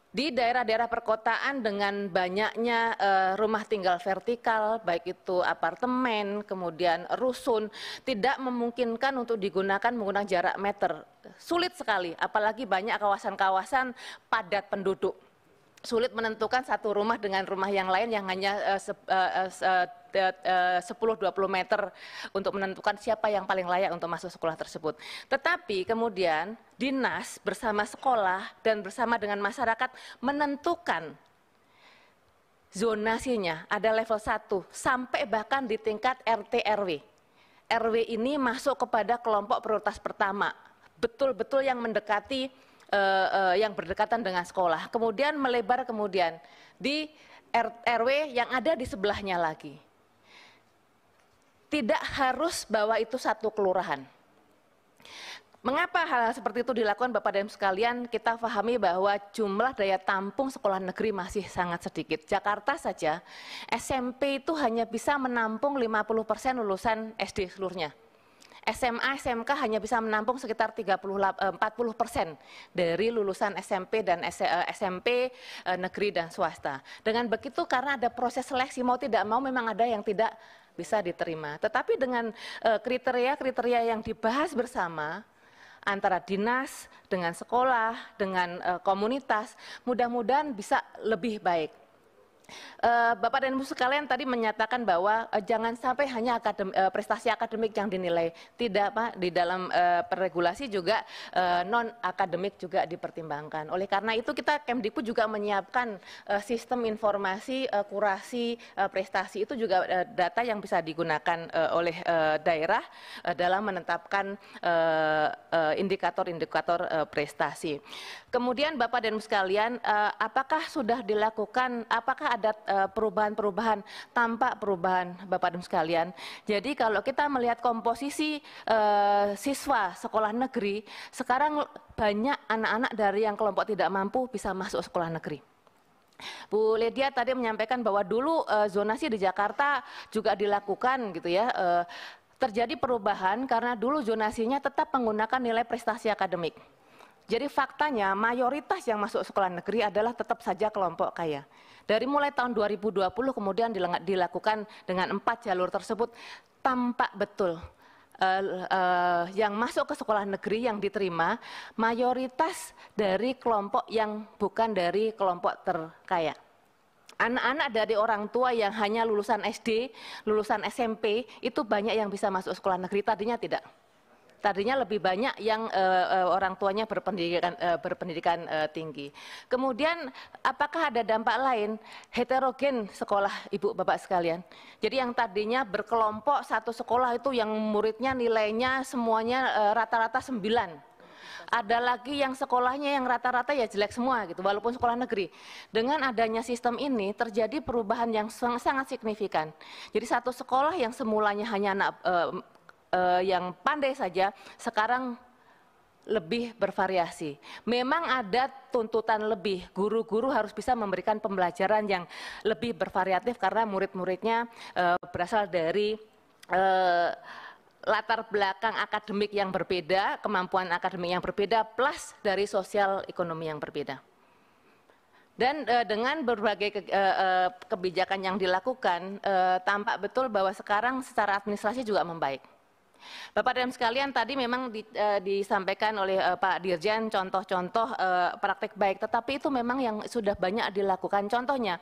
di daerah-daerah perkotaan dengan banyaknya uh, rumah tinggal vertikal, baik itu apartemen, kemudian rusun, tidak memungkinkan untuk digunakan menggunakan jarak meter. Sulit sekali, apalagi banyak kawasan-kawasan padat penduduk sulit menentukan satu rumah dengan rumah yang lain yang hanya uh, se, uh, uh, 10-20 eh, eh, meter untuk menentukan siapa yang paling layak untuk masuk sekolah tersebut. Tetapi kemudian dinas bersama sekolah dan bersama dengan masyarakat menentukan zonasinya ada level 1 sampai bahkan di tingkat RT RW. RW ini masuk kepada kelompok prioritas pertama, betul-betul yang mendekati uh, uh, yang berdekatan dengan sekolah. Kemudian melebar kemudian di RW yang ada di sebelahnya lagi. Tidak harus bahwa itu satu kelurahan. Mengapa hal, hal seperti itu dilakukan Bapak dan sekalian? Kita pahami bahwa jumlah daya tampung sekolah negeri masih sangat sedikit. Jakarta saja SMP itu hanya bisa menampung 50% lulusan SD seluruhnya. SMA, SMK hanya bisa menampung sekitar 30, 40 eh, persen dari lulusan SMP dan SMP e, eh, eh, negeri dan swasta. Dengan begitu karena ada proses seleksi mau tidak mau memang ada yang tidak bisa diterima. Tetapi dengan eh, kriteria-kriteria yang dibahas bersama antara dinas dengan sekolah dengan eh, komunitas, mudah-mudahan bisa lebih baik. Uh, Bapak dan Ibu sekalian tadi menyatakan bahwa uh, jangan sampai hanya akadem, uh, prestasi akademik yang dinilai. Tidak Pak, di dalam uh, perregulasi juga uh, non akademik juga dipertimbangkan. Oleh karena itu kita Kemdikbud juga menyiapkan uh, sistem informasi uh, kurasi uh, prestasi itu juga uh, data yang bisa digunakan uh, oleh uh, daerah uh, dalam menetapkan indikator-indikator uh, uh, uh, prestasi. Kemudian Bapak dan Ibu sekalian, uh, apakah sudah dilakukan apakah ada ada eh, perubahan-perubahan, tampak perubahan Bapak dan sekalian. Jadi kalau kita melihat komposisi eh, siswa sekolah negeri, sekarang banyak anak-anak dari yang kelompok tidak mampu bisa masuk sekolah negeri. Bu Ledia tadi menyampaikan bahwa dulu eh, zonasi di Jakarta juga dilakukan gitu ya. terjadi perubahan karena dulu zonasinya tetap menggunakan nilai prestasi akademik. Jadi faktanya mayoritas yang masuk sekolah negeri adalah tetap saja kelompok kaya. Dari mulai tahun 2020 kemudian dilakukan dengan empat jalur tersebut tampak betul Uh, uh, yang masuk ke sekolah negeri yang diterima mayoritas dari kelompok yang bukan dari kelompok terkaya. Anak-anak dari orang tua yang hanya lulusan SD, lulusan SMP itu banyak yang bisa masuk sekolah negeri tadinya tidak tadinya lebih banyak yang uh, orang tuanya berpendidikan uh, berpendidikan uh, tinggi. Kemudian apakah ada dampak lain heterogen sekolah ibu bapak sekalian? Jadi yang tadinya berkelompok satu sekolah itu yang muridnya nilainya semuanya rata-rata uh, sembilan. -rata ada lagi yang sekolahnya yang rata-rata ya jelek semua gitu, walaupun sekolah negeri. Dengan adanya sistem ini terjadi perubahan yang sangat signifikan. Jadi satu sekolah yang semulanya hanya anak uh, yang pandai saja sekarang lebih bervariasi. Memang ada tuntutan lebih, guru-guru harus bisa memberikan pembelajaran yang lebih bervariatif karena murid-muridnya uh, berasal dari uh, latar belakang akademik yang berbeda, kemampuan akademik yang berbeda, plus dari sosial ekonomi yang berbeda. Dan e, dengan berbagai ke, e, e, kebijakan yang dilakukan, e, tampak betul bahwa sekarang secara administrasi juga membaik. Bapak dan sekalian tadi memang di, e, disampaikan oleh e, Pak Dirjen contoh-contoh e, praktik baik, tetapi itu memang yang sudah banyak dilakukan. Contohnya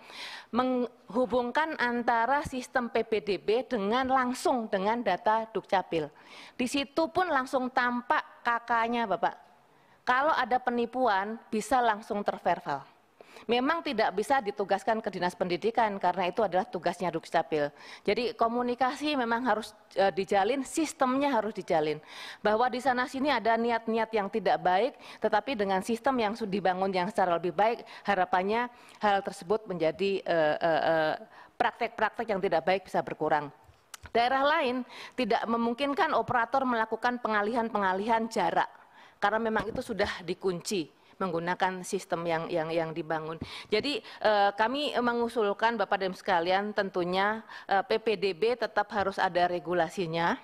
menghubungkan antara sistem PPDB dengan langsung dengan data Dukcapil. Di situ pun langsung tampak kakaknya Bapak. Kalau ada penipuan bisa langsung terverval memang tidak bisa ditugaskan ke dinas pendidikan karena itu adalah tugasnya Dukcapil. Jadi komunikasi memang harus e, dijalin, sistemnya harus dijalin. Bahwa di sana sini ada niat-niat yang tidak baik, tetapi dengan sistem yang sudah dibangun yang secara lebih baik, harapannya hal tersebut menjadi e, e, e, praktek-praktek yang tidak baik bisa berkurang. Daerah lain tidak memungkinkan operator melakukan pengalihan-pengalihan jarak karena memang itu sudah dikunci menggunakan sistem yang yang yang dibangun. Jadi eh, kami mengusulkan Bapak dan sekalian tentunya eh, PPDB tetap harus ada regulasinya.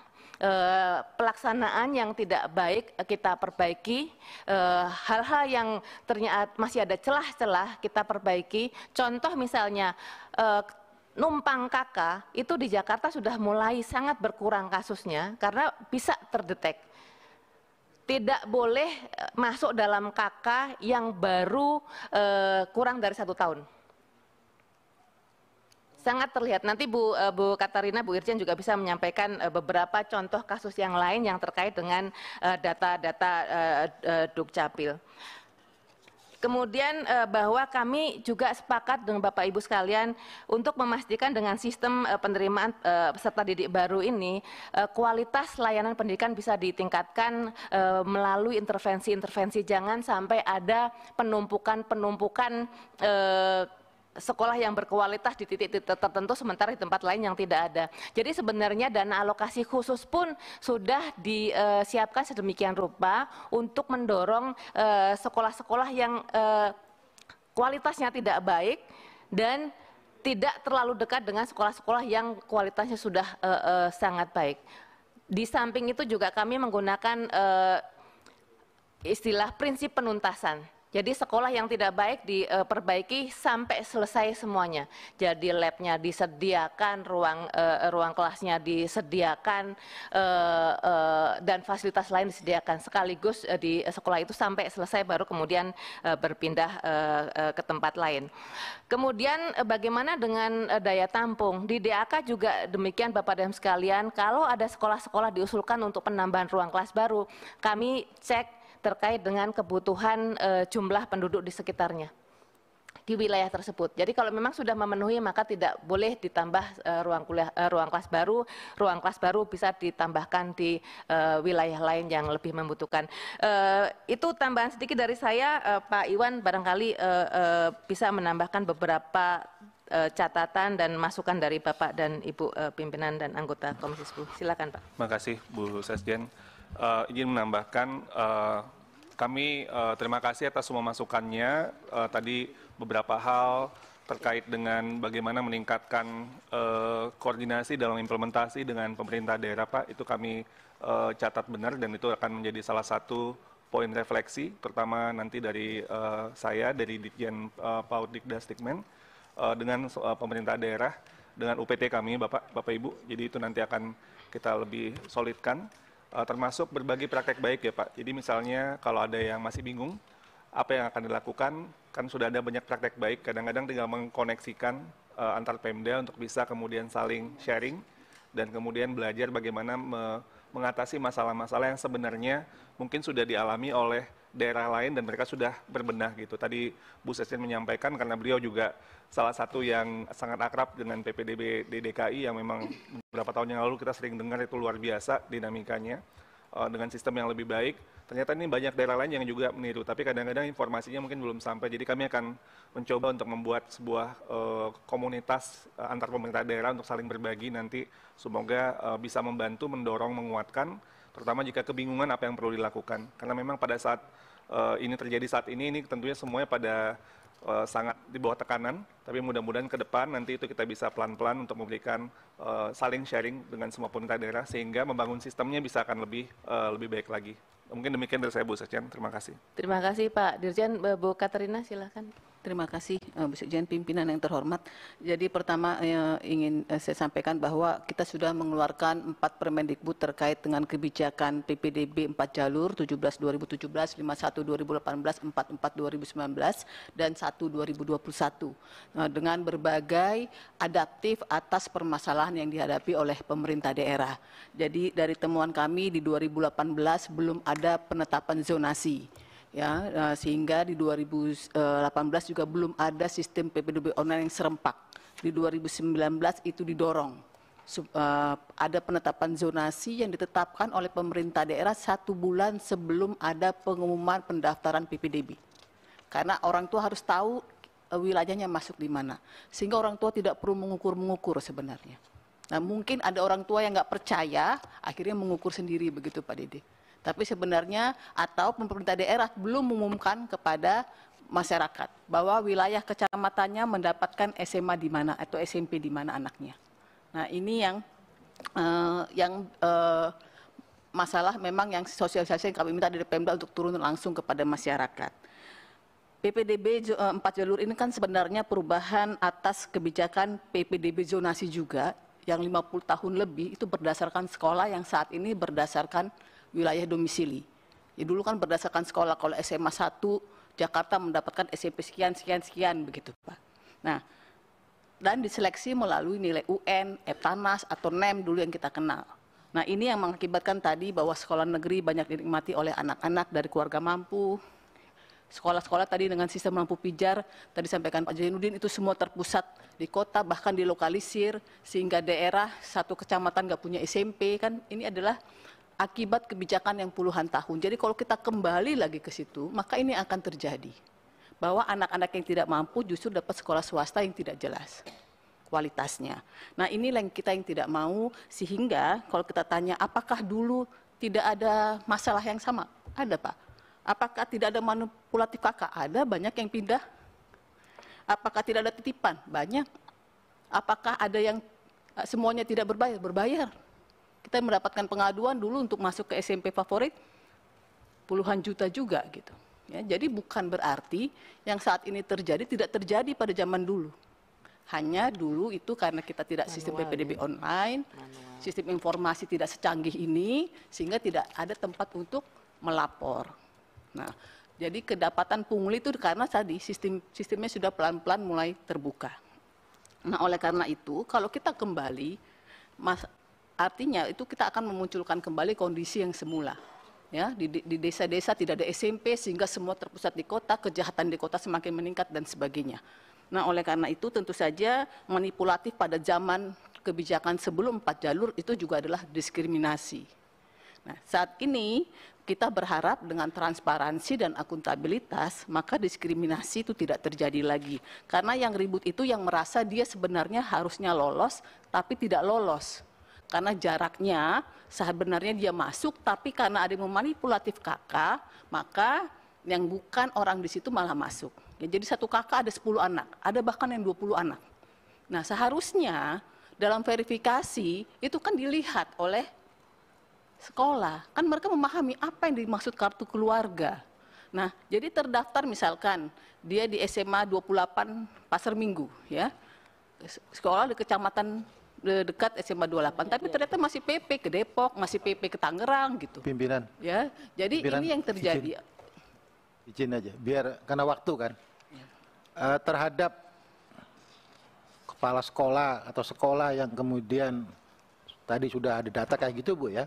Eh, pelaksanaan yang tidak baik eh, kita perbaiki, eh, hal-hal yang ternyata masih ada celah-celah kita perbaiki. Contoh misalnya numpang kakak itu di Jakarta sudah mulai sangat berkurang kasusnya karena bisa terdetek tidak boleh eh, masuk dalam KK yang baru eh, kurang dari satu tahun. Sangat terlihat. Nanti Bu, eh, Bu Katarina, Bu Irjen juga bisa menyampaikan eh, beberapa contoh kasus yang lain yang terkait dengan data-data Dukcapil. Kemudian eh, bahwa kami juga sepakat dengan Bapak Ibu sekalian untuk memastikan dengan sistem eh, penerimaan eh, peserta didik baru ini kualitas layanan pendidikan bisa ditingkatkan melalui intervensi-intervensi jangan sampai ada penumpukan-penumpukan sekolah yang berkualitas di titik-titik tertentu sementara di tempat lain yang tidak ada. Jadi sebenarnya dana alokasi khusus pun sudah disiapkan sedemikian rupa untuk mendorong eh, sekolah-sekolah yang eh, kualitasnya tidak baik dan tidak terlalu dekat dengan sekolah-sekolah yang kualitasnya sudah eh, sangat baik. Di samping itu juga kami menggunakan istilah prinsip penuntasan. Jadi sekolah yang tidak baik diperbaiki sampai selesai semuanya. Jadi labnya disediakan, ruang uh, ruang kelasnya disediakan uh, uh, dan fasilitas lain disediakan sekaligus uh, di sekolah itu sampai selesai baru kemudian uh, berpindah uh, uh, ke tempat lain. Kemudian uh, bagaimana dengan uh, daya tampung? Di DAK juga demikian Bapak dan sekalian, kalau ada sekolah-sekolah diusulkan untuk penambahan ruang kelas baru, kami cek terkait dengan kebutuhan e, jumlah penduduk di sekitarnya di wilayah tersebut. Jadi kalau memang sudah memenuhi maka tidak boleh ditambah e, ruang kuliah e, ruang kelas baru. Ruang kelas baru bisa ditambahkan di e, wilayah lain yang lebih membutuhkan. E, itu tambahan sedikit dari saya e, Pak Iwan barangkali e, e, bisa menambahkan beberapa e, catatan dan masukan dari Bapak dan Ibu e, pimpinan dan anggota Komisi 10. Silakan Pak. Terima kasih Bu Sesjen uh, ingin menambahkan uh, kami uh, terima kasih atas semua masukannya uh, tadi beberapa hal terkait dengan bagaimana meningkatkan uh, koordinasi dalam implementasi dengan pemerintah daerah Pak itu kami uh, catat benar dan itu akan menjadi salah satu poin refleksi terutama nanti dari uh, saya dari Ditjen uh, Paut Dikdas uh, dengan uh, pemerintah daerah dengan UPT kami Bapak Bapak Ibu jadi itu nanti akan kita lebih solidkan uh, termasuk berbagi praktek baik ya Pak. Jadi misalnya kalau ada yang masih bingung apa yang akan dilakukan, kan sudah ada banyak praktek baik, kadang-kadang tinggal mengkoneksikan uh, antar Pemda untuk bisa kemudian saling sharing dan kemudian belajar bagaimana me mengatasi masalah-masalah yang sebenarnya mungkin sudah dialami oleh daerah lain dan mereka sudah berbenah gitu. Tadi Bu Sesin menyampaikan karena beliau juga salah satu yang sangat akrab dengan PPDB DDKI yang memang beberapa tahun yang lalu kita sering dengar itu luar biasa dinamikanya uh, dengan sistem yang lebih baik. Ternyata ini banyak daerah lain yang juga meniru, tapi kadang-kadang informasinya mungkin belum sampai. Jadi kami akan mencoba untuk membuat sebuah uh, komunitas uh, antar pemerintah daerah untuk saling berbagi nanti. Semoga uh, bisa membantu mendorong menguatkan terutama jika kebingungan apa yang perlu dilakukan. Karena memang pada saat uh, ini terjadi saat ini, ini tentunya semuanya pada uh, sangat di bawah tekanan, tapi mudah-mudahan ke depan nanti itu kita bisa pelan-pelan untuk memberikan uh, saling sharing dengan semua pemerintah daerah, sehingga membangun sistemnya bisa akan lebih uh, lebih baik lagi. Mungkin demikian dari saya, Bu Sekjen. Terima kasih. Terima kasih, Pak Dirjen. Bu Katerina, silakan Terima kasih, eh, Bu Sekjen, pimpinan yang terhormat. Jadi pertama eh, ingin eh, saya sampaikan bahwa kita sudah mengeluarkan empat Permendikbud terkait dengan kebijakan PPDB 4 jalur 17 2017, 51 2018, 44 2019 dan 1 2021 nah, dengan berbagai adaptif atas permasalahan yang dihadapi oleh pemerintah daerah. Jadi dari temuan kami di 2018 belum ada penetapan zonasi ya eh, sehingga di 2018 eh, juga belum ada sistem PPDB online yang serempak. Di 2019 itu didorong eh, ada penetapan zonasi yang ditetapkan oleh pemerintah daerah satu bulan sebelum ada pengumuman pendaftaran PPDB. Karena orang tua harus tahu wilayahnya masuk di mana. Sehingga orang tua tidak perlu mengukur-mengukur sebenarnya. Nah mungkin ada orang tua yang nggak percaya, akhirnya mengukur sendiri begitu Pak Dede. Tapi sebenarnya atau pemerintah daerah belum mengumumkan kepada masyarakat bahwa wilayah kecamatannya mendapatkan SMA di mana atau SMP di mana anaknya. Nah, ini yang uh, yang uh, masalah memang yang sosialisasi yang kami minta dari Pemda untuk turun langsung kepada masyarakat. PPDB eh, empat jalur ini kan sebenarnya perubahan atas kebijakan PPDB zonasi juga yang 50 tahun lebih itu berdasarkan sekolah yang saat ini berdasarkan wilayah domisili. Ya dulu kan berdasarkan sekolah kalau SMA 1 Jakarta mendapatkan SMP sekian sekian sekian begitu Pak. Nah, dan diseleksi melalui nilai UN, Eptanas atau NEM dulu yang kita kenal. Nah, ini yang mengakibatkan tadi bahwa sekolah negeri banyak dinikmati oleh anak-anak dari keluarga mampu. Sekolah-sekolah tadi dengan sistem lampu pijar, tadi sampaikan Pak Jainuddin itu semua terpusat di kota, bahkan dilokalisir, sehingga daerah satu kecamatan nggak punya SMP, kan ini adalah akibat kebijakan yang puluhan tahun. Jadi kalau kita kembali lagi ke situ, maka ini akan terjadi. Bahwa anak-anak yang tidak mampu justru dapat sekolah swasta yang tidak jelas kualitasnya. Nah ini yang kita yang tidak mau sehingga kalau kita tanya apakah dulu tidak ada masalah yang sama? Ada Pak. Apakah tidak ada manipulatif kakak? Ada banyak yang pindah. Apakah tidak ada titipan? Banyak. Apakah ada yang eh, semuanya tidak berbayar? Berbayar. Kita mendapatkan pengaduan dulu untuk masuk ke SMP favorit puluhan juta juga gitu. Ya, jadi bukan berarti yang saat ini terjadi tidak terjadi pada zaman dulu. Hanya dulu itu karena kita tidak manual, sistem PPDB ya. online, manual. sistem informasi tidak secanggih ini, sehingga tidak ada tempat untuk melapor. Nah, jadi kedapatan pungli itu karena tadi sistem sistemnya sudah pelan-pelan mulai terbuka. Nah, oleh karena itu, kalau kita kembali mas, artinya itu kita akan memunculkan kembali kondisi yang semula. Ya, di desa-desa tidak ada SMP sehingga semua terpusat di kota, kejahatan di kota semakin meningkat dan sebagainya. Nah, oleh karena itu tentu saja manipulatif pada zaman kebijakan sebelum empat jalur itu juga adalah diskriminasi. Nah, saat ini kita berharap dengan transparansi dan akuntabilitas, maka diskriminasi itu tidak terjadi lagi. Karena yang ribut itu yang merasa dia sebenarnya harusnya lolos, tapi tidak lolos karena jaraknya sebenarnya dia masuk tapi karena ada yang memanipulatif kakak maka yang bukan orang di situ malah masuk. Ya, jadi satu kakak ada 10 anak, ada bahkan yang 20 anak. Nah seharusnya dalam verifikasi itu kan dilihat oleh sekolah. Kan mereka memahami apa yang dimaksud kartu keluarga. Nah, jadi terdaftar misalkan dia di SMA 28 Pasar Minggu ya. Sekolah di kecamatan Eh, dekat SMA 28 tapi iya. ternyata masih PP ke Depok, masih PP ke Tangerang gitu. Pimpinan. Ya. Jadi Pimpinan, ini yang terjadi. Izin, izin aja biar karena waktu kan. Ya. Uh, terhadap kepala sekolah atau sekolah yang kemudian tadi sudah ada data kayak gitu Bu ya.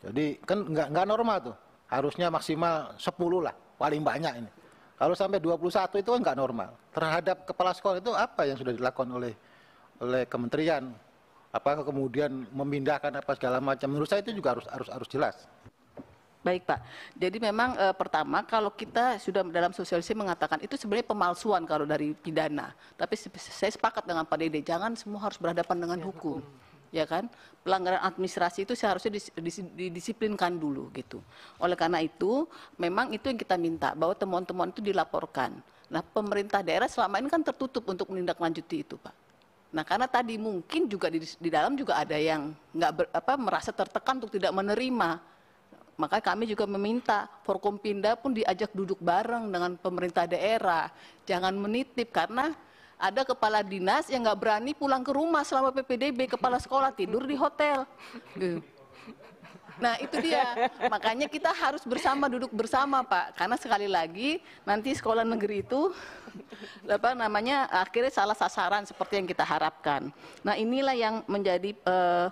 Jadi kan nggak nggak normal tuh. Harusnya maksimal 10 lah paling banyak ini. Kalau sampai 21 itu kan nggak normal. Terhadap kepala sekolah itu apa yang sudah dilakukan oleh oleh kementerian apa kemudian memindahkan apa segala macam menurut saya itu juga harus harus harus jelas Baik Pak, jadi memang e, pertama kalau kita sudah dalam sosialisasi mengatakan itu sebenarnya pemalsuan kalau dari pidana. Tapi saya sepakat dengan Pak Dede, jangan semua harus berhadapan dengan iya, hukum. Ya kan? Pelanggaran administrasi itu seharusnya didisiplinkan dulu gitu. Oleh karena itu, memang itu yang kita minta bahwa temuan-temuan itu dilaporkan. Nah, pemerintah daerah selama ini kan tertutup untuk menindaklanjuti itu, Pak Nah, karena tadi mungkin juga di, di dalam juga ada yang nggak apa merasa tertekan untuk tidak menerima. Maka kami juga meminta Forkompinda pun diajak duduk bareng dengan pemerintah daerah. Jangan menitip karena ada kepala dinas yang nggak berani pulang ke rumah selama PPDB, kepala sekolah tidur di hotel. *laughs* Nah itu dia, makanya kita harus bersama duduk bersama Pak, karena sekali lagi nanti sekolah negeri itu apa namanya akhirnya salah sasaran seperti yang kita harapkan. Nah inilah yang menjadi uh,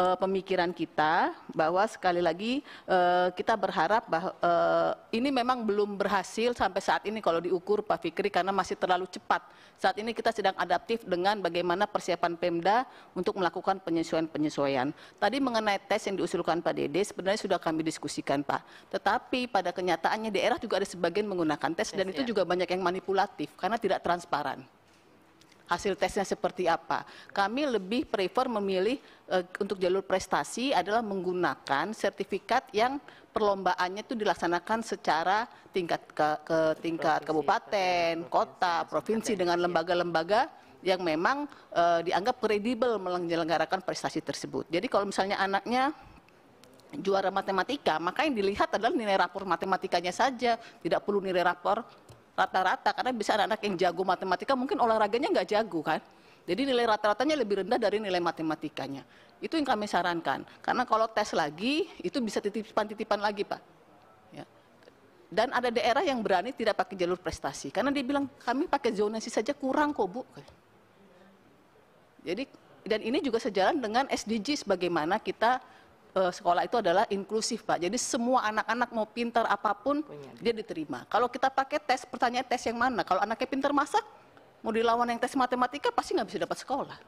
uh, pemikiran kita bahwa sekali lagi uh, kita berharap bahwa uh, eh, ini memang belum berhasil sampai saat ini kalau diukur Pak Fikri karena masih terlalu cepat. Saat ini kita sedang adaptif dengan bagaimana persiapan Pemda untuk melakukan penyesuaian-penyesuaian. Tadi mengenai tes yang diusulkan Pak Dede sebenarnya sudah kami diskusikan Pak. Tetapi pada kenyataannya daerah juga ada sebagian menggunakan tes dan itu ya. juga banyak yang manipulatif karena tidak transparan hasil tesnya seperti apa. Kami lebih prefer memilih e, untuk jalur prestasi adalah menggunakan sertifikat yang perlombaannya itu dilaksanakan secara tingkat ke, ke tingkat provinsi, kabupaten, provinsi, kota, provinsi dengan lembaga-lembaga yang memang e, dianggap kredibel menyelenggarakan prestasi tersebut. Jadi kalau misalnya anaknya juara matematika, maka yang dilihat adalah nilai rapor matematikanya saja, tidak perlu nilai rapor rata-rata karena bisa anak-anak yang jago matematika mungkin olahraganya nggak jago kan. Jadi nilai rata-ratanya lebih rendah dari nilai matematikanya. Itu yang kami sarankan. Karena kalau tes lagi itu bisa titipan-titipan lagi, Pak. Ya. Dan ada daerah yang berani tidak pakai jalur prestasi karena dia bilang kami pakai zonasi saja kurang kok, Bu. Jadi dan ini juga sejalan dengan SDGs bagaimana kita Eh, sekolah itu adalah inklusif Pak. Jadi semua anak-anak mau pintar apapun Punya. dia diterima. Kalau kita pakai tes, pertanyaan tes yang mana? Kalau anaknya pintar masak, mau dilawan yang tes matematika pasti nggak bisa dapat sekolah.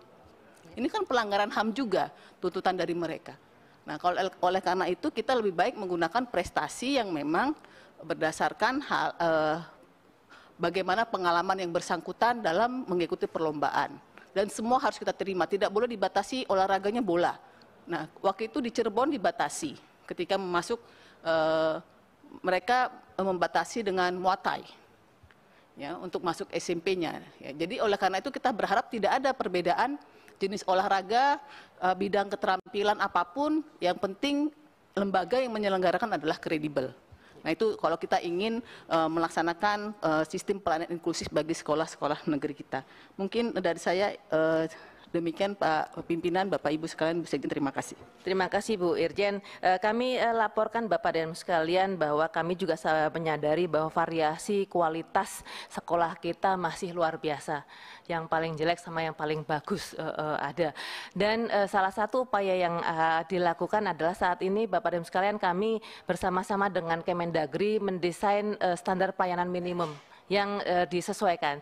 Ini kan pelanggaran HAM juga tuntutan dari mereka. Nah, kalau oleh karena itu kita lebih baik menggunakan prestasi yang memang berdasarkan hal eh, bagaimana pengalaman yang bersangkutan dalam mengikuti perlombaan. Dan semua harus kita terima, tidak boleh dibatasi olahraganya bola Nah, waktu itu di Cirebon dibatasi ketika masuk eh, mereka membatasi dengan muatai ya untuk masuk SMP-nya. Ya, jadi oleh karena itu kita berharap tidak ada perbedaan jenis olahraga, eh, bidang keterampilan apapun, yang penting lembaga yang menyelenggarakan adalah kredibel. Nah itu kalau kita ingin uh, melaksanakan uh, sistem pelayanan inklusif bagi sekolah-sekolah negeri kita. Mungkin dari saya uh, Demikian Pak pimpinan, Bapak Ibu sekalian, Bu Sekjen terima kasih. Terima kasih Bu Irjen. Eh, kami eh, laporkan Bapak dan Ibu sekalian bahwa kami juga menyadari bahwa variasi kualitas sekolah kita masih luar biasa. Yang paling jelek sama yang paling bagus eh, ada. Dan salah satu upaya yang dilakukan adalah saat ini Bapak dan Ibu sekalian kami bersama-sama dengan Kemendagri mendesain standar pelayanan minimum yang disesuaikan.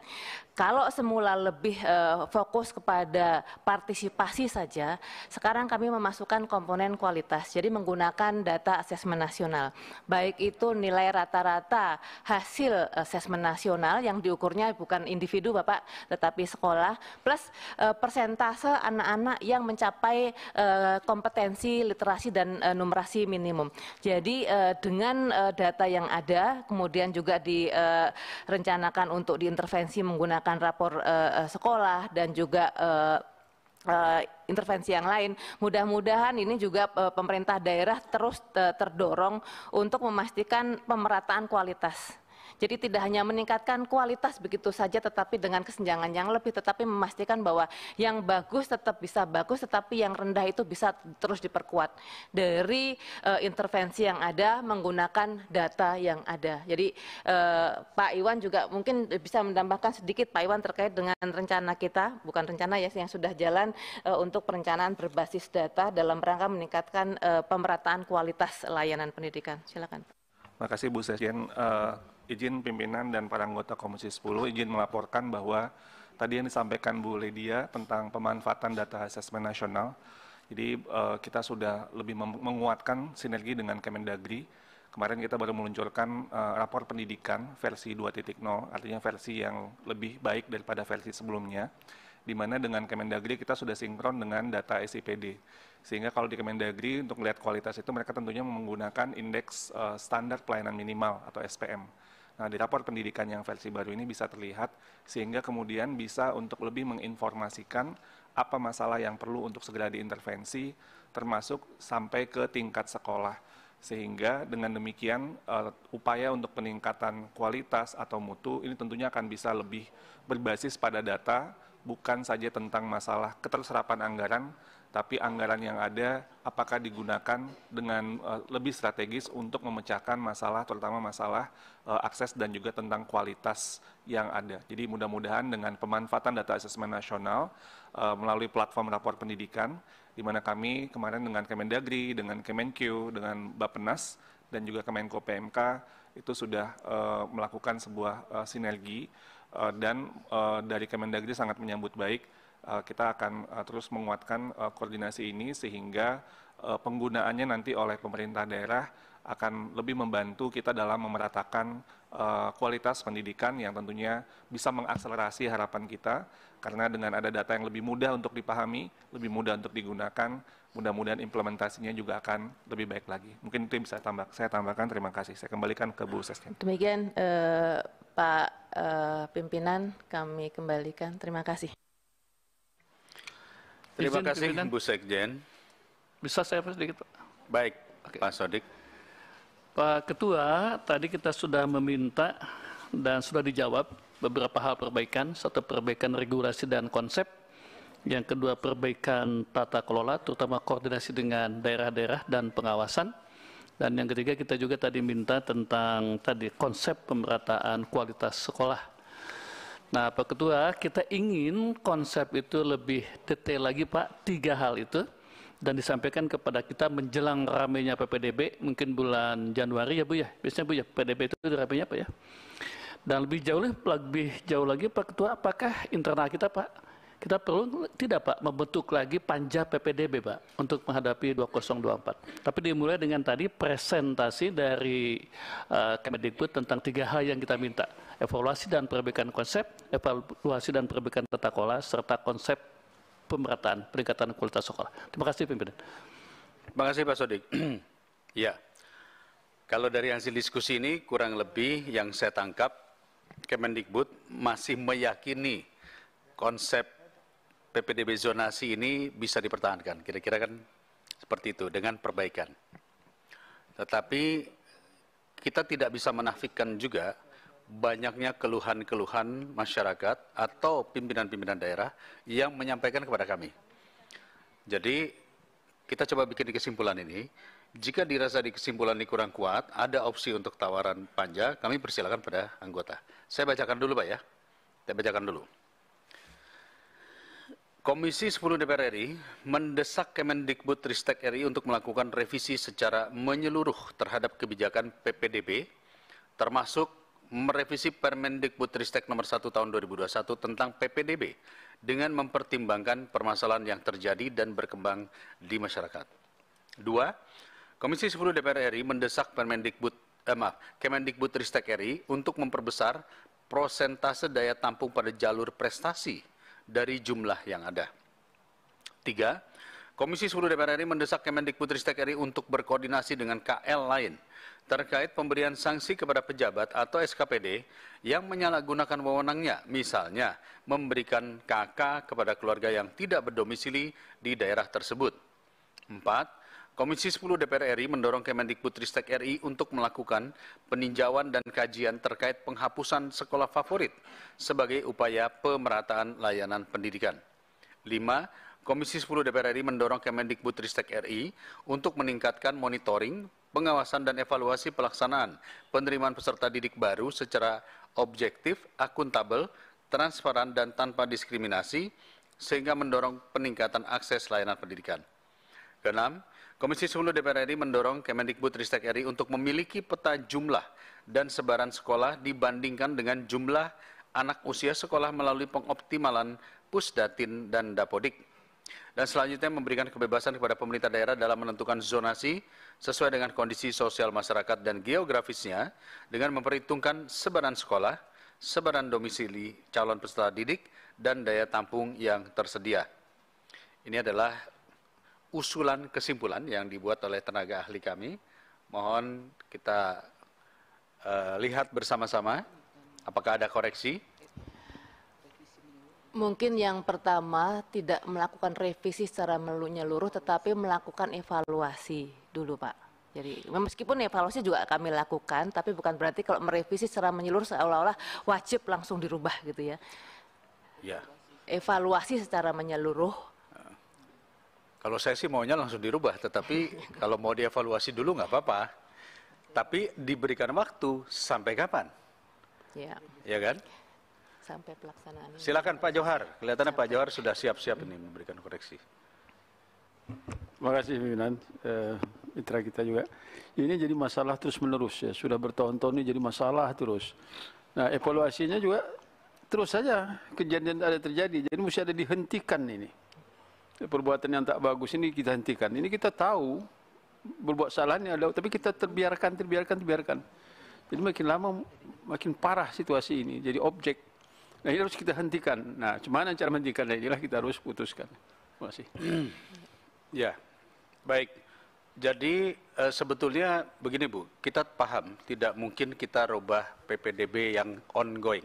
Kalau semula lebih uh, fokus kepada partisipasi saja, sekarang kami memasukkan komponen kualitas. Jadi menggunakan data asesmen nasional. Baik itu nilai rata-rata hasil asesmen nasional yang diukurnya bukan individu Bapak, tetapi sekolah plus uh, persentase anak-anak yang mencapai uh, kompetensi literasi dan uh, numerasi minimum. Jadi uh, dengan uh, data yang ada kemudian juga direncanakan untuk diintervensi menggunakan misalkan rapor uh, sekolah dan juga uh, Uh, intervensi yang lain. Mudah-mudahan ini juga uh, pemerintah daerah terus terdorong untuk memastikan pemerataan kualitas jadi tidak hanya meningkatkan kualitas begitu saja tetapi dengan kesenjangan yang lebih tetapi memastikan bahwa yang bagus tetap bisa bagus tetapi yang rendah itu bisa terus diperkuat dari uh, intervensi yang ada menggunakan data yang ada. Jadi uh, Pak Iwan juga mungkin bisa menambahkan sedikit Pak Iwan terkait dengan rencana kita, bukan rencana ya yang sudah jalan uh, untuk perencanaan berbasis data dalam rangka meningkatkan pemerataan kualitas layanan pendidikan. Silakan. Terima kasih Bu Sesien. Uh, izin pimpinan dan para anggota Komisi 10 izin melaporkan bahwa tadi yang disampaikan Bu Lydia tentang pemanfaatan data asesmen nasional. Jadi uh, kita sudah lebih menguatkan sinergi dengan Kemendagri. Kemarin kita baru meluncurkan uh, rapor pendidikan versi 2.0, artinya versi yang lebih baik daripada versi sebelumnya di mana dengan Kemendagri kita sudah sinkron dengan data SIPD. Sehingga kalau di Kemendagri untuk melihat kualitas itu mereka tentunya menggunakan indeks uh, standar pelayanan minimal atau SPM. Nah, di rapor pendidikan yang versi baru ini bisa terlihat sehingga kemudian bisa untuk lebih menginformasikan apa masalah yang perlu untuk segera diintervensi termasuk sampai ke tingkat sekolah. Sehingga dengan demikian uh, upaya untuk peningkatan kualitas atau mutu ini tentunya akan bisa lebih berbasis pada data bukan saja tentang masalah keterserapan anggaran tapi anggaran yang ada apakah digunakan dengan uh, lebih strategis untuk memecahkan masalah terutama masalah uh, akses dan juga tentang kualitas yang ada. Jadi mudah-mudahan dengan pemanfaatan data asesmen nasional uh, melalui platform rapor pendidikan di mana kami kemarin dengan Kemendagri, dengan Kemenq, dengan Bappenas dan juga Kemenko PMK itu sudah uh, melakukan sebuah uh, sinergi uh, dan uh, dari Kemendagri sangat menyambut baik Eh, kita akan eh, terus menguatkan eh, koordinasi ini sehingga penggunaannya nanti oleh pemerintah daerah akan lebih membantu kita dalam memeratakan kualitas pendidikan yang tentunya bisa mengakselerasi harapan kita karena dengan ada data yang lebih mudah untuk dipahami, lebih mudah untuk digunakan, mudah-mudahan implementasinya juga akan lebih baik lagi. Mungkin itu yang bisa tambah, saya tambahkan. Terima kasih. Saya kembalikan ke Bu Sesten. Demikian eh, Pak eh, Pimpinan, kami kembalikan. Terima kasih. Terima Izin, kasih Bu Sekjen. Bisa saya sedikit Pak? Baik, Oke. Pak Sodik. Pak Ketua, tadi kita sudah meminta dan sudah dijawab beberapa hal perbaikan. Satu perbaikan regulasi dan konsep. Yang kedua perbaikan tata kelola, terutama koordinasi dengan daerah-daerah dan pengawasan. Dan yang ketiga kita juga tadi minta tentang tadi konsep pemerataan kualitas sekolah Nah, Pak Ketua, kita ingin konsep itu lebih detail lagi, Pak. Tiga hal itu dan disampaikan kepada kita menjelang ramenya PPDB mungkin bulan Januari ya Bu ya. Biasanya Bu ya PPDB itu ramenya apa ya? Dan lebih jauh lebih jauh lagi Pak Ketua, apakah internal kita Pak kita perlu tidak Pak membentuk lagi panja PPDB Pak untuk menghadapi 2024. Tapi dimulai dengan tadi presentasi dari uh, Kemendikbud tentang tiga hal yang kita minta. Evaluasi dan perbaikan konsep, evaluasi dan perbaikan tata kola, serta konsep pemerataan, peningkatan kualitas sekolah. Terima kasih pimpinan. Terima kasih Pak Sodik. *clears throat* ya, kalau dari hasil diskusi ini kurang lebih yang saya tangkap Kemendikbud masih meyakini konsep PPDB zonasi ini bisa dipertahankan. Kira-kira kan seperti itu dengan perbaikan. Tetapi kita tidak bisa menafikan juga banyaknya keluhan-keluhan masyarakat atau pimpinan-pimpinan daerah yang menyampaikan kepada kami. Jadi kita coba bikin kesimpulan ini. Jika dirasa di kesimpulan ini kurang kuat, ada opsi untuk tawaran panja, kami persilakan pada anggota. Saya bacakan dulu Pak ya. Saya bacakan dulu. Komisi 10 DPR RI mendesak Kemendikbud Ristek RI untuk melakukan revisi secara menyeluruh terhadap kebijakan PPDB, termasuk merevisi Permendikbud Ristek nomor 1 tahun 2021 tentang PPDB dengan mempertimbangkan permasalahan yang terjadi dan berkembang di masyarakat. Dua, Komisi 10 DPR RI mendesak Permendikbud eh, maaf, Kemendikbud Ristek RI untuk memperbesar prosentase daya tampung pada jalur prestasi dari jumlah yang ada. Tiga, Komisi 10 DPR RI mendesak Kemendikbudristek RI untuk berkoordinasi dengan KL lain terkait pemberian sanksi kepada pejabat atau SKPD yang menyalahgunakan wewenangnya, misalnya memberikan KK kepada keluarga yang tidak berdomisili di daerah tersebut. 4. Komisi 10 DPR RI mendorong Kemendikbudristek RI untuk melakukan peninjauan dan kajian terkait penghapusan sekolah favorit sebagai upaya pemerataan layanan pendidikan. 5. Komisi 10 DPR RI mendorong Kemendikbudristek RI untuk meningkatkan monitoring, pengawasan dan evaluasi pelaksanaan penerimaan peserta didik baru secara objektif, akuntabel, transparan dan tanpa diskriminasi sehingga mendorong peningkatan akses layanan pendidikan. Keenam, Komisi 10 DPR RI mendorong Kemendikbud Ristek RI untuk memiliki peta jumlah dan sebaran sekolah dibandingkan dengan jumlah anak usia sekolah melalui pengoptimalan Pusdatin dan Dapodik. Dan selanjutnya memberikan kebebasan kepada pemerintah daerah dalam menentukan zonasi sesuai dengan kondisi sosial masyarakat dan geografisnya dengan memperhitungkan sebaran sekolah, sebaran domisili calon peserta didik, dan daya tampung yang tersedia. Ini adalah usulan kesimpulan yang dibuat oleh tenaga ahli kami. Mohon kita uh, lihat bersama-sama apakah ada koreksi. Mungkin yang pertama tidak melakukan revisi secara menyeluruh tetapi melakukan evaluasi dulu Pak. Jadi meskipun evaluasi juga kami lakukan, tapi bukan berarti kalau merevisi secara menyeluruh seolah-olah wajib langsung dirubah gitu ya. Ya. Evaluasi secara menyeluruh kalau saya sih maunya langsung dirubah, tetapi kalau mau dievaluasi dulu nggak apa-apa. Tapi diberikan waktu sampai kapan? Ya. Ya kan? Sampai pelaksanaan. Silakan Pak Johar. Kelihatannya sampai. Pak Johar sudah siap-siap ini memberikan koreksi. Terima kasih pimpinan eh, mitra kita juga. Ini jadi masalah terus menerus ya. Sudah bertahun-tahun ini jadi masalah terus. Nah evaluasinya juga terus saja kejadian ada terjadi. Jadi mesti ada dihentikan ini perbuatan yang tak bagus ini kita hentikan. Ini kita tahu berbuat salahnya ada, tapi kita terbiarkan, terbiarkan, terbiarkan. Jadi makin lama makin parah situasi ini. Jadi objek. Nah ini harus kita hentikan. Nah cuman cara menghentikan nah, inilah kita harus putuskan. Terima kasih. *clears throat* ya, baik. Jadi eh, sebetulnya begini Bu, kita paham tidak mungkin kita rubah PPDB yang ongoing.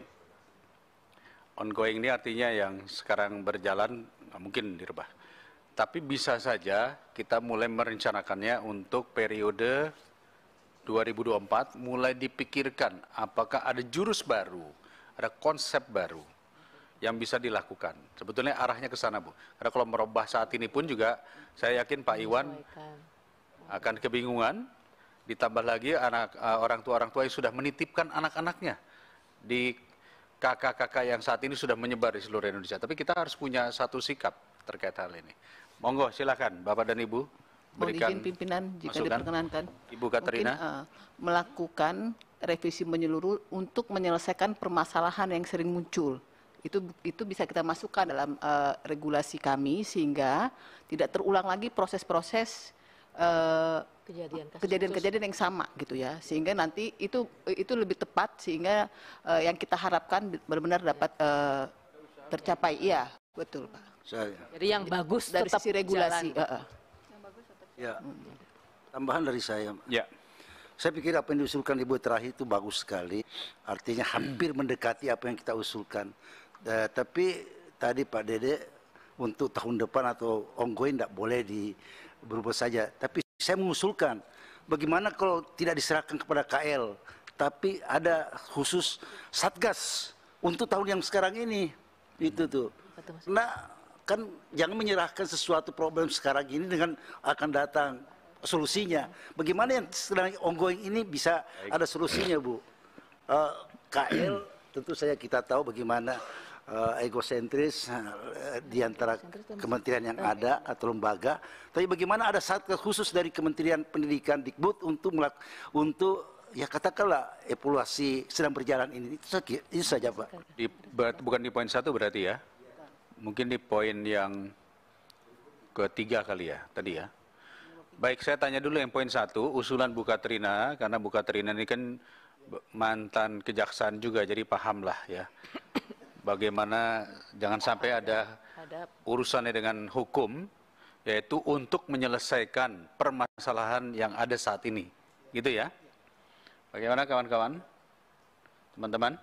Ongoing ini artinya yang sekarang berjalan mungkin dirubah. Tapi bisa saja kita mulai merencanakannya untuk periode 2024 mulai dipikirkan apakah ada jurus baru, ada konsep baru yang bisa dilakukan. Sebetulnya arahnya ke sana, Bu. Karena kalau merubah saat ini pun juga saya yakin Pak Iwan akan kebingungan ditambah lagi anak eh, orang tua orang tua yang sudah menitipkan anak-anaknya di kakak-kakak yang saat ini sudah menyebar di seluruh Indonesia. Tapi kita harus punya satu sikap terkait hal ini. Monggo silakan Bapak dan Ibu berikan Mohon izin pimpinan jika masukan. diperkenankan. Ibu Katerina mungkin, uh, melakukan revisi menyeluruh untuk menyelesaikan permasalahan yang sering muncul. Itu itu bisa kita masukkan dalam uh, regulasi kami sehingga tidak terulang lagi proses-proses eh, kejadian-kejadian kejadian, kejadian yang sama gitu ya sehingga nanti itu itu lebih tepat sehingga uh, yang kita harapkan benar-benar dapat uh, tercapai iya betul pak saya. Jadi yang bagus dari tetap sisi regulasi. Jalan. Yang bagus tetap. Ya. Hmm. Tambahan dari saya. Ya. Saya pikir apa yang diusulkan Ibu terakhir itu bagus sekali. Artinya hampir hmm. mendekati apa yang kita usulkan. Eh, tapi tadi Pak Dede untuk tahun depan atau ongoing tidak boleh di berubah saja. Tapi saya mengusulkan bagaimana kalau tidak diserahkan kepada KL, tapi ada khusus satgas untuk tahun yang sekarang ini. Itu tuh. Nah, kan jangan menyerahkan sesuatu problem sekarang ini dengan akan datang solusinya. Bagaimana yang sedang ongoing ini bisa Baik. ada solusinya, Bu? Uh, eh, KL tentu saya kita tahu bagaimana uh, egosentris uh, di antara kementerian yang ada atau lembaga. Tapi bagaimana ada saat khusus dari Kementerian Pendidikan Dikbud untuk melak untuk ya katakanlah evaluasi sedang berjalan ini Ini saja, Pak. Di, bukan di poin satu berarti ya? mungkin di poin yang ketiga kali ya tadi ya. Baik, saya tanya dulu yang poin satu, usulan bu Katrina karena bu Katrina ini kan mantan kejaksaan juga, jadi paham lah ya. Bagaimana jangan sampai ada urusannya dengan hukum, yaitu untuk menyelesaikan permasalahan yang ada saat ini. Gitu ya. Bagaimana kawan-kawan? Teman-teman?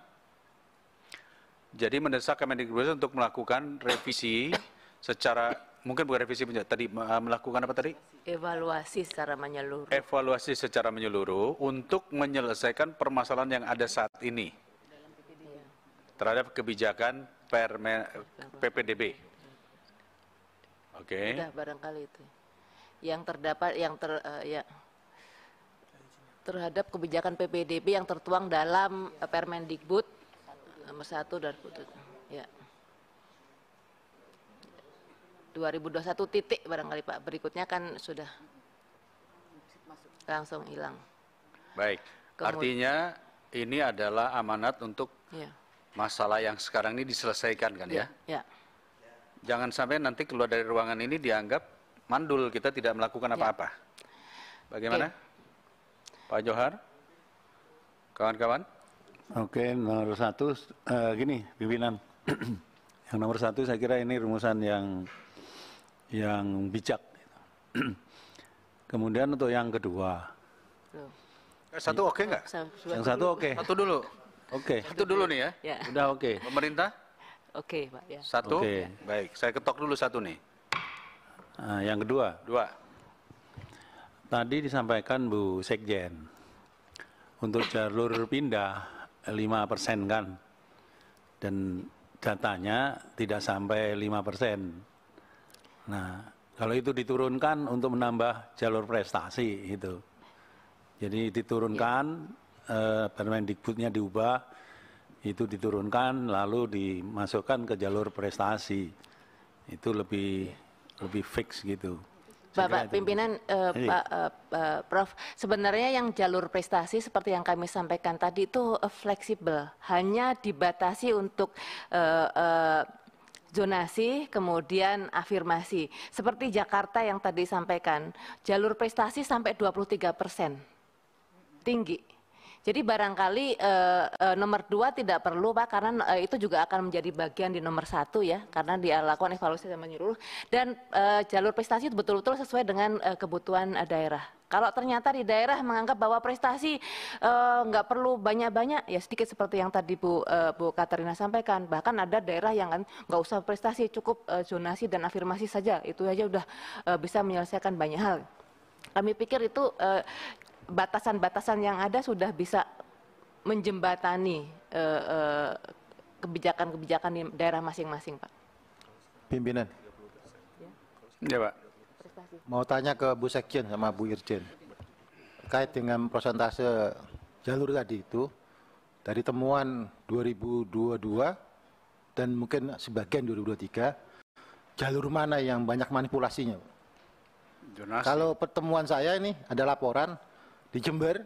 Jadi mendesak Kemendikbud untuk melakukan revisi secara mungkin bukan revisi tadi eh, melakukan apa tadi? Evaluasi secara menyeluruh. Evaluasi secara menyeluruh untuk menyelesaikan permasalahan yang ada saat ini terhadap kebijakan perme, PPDB. Oke. Okay. barangkali itu. Yang terdapat yang ter uh, ya terhadap kebijakan PPDB yang tertuang dalam eh, Permendikbud Nomor satu dari putut. Ya. 2021 titik barangkali Pak. Berikutnya kan sudah langsung hilang. Baik. Kemudian, Artinya ini adalah amanat untuk ya. masalah yang sekarang ini diselesaikan kan ya? Ya. ya. Jangan sampai nanti keluar dari ruangan ini dianggap mandul kita tidak melakukan ya. apa-apa. Ya. Bagaimana? Okay. Pak Johar? Kawan-kawan? Oke, nomor satu, uh, gini pimpinan. *clears throat* yang nomor satu saya kira ini rumusan yang yang bijak. *clears throat* Kemudian untuk yang kedua. Eh, satu oke okay nggak? Yang satu oke. Okay. Satu dulu. Oke. Okay. Satu dulu nih ya. ya. Udah oke. Okay. Pemerintah? Oke, okay, Pak. Ya. Satu. Okay. Baik, saya ketok dulu satu nih. Nah, yang kedua. Dua. Tadi disampaikan Bu Sekjen untuk jalur pindah 5 persen kan dan datanya tidak sampai 5 persen nah kalau itu diturunkan untuk menambah jalur prestasi itu jadi diturunkan ya. eh, Permendikbudnya diubah itu diturunkan lalu dimasukkan ke jalur prestasi itu lebih iya. lebih fix gitu Bapak pimpinan uh, Pak uh, Prof, sebenarnya yang jalur prestasi seperti yang kami sampaikan tadi itu fleksibel, hanya dibatasi untuk uh, uh, zonasi, kemudian afirmasi. Seperti Jakarta yang tadi sampaikan, jalur prestasi sampai 23 persen tinggi jadi barangkali uh, uh, nomor dua tidak perlu Pak karena uh, itu juga akan menjadi bagian di nomor satu ya karena dilakukan evaluasi dan menyeluruh dan uh, jalur prestasi itu betul-betul sesuai dengan uh, kebutuhan uh, daerah. Kalau ternyata di daerah menganggap bahwa prestasi nggak uh, perlu banyak-banyak, ya sedikit seperti yang tadi Bu uh, Bu Katarina sampaikan. Bahkan ada daerah yang kan nggak usah prestasi, cukup uh, zonasi dan afirmasi saja, itu aja udah uh, bisa menyelesaikan banyak hal. Kami pikir itu uh, batasan-batasan yang ada sudah bisa menjembatani eh, eh, kebijakan-kebijakan di daerah masing-masing, Pak. Pimpinan. Ya, Pak. Mau tanya ke Bu Sekjen sama Bu Irjen kait dengan persentase jalur tadi itu dari temuan 2022 dan mungkin sebagian 2023 jalur mana yang banyak manipulasinya? Donasi. Kalau pertemuan saya ini ada laporan di Jember.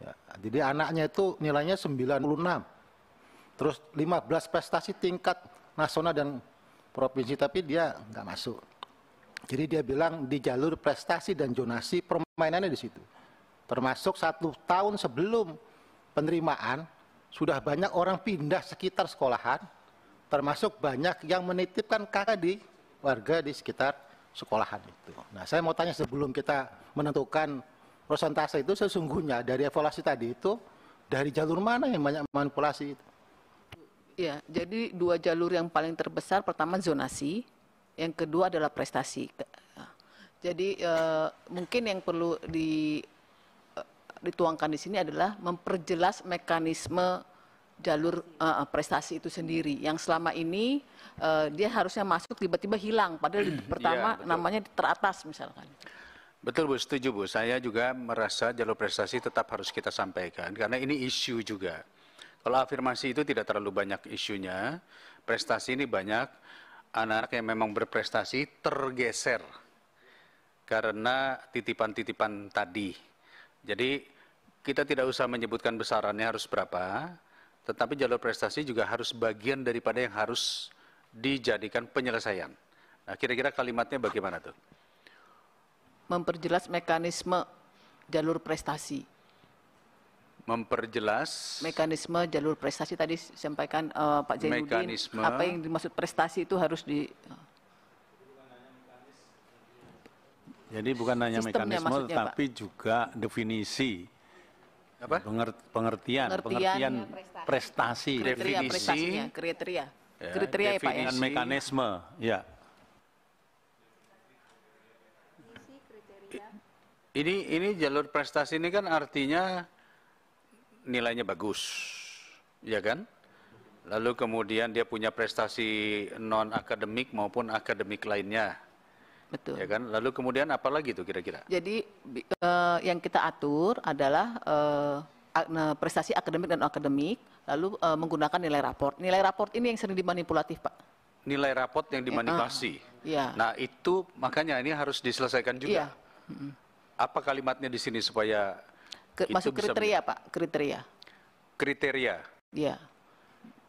Ya, jadi anaknya itu nilainya 96. Terus 15 prestasi tingkat nasional dan provinsi tapi dia nggak masuk. Jadi dia bilang di jalur prestasi dan jonasi permainannya di situ. Termasuk satu tahun sebelum penerimaan sudah banyak orang pindah sekitar sekolahan, termasuk banyak yang menitipkan kakak di warga di sekitar sekolahan itu. Nah, saya mau tanya sebelum kita menentukan Persentase itu sesungguhnya dari evaluasi tadi itu dari jalur mana yang banyak manipulasi itu? Ya, jadi dua jalur yang paling terbesar pertama zonasi, yang kedua adalah prestasi. Jadi e, mungkin yang perlu di eh, dituangkan di sini adalah memperjelas mekanisme jalur e, prestasi itu sendiri yang selama ini e, dia harusnya masuk tiba-tiba hilang padahal *clears throat* pertama ya, namanya teratas misalkan. Betul Bu, setuju Bu. Saya juga merasa jalur prestasi tetap harus kita sampaikan karena ini isu juga. Kalau afirmasi itu tidak terlalu banyak isunya, prestasi ini banyak anak-anak yang memang berprestasi tergeser karena titipan-titipan tadi. Jadi kita tidak usah menyebutkan besarannya harus berapa, tetapi jalur prestasi juga harus bagian daripada yang harus dijadikan penyelesaian. Nah, kira-kira kalimatnya bagaimana tuh? memperjelas mekanisme jalur prestasi. Memperjelas mekanisme jalur prestasi tadi sampaikan uh, eh, Pak Zainuddin. apa yang dimaksud prestasi itu harus di Jadi bukan hanya mekanisme tapi Pak. juga definisi apa? pengertian pengertian, pengertian prestasi. prestasi. Kriteria definisi kriteria kriteria ya, kriteria ya Pak ya. mekanisme ya Ini ini jalur prestasi ini kan artinya nilainya bagus, ya kan? Lalu kemudian dia punya prestasi non akademik maupun akademik lainnya. Betul. Ya kan? Lalu kemudian apa lagi tuh kira-kira? Jadi uh, yang kita atur adalah uh, prestasi akademik dan akademik, lalu uh, menggunakan nilai raport. Nilai raport ini yang sering dimanipulatif, Pak. Nilai raport yang ya, dimanipulasi. Ya. Nah, itu makanya ini harus diselesaikan juga. Ya apa kalimatnya di sini supaya Ke, itu masuk kriteria bisa... Pak kriteria kriteria ya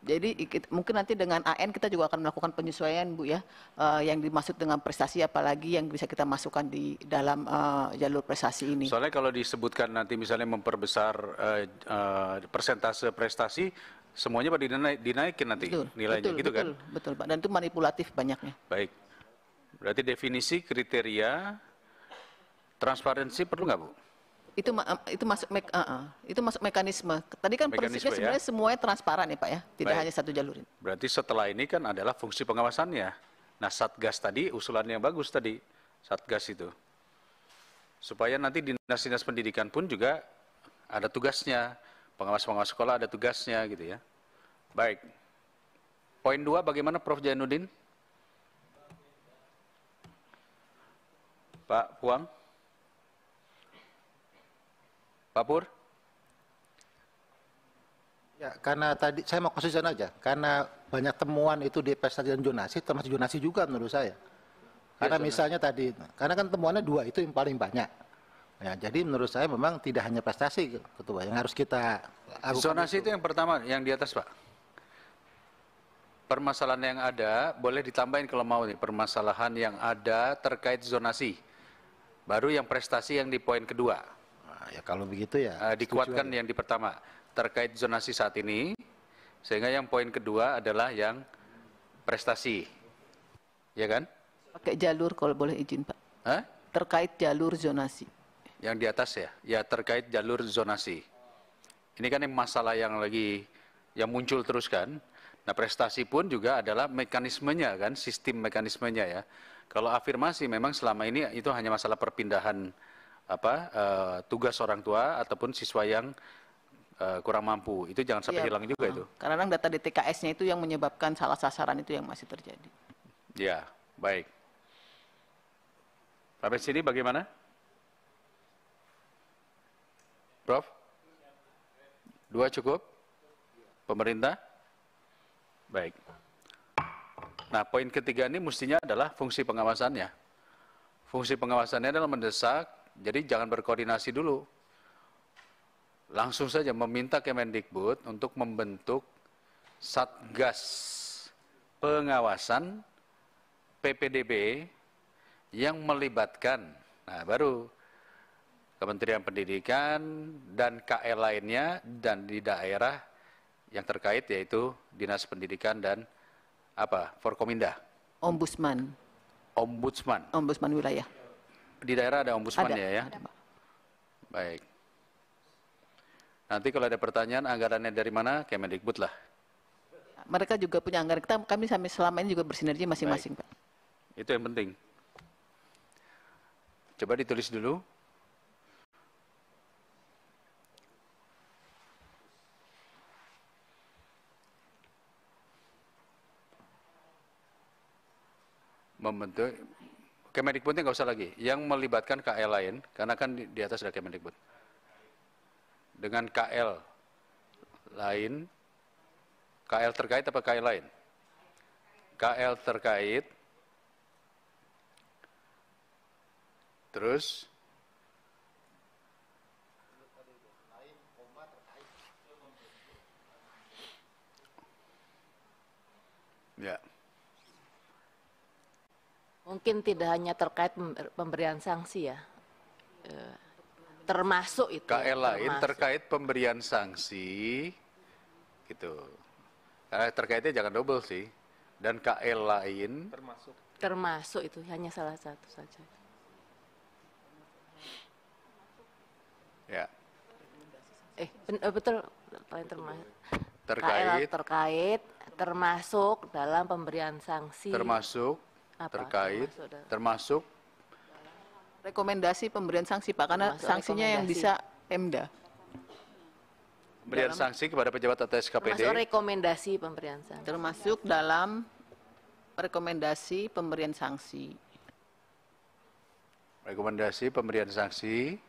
jadi mungkin nanti dengan AN kita juga akan melakukan penyesuaian Bu ya uh, yang dimaksud dengan prestasi apalagi yang bisa kita masukkan di dalam uh, jalur prestasi ini. Soalnya kalau disebutkan nanti misalnya memperbesar uh, uh, persentase prestasi semuanya pada dinaik, dinaikin nanti betul, nilainya gitu kan? betul, gitu betul, kan? betul Pak. Dan itu manipulatif banyaknya. Baik. Berarti definisi kriteria transparansi perlu nggak Bu? Itu eh, itu masuk me, uh, eh, uh, eh, itu masuk mekanisme. Tadi kan mekanisme, prinsipnya ya. sebenarnya ya? semuanya transparan ya Pak ya, tidak Baik. hanya satu jalur. Ini. Berarti setelah ini kan adalah fungsi pengawasannya. Nah, Satgas tadi usulan yang bagus tadi, Satgas itu. Supaya nanti dinas-dinas pendidikan pun juga ada tugasnya, pengawas-pengawas sekolah ada tugasnya gitu ya. Baik. Poin dua bagaimana Prof. Jainuddin? Pak Puang. Pak Pur? Ya, karena tadi saya mau konsisten aja, karena banyak temuan itu di prestasi dan jonasi, termasuk jonasi juga menurut saya. Karena ya, misalnya tadi, karena kan temuannya dua itu yang paling banyak. Ya, jadi menurut saya memang tidak hanya prestasi ketua yang harus kita Zonasi itu. itu yang pertama, yang di atas pak. Permasalahan yang ada boleh ditambahin kalau mau nih permasalahan yang ada terkait zonasi. Baru yang prestasi yang di poin kedua ya kalau begitu ya. Uh, dikuatkan yang di pertama terkait zonasi saat ini, sehingga yang poin kedua adalah yang prestasi, ya kan? Pakai jalur kalau boleh izin Pak. Hah? Terkait jalur zonasi. Yang di atas ya, ya terkait jalur zonasi. Ini kan yang masalah yang lagi yang muncul terus kan. Nah prestasi pun juga adalah mekanismenya kan, sistem mekanismenya ya. Kalau afirmasi memang selama ini itu hanya masalah perpindahan apa uh, tugas orang tua ataupun siswa yang uh, kurang mampu itu jangan sampai ya, hilang juga uh, itu hmm. karena kadang data DTKS-nya itu yang menyebabkan salah sasaran itu yang masih terjadi ya baik sampai sini bagaimana Prof dua cukup pemerintah baik nah poin ketiga ini mestinya adalah fungsi pengawasannya fungsi pengawasannya adalah mendesak jadi jangan berkoordinasi dulu. Langsung saja meminta Kemendikbud untuk membentuk satgas pengawasan PPDB yang melibatkan nah baru Kementerian Pendidikan dan KL lainnya dan di daerah yang terkait yaitu Dinas Pendidikan dan apa Forkominda Ombudsman Ombudsman Ombudsman wilayah di daerah ada ombudsman ada, ya ya? Ada, Baik. Nanti kalau ada pertanyaan anggarannya dari mana? Kemendikbud lah. Mereka juga punya anggaran. Kita kami sampai selama ini juga bersinergi masing-masing, Pak. Itu yang penting. Coba ditulis dulu. Membentuk Kemendikbudnya nggak usah lagi. Yang melibatkan KL lain, karena kan di, atas ada Kemendikbud. Dengan KL lain, KL terkait apa KL lain? KL terkait, terus Yeah. Mungkin tidak hanya terkait pemberian sanksi ya, eh, termasuk itu. KL lain termasuk. terkait pemberian sanksi, gitu. Eh, terkaitnya jangan double sih. Dan KL lain termasuk termasuk itu hanya salah satu saja. Ya. Eh, eh betul paling termasuk terkait terkait termasuk dalam pemberian sanksi. Termasuk apa? terkait termasuk, termasuk rekomendasi pemberian sanksi Pak karena sanksinya yang bisa Pemda. Pemberian dalam, sanksi kepada pejabat atau SKPD. Termasuk rekomendasi pemberian sanksi. Termasuk dalam rekomendasi pemberian sanksi. Rekomendasi pemberian sanksi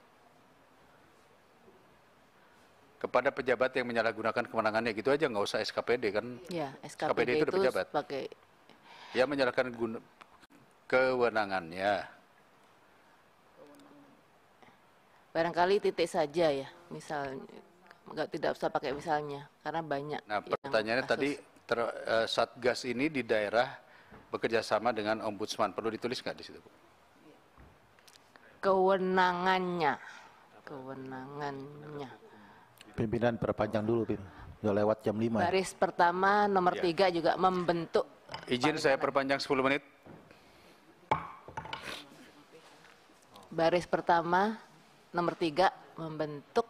kepada pejabat yang menyalahgunakan kewenangannya gitu aja nggak usah SKPD kan? Ya, SKPD, SKPD itu, itu pejabat. Sebagai Ya menyerahkan guna, kewenangannya. Barangkali titik saja ya, misalnya nggak tidak usah pakai misalnya karena banyak. Nah, pertanyaannya kasus. tadi ter, uh, satgas ini di daerah bekerja sama dengan ombudsman perlu ditulis nggak di situ? Kewenangannya, kewenangannya. Pimpinan perpanjang dulu, Pim. Sudah lewat jam 5. Ya. Baris pertama nomor ya. juga membentuk Izin saya perpanjang 10 menit. Baris pertama, nomor tiga, membentuk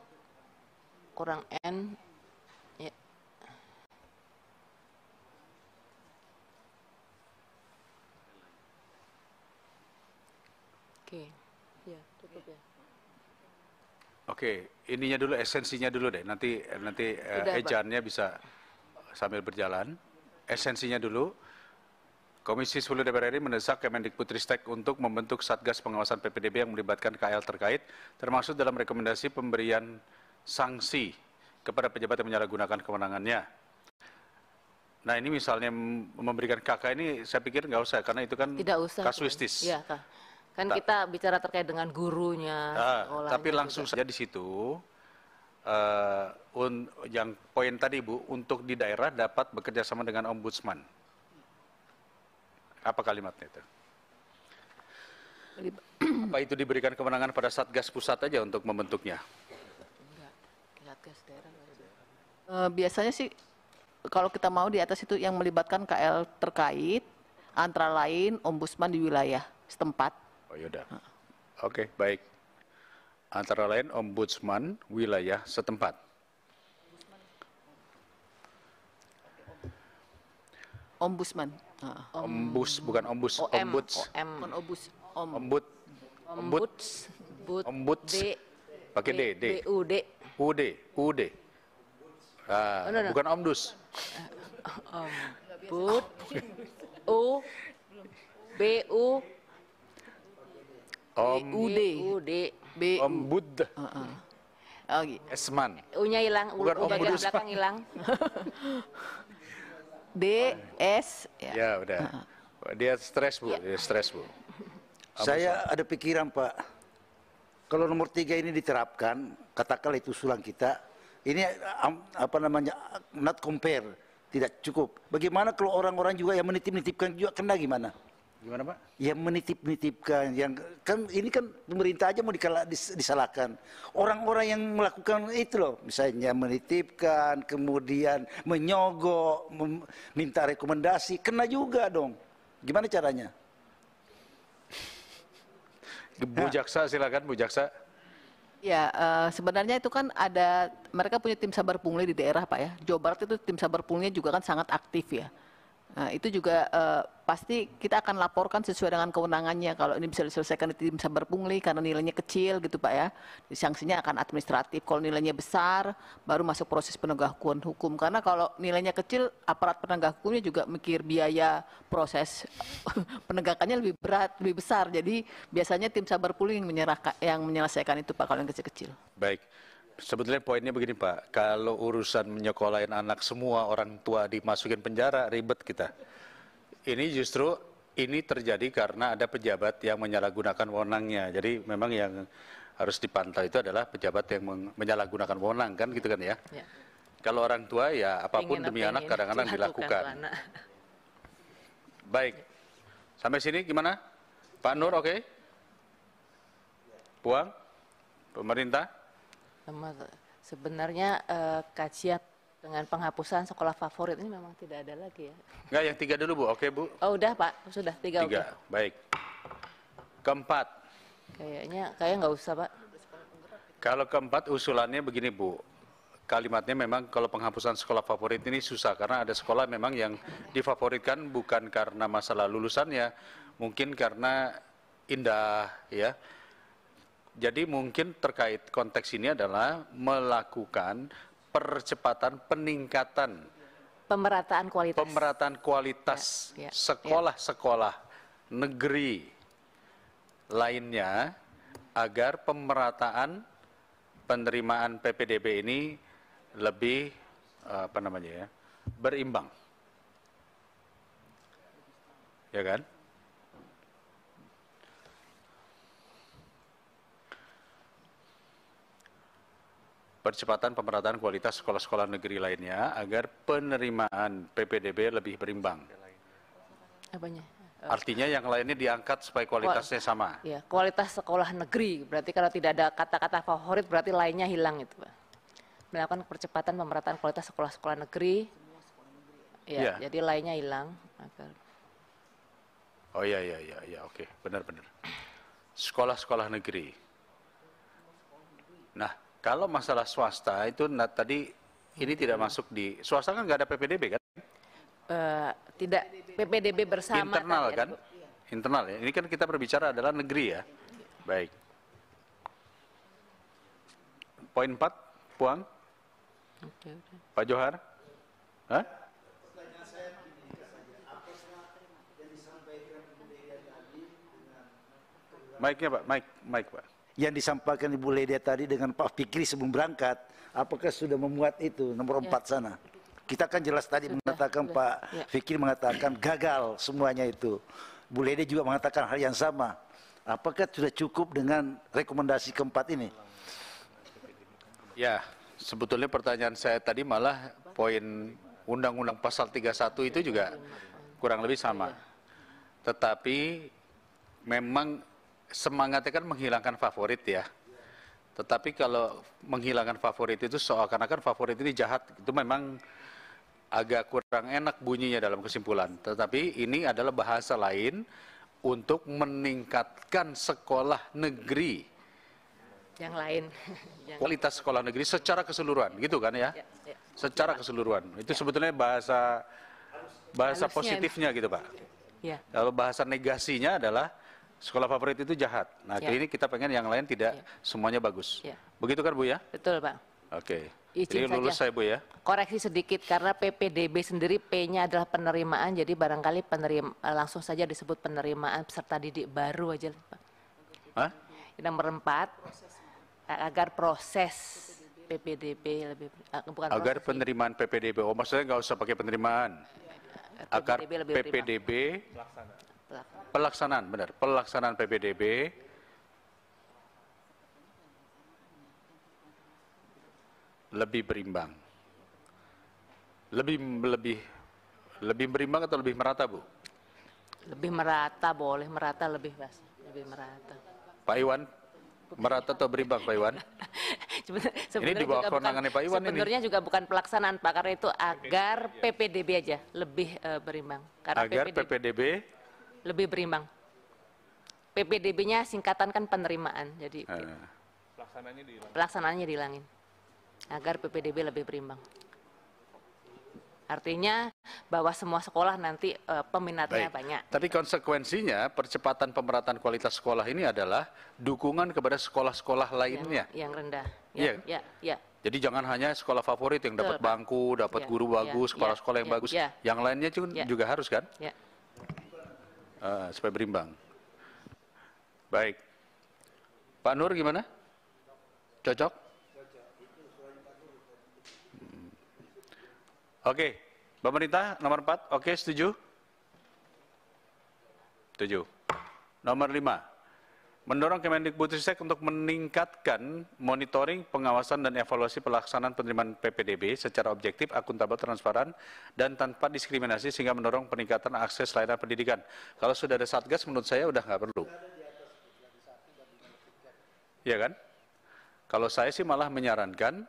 kurang N. Ya. Oke, ya cukup ya. Oke, ininya dulu esensinya dulu deh. Nanti nanti eh, bisa sambil berjalan. Esensinya dulu Komisi 10 DPR RI mendesak Kemendikbudristek untuk membentuk Satgas Pengawasan PPDB yang melibatkan KL terkait, termasuk dalam rekomendasi pemberian sanksi kepada pejabat yang menyalahgunakan kewenangannya. Nah ini misalnya memberikan KK ini saya pikir nggak usah karena itu kan Tidak usah, kasuistis. ya, kan, kan Ta kita bicara terkait dengan gurunya. Nah, tapi langsung juga. saja di situ uh, yang poin tadi Bu untuk di daerah dapat bekerja sama dengan ombudsman. Apa kalimatnya itu? Apa itu diberikan kemenangan pada Satgas Pusat aja untuk membentuknya? Eh, biasanya sih kalau kita mau di atas itu yang melibatkan KL terkait antara lain ombudsman di wilayah setempat. Oh yaudah. Nah. Oke, okay, baik. Antara lain ombudsman wilayah setempat. Ombudsman. Om, ombus bukan ombus, OM, ombuds. OM. Bukan obus. Om. Ombud. Ombuds. Ombuds. Ombuds. Pakai D, D. U, D. U, D. U, D. Ah, oh, no, no. bukan omdus. Ombud. U. B, U. Om. ombuds U, D. U, D. B, Ombud. Uh -uh. Oh, gitu. Esman. U-nya hilang, U, U bagian belakang hilang. *laughs* D S ya, ya udah dia stres bu ya. dia stres bu saya ada pikiran pak kalau nomor tiga ini diterapkan katakanlah itu sulang kita ini apa namanya not compare tidak cukup bagaimana kalau orang-orang juga yang menitip-nitipkan juga kena gimana Gimana Pak? Ya menitip-nitipkan. Yang kan ini kan pemerintah aja mau dikala, disalahkan. Orang-orang yang melakukan itu loh, misalnya menitipkan, kemudian menyogok, minta rekomendasi, kena juga dong. Gimana caranya? Bu Jaksa silakan Bu Jaksa. Ya, uh, sebenarnya itu kan ada mereka punya tim sabar pungli di daerah Pak ya. Jawa Barat itu tim sabar punglinya juga kan sangat aktif ya. Nah, itu juga uh, pasti kita akan laporkan sesuai dengan kewenangannya. Kalau ini bisa diselesaikan di tim sabar pungli karena nilainya kecil gitu Pak ya. Sanksinya akan administratif. Kalau nilainya besar baru masuk proses penegak hukum. Karena kalau nilainya kecil aparat penegak hukumnya juga mikir biaya proses *laughs* penegakannya lebih berat, lebih besar. Jadi biasanya tim sabar pungli yang, yang menyelesaikan itu Pak kalau yang kecil-kecil. Baik sebetulnya poinnya begini Pak, kalau urusan menyekolahin anak semua orang tua dimasukin penjara ribet kita. Ini justru ini terjadi karena ada pejabat yang menyalahgunakan wewenangnya. Jadi memang yang harus dipantau itu adalah pejabat yang menyalahgunakan wewenang kan gitu kan ya. ya. Kalau orang tua ya apapun pengen, demi anak kadang-kadang dilakukan. *laughs* Baik. Sampai sini gimana? Pak Nur oke? Okay? Buang? Pemerintah? Sebenarnya eh, kajian dengan penghapusan sekolah favorit ini memang tidak ada lagi ya. Enggak, yang tiga dulu Bu, oke Bu. Oh udah Pak, sudah tiga. Tiga, udah. baik. Keempat. Kayaknya, kayak nggak usah Pak. Kalau keempat usulannya begini Bu, kalimatnya memang kalau penghapusan sekolah favorit ini susah karena ada sekolah memang yang difavoritkan bukan karena masalah lulusannya, mungkin karena indah ya jadi mungkin terkait konteks ini adalah melakukan percepatan peningkatan pemerataan kualitas pemerataan kualitas sekolah-sekolah ya, ya, ya. negeri lainnya agar pemerataan penerimaan PPDB ini lebih apa namanya ya berimbang ya kan percepatan pemerataan kualitas sekolah-sekolah negeri lainnya agar penerimaan PPDB lebih berimbang. Apanya? Artinya yang lainnya diangkat supaya kualitasnya sama. Ya, kualitas sekolah negeri berarti kalau tidak ada kata-kata favorit berarti lainnya hilang itu, Melakukan percepatan pemerataan kualitas sekolah-sekolah negeri. Ya, ya, jadi lainnya hilang Oh iya iya iya ya, oke, benar benar. Sekolah-sekolah negeri. Nah, kalau masalah swasta itu nah, tadi ini tidak masuk di swasta kan nggak ada PPDB kan? Uh, tidak PPDB bersama internal ya, kan? Ya. Internal ya. Ini kan kita berbicara adalah negeri ya. Baik. Poin 4, Puang. Okay, Pak Johar. Hah? mike nya Pak, Mike Mike Pak yang disampaikan Ibu Ledia tadi dengan Pak Fikri sebelum berangkat, apakah sudah memuat itu nomor ya. sana? Kita kan jelas tadi sudah, mengatakan sudah. Pak ya. Fikri mengatakan gagal semuanya itu. Bu Ledia juga mengatakan hal yang sama. Apakah sudah cukup dengan rekomendasi keempat ini? Ya, sebetulnya pertanyaan saya tadi malah poin Undang-Undang Pasal 31 itu juga kurang lebih sama. Tetapi memang semangatnya kan menghilangkan favorit ya. Tetapi kalau menghilangkan favorit itu seakan-akan favorit ini jahat, itu memang agak kurang enak bunyinya dalam kesimpulan. Tetapi ini adalah bahasa lain untuk meningkatkan sekolah negeri. Yang lain. *laughs* Kualitas sekolah negeri secara keseluruhan, gitu kan ya? ya, ya. Secara ya. keseluruhan. Itu ya. sebetulnya bahasa bahasa Harusnya positifnya ini. gitu, Pak. Ya. Kalau bahasa negasinya adalah sekolah favorit itu jahat. Nah, ya. ini kita pengen yang lain tidak ya. semuanya bagus. Ya. Begitu kan Bu ya? Betul Pak. Oke. Okay. jadi lulus saya Bu ya? Koreksi sedikit karena PPDB sendiri P-nya adalah penerimaan, jadi barangkali penerima eh, langsung saja disebut penerimaan peserta didik baru aja Pak. Hah? Nomor 4 agar proses PPDB lebih eh, bukan agar iya. penerimaan PPDB. Oh maksudnya nggak usah pakai penerimaan. agar PPDB pelaksanaan benar pelaksanaan PPDB lebih berimbang lebih lebih lebih berimbang atau lebih merata bu lebih merata boleh merata lebih mas lebih merata Pak Iwan merata atau berimbang Pak Iwan *laughs* ini di bawah kewenangannya Pak Iwan sebenarnya ini. juga bukan pelaksanaan Pak karena itu agar PPDB ya. aja lebih uh, berimbang karena agar PPDB, PPDB lebih berimbang. PPDB-nya singkatan kan penerimaan, jadi uh. pelaksanaannya dihilangin. Pelaksanaannya dihilangin agar PPDB lebih berimbang. Artinya bahwa semua sekolah nanti e, peminatnya Baik. banyak. Tapi gitu. konsekuensinya percepatan pemerataan kualitas sekolah ini adalah dukungan kepada sekolah-sekolah lainnya. Yang, yang rendah. Ya, iya. yeah. yeah. yeah. Jadi jangan hanya sekolah favorit yang dapat bangku, dapat yeah. guru ya, bagus, ya, sekolah sekolah yang yeah. bagus. yeah. Yang lainnya juga, yeah. juga harus kan? Yeah uh, supaya berimbang. Baik, Pak Nur gimana? Cocok? Hmm. Oke, okay. pemerintah nomor 4, oke okay, setuju? Setuju. Nomor 5 mendorong Kemendikbudristek untuk meningkatkan monitoring, pengawasan, dan evaluasi pelaksanaan penerimaan PPDB secara objektif, akuntabel, transparan, dan tanpa diskriminasi sehingga mendorong peningkatan akses layanan pendidikan. Kalau sudah ada Satgas, menurut saya udah nggak perlu. ya kan? Kalau saya sih malah menyarankan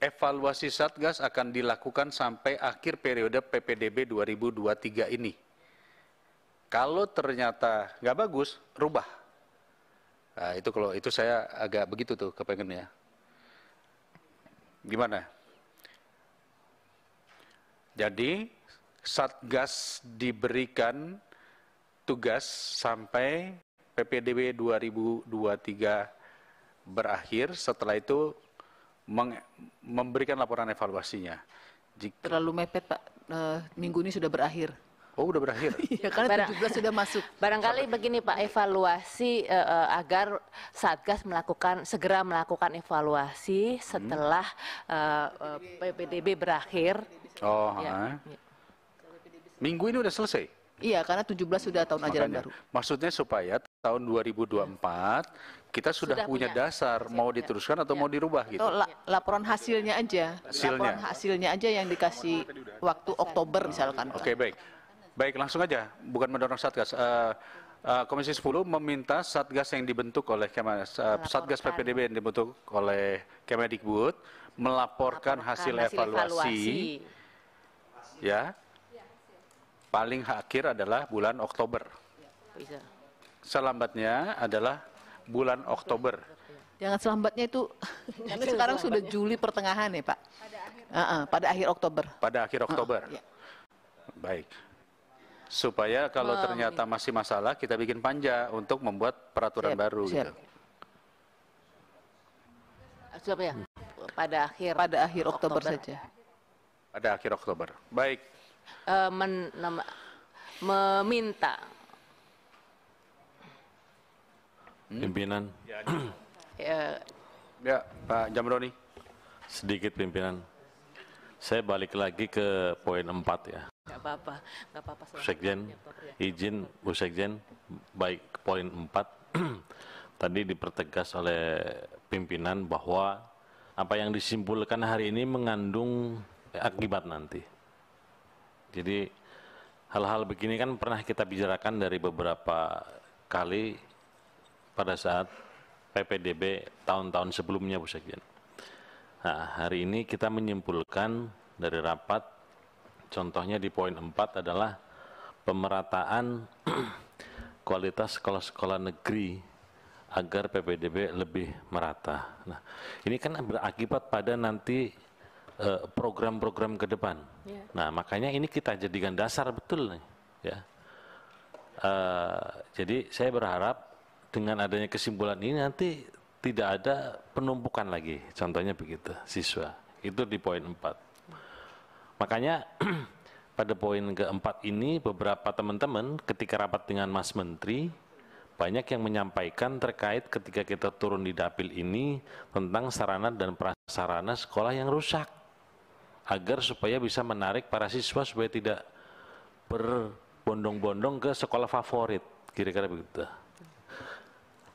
evaluasi Satgas akan dilakukan sampai akhir periode PPDB 2023 ini. Kalau ternyata nggak bagus, rubah Nah, itu kalau itu saya agak begitu tuh kepengen ya. Gimana? Jadi Satgas diberikan tugas sampai PPDB 2023 berakhir. Setelah itu memberikan laporan evaluasinya. Jika, Terlalu mepet Pak, e, minggu ini sudah berakhir. Oh, udah berakhir. *laughs* Iya, karena Barang, 17 sudah masuk. Barangkali begini Pak, evaluasi uh, agar Satgas melakukan segera melakukan evaluasi hmm. setelah uh, eh, uh, PPDB berakhir. Oh, ya. ya. Minggu ini udah selesai. Iya, karena 17 sudah tahun Makanya, ajaran baru. Maksudnya supaya tahun 2024 kita sudah, sudah punya, punya dasar mau diteruskan atau ya. mau dirubah gitu. La laporan hasilnya aja. Hasilnya. Laporan hasilnya aja yang dikasih waktu Oktober misalkan. Oke, okay, baik. Baik, langsung aja, bukan mendorong Satgas. Uh, uh, Komisi 10 meminta Satgas yang dibentuk oleh uh, Satgas PPDB yang dibentuk oleh Kemendikbud melaporkan, melaporkan hasil, hasil evaluasi, evaluasi. ya paling akhir adalah bulan Oktober. Selambatnya adalah bulan Oktober. Jangan selambatnya itu karena sekarang sudah Juli pertengahan ya Pak. Pada akhir, Oktober. Pada akhir Oktober. Uh -uh, Baik supaya kalau ternyata masih masalah kita bikin panja untuk membuat peraturan siap, baru siap. gitu. Siap ya? Pada akhir pada akhir Oktober, Oktober saja. Pada akhir Oktober. Baik. Uh, men, nama, meminta hmm? pimpinan. Ya, *clears throat* ya, ya Pak Jamroni. Sedikit pimpinan. Saya balik lagi ke poin 4 ya. Enggak apa-apa, apa-apa. Sekjen, iya, iya. izin Bu Sekjen, baik poin 4 *clears throat* tadi dipertegas oleh pimpinan bahwa apa yang disimpulkan hari ini mengandung akibat nanti. Jadi hal-hal begini kan pernah kita bicarakan dari beberapa kali pada saat PPDB tahun-tahun sebelumnya Bu Sekjen. Nah, hari ini kita menyimpulkan dari rapat Contohnya di poin 4 adalah pemerataan *clears throat* kualitas sekolah-sekolah negeri agar PPDB lebih merata. Nah, ini kan berakibat pada nanti eh, program-program uh, ke depan. Yeah. Nah, makanya ini kita jadikan dasar betul nih, ya. Uh, jadi saya berharap dengan adanya kesimpulan ini nanti tidak ada penumpukan lagi. Contohnya begitu, siswa. Itu di poin 4. Makanya *clears throat* pada poin keempat ini beberapa teman-teman ketika rapat dengan Mas Menteri banyak yang menyampaikan terkait ketika kita turun di dapil ini tentang sarana dan prasarana sekolah yang rusak agar supaya bisa menarik para siswa supaya tidak berbondong-bondong ke sekolah favorit kira-kira begitu.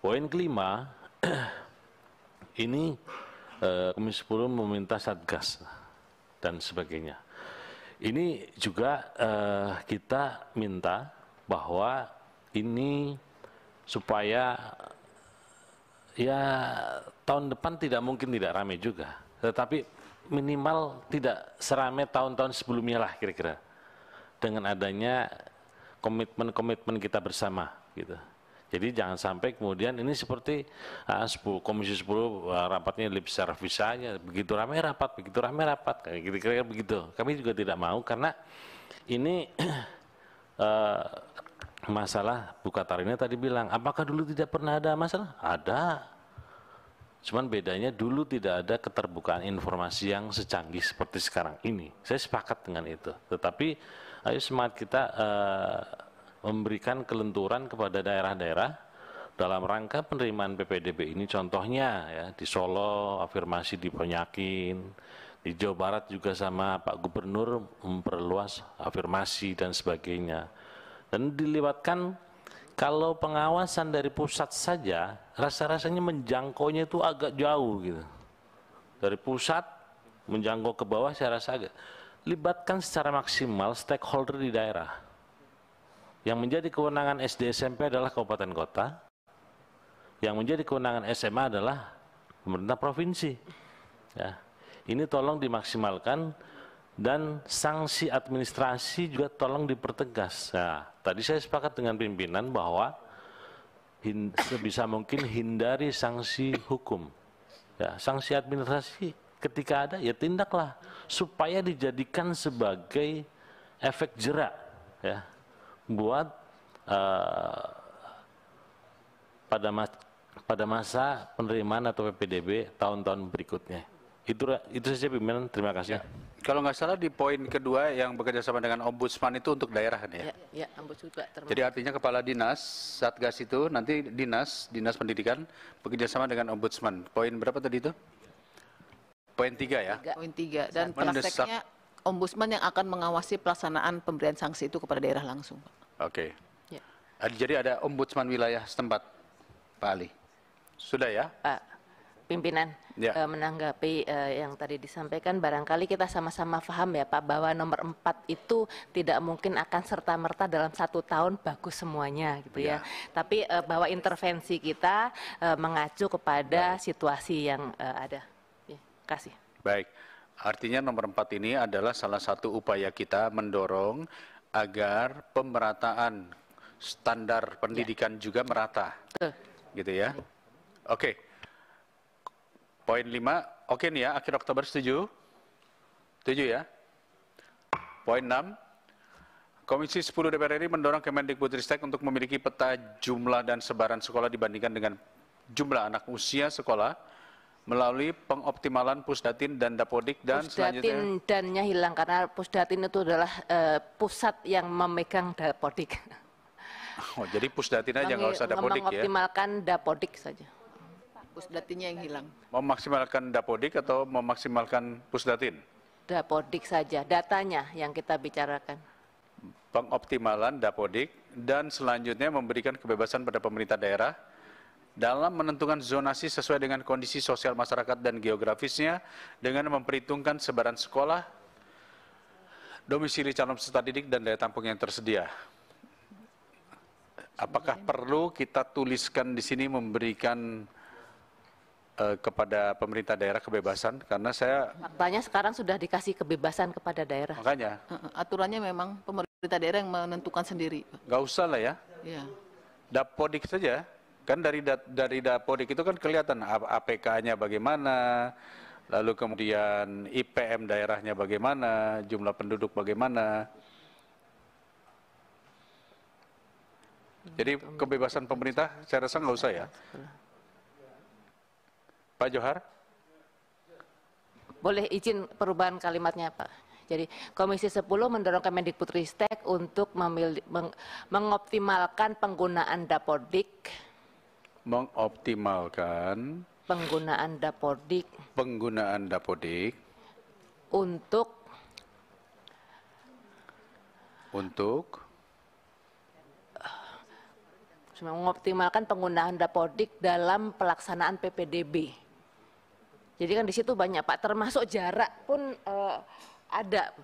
Poin kelima *clears throat* ini eh, Komisi 10 meminta satgas dan sebagainya ini juga uh, kita minta bahwa ini supaya ya tahun depan tidak mungkin tidak ramai juga tetapi minimal tidak seramai tahun-tahun sebelumnya lah kira-kira dengan adanya komitmen-komitmen kita bersama gitu jadi jangan sampai kemudian ini seperti ah, uh, 10, komisi 10 uh, ah, rapatnya lip service saja, begitu ramai rapat, begitu ramai rapat, kayak gitu kira begitu. Kami juga tidak mau karena ini uh, *clears throat* masalah Bu ini tadi bilang, apakah dulu tidak pernah ada masalah? Ada. Cuman bedanya dulu tidak ada keterbukaan informasi yang secanggih seperti sekarang ini. Saya sepakat dengan itu. Tetapi ayo semangat kita uh, memberikan kelenturan kepada daerah-daerah dalam rangka penerimaan PPDB ini contohnya ya di Solo afirmasi di Penyakin di Jawa Barat juga sama Pak Gubernur memperluas afirmasi dan sebagainya dan dilibatkan kalau pengawasan dari pusat saja rasa-rasanya menjangkaunya itu agak jauh gitu dari pusat menjangkau ke bawah saya rasa agak libatkan secara maksimal stakeholder di daerah yang menjadi kewenangan SD SMP adalah kabupaten kota. Yang menjadi kewenangan SMA adalah pemerintah provinsi. Ya. Ini tolong dimaksimalkan dan sanksi administrasi juga tolong dipertegas. Nah, tadi saya sepakat dengan pimpinan bahwa hin, sebisa mungkin hindari sanksi hukum. Ya, sanksi administrasi ketika ada ya tindaklah supaya dijadikan sebagai efek jerak ya buat uh, pada mas pada masa penerimaan atau PPDB tahun-tahun berikutnya. Itu itu saja pimpinan. Terima kasih. Ya. Kalau nggak salah di poin kedua yang bekerja sama dengan ombudsman itu untuk daerah kan ya? Ya, ya juga termasuk. Jadi artinya kepala dinas, satgas itu nanti dinas, dinas pendidikan bekerja sama dengan ombudsman. Poin berapa tadi itu? Poin tiga ya? Poin tiga dan prakteknya ombudsman yang akan mengawasi pelaksanaan pemberian sanksi itu kepada daerah langsung. Oke. Ya. Jadi ada ombudsman wilayah setempat, Pak Ali. Sudah ya? Pak pimpinan ya. Eh, menanggapi eh, yang tadi disampaikan barangkali kita sama-sama paham ya Pak bahwa nomor 4 itu tidak mungkin akan serta-merta dalam satu tahun bagus semuanya gitu ya, ya. tapi eh, bahwa intervensi kita mengacu kepada baik. situasi yang uh, ada ya, kasih baik Artinya nomor empat ini adalah salah satu upaya kita mendorong agar pemerataan standar pendidikan ya. juga merata. Betul. Gitu ya. Oke. Okay. Poin lima, oke okay nih ya, akhir Oktober setuju? Setuju ya? Poin enam, Komisi 10 DPR RI mendorong Kemendikbudristek untuk memiliki peta jumlah dan sebaran sekolah dibandingkan dengan jumlah anak usia sekolah melalui pengoptimalan pusdatin dan dapodik dan pusdatin selanjutnya dannya hilang karena pusdatin itu adalah e, pusat yang memegang dapodik. *laughs* Oh, jadi pusdatin aja nggak usah dapodik ya? Mengoptimalkan dapodik saja. Pusdatinnya yang hilang. Memaksimalkan dapodik atau memaksimalkan pusdatin? Dapodik saja, datanya yang kita bicarakan. Pengoptimalan dapodik dan selanjutnya memberikan kebebasan pada pemerintah daerah dalam menentukan zonasi sesuai dengan kondisi sosial masyarakat dan geografisnya dengan memperhitungkan sebaran sekolah, domisili calon peserta didik, dan daya tampung yang tersedia. Apakah perlu kita tuliskan di sini memberikan eh, kepada pemerintah daerah kebebasan? Karena saya... Faktanya sekarang sudah dikasih kebebasan kepada daerah. Makanya. Aturannya memang pemerintah daerah yang menentukan sendiri. Gak usah lah ya. Iya. Dapodik saja Kan dari dat, dari Dapodik itu kan kelihatan APK-nya bagaimana, lalu kemudian IPM daerahnya bagaimana, jumlah penduduk bagaimana. Hmm. Jadi kebebasan pemerintah saya rasa nggak usah ya. Iya, Pak Johar? Boleh izin perubahan kalimatnya Pak. Jadi Komisi 10 mendorong Kemendikbudristek untuk memilih, meng, mengoptimalkan penggunaan dapodik mengoptimalkan penggunaan dapodik penggunaan dapodik untuk untuk mengoptimalkan penggunaan dapodik dalam pelaksanaan PPDB. Jadi kan di situ banyak Pak, termasuk jarak pun uh, ada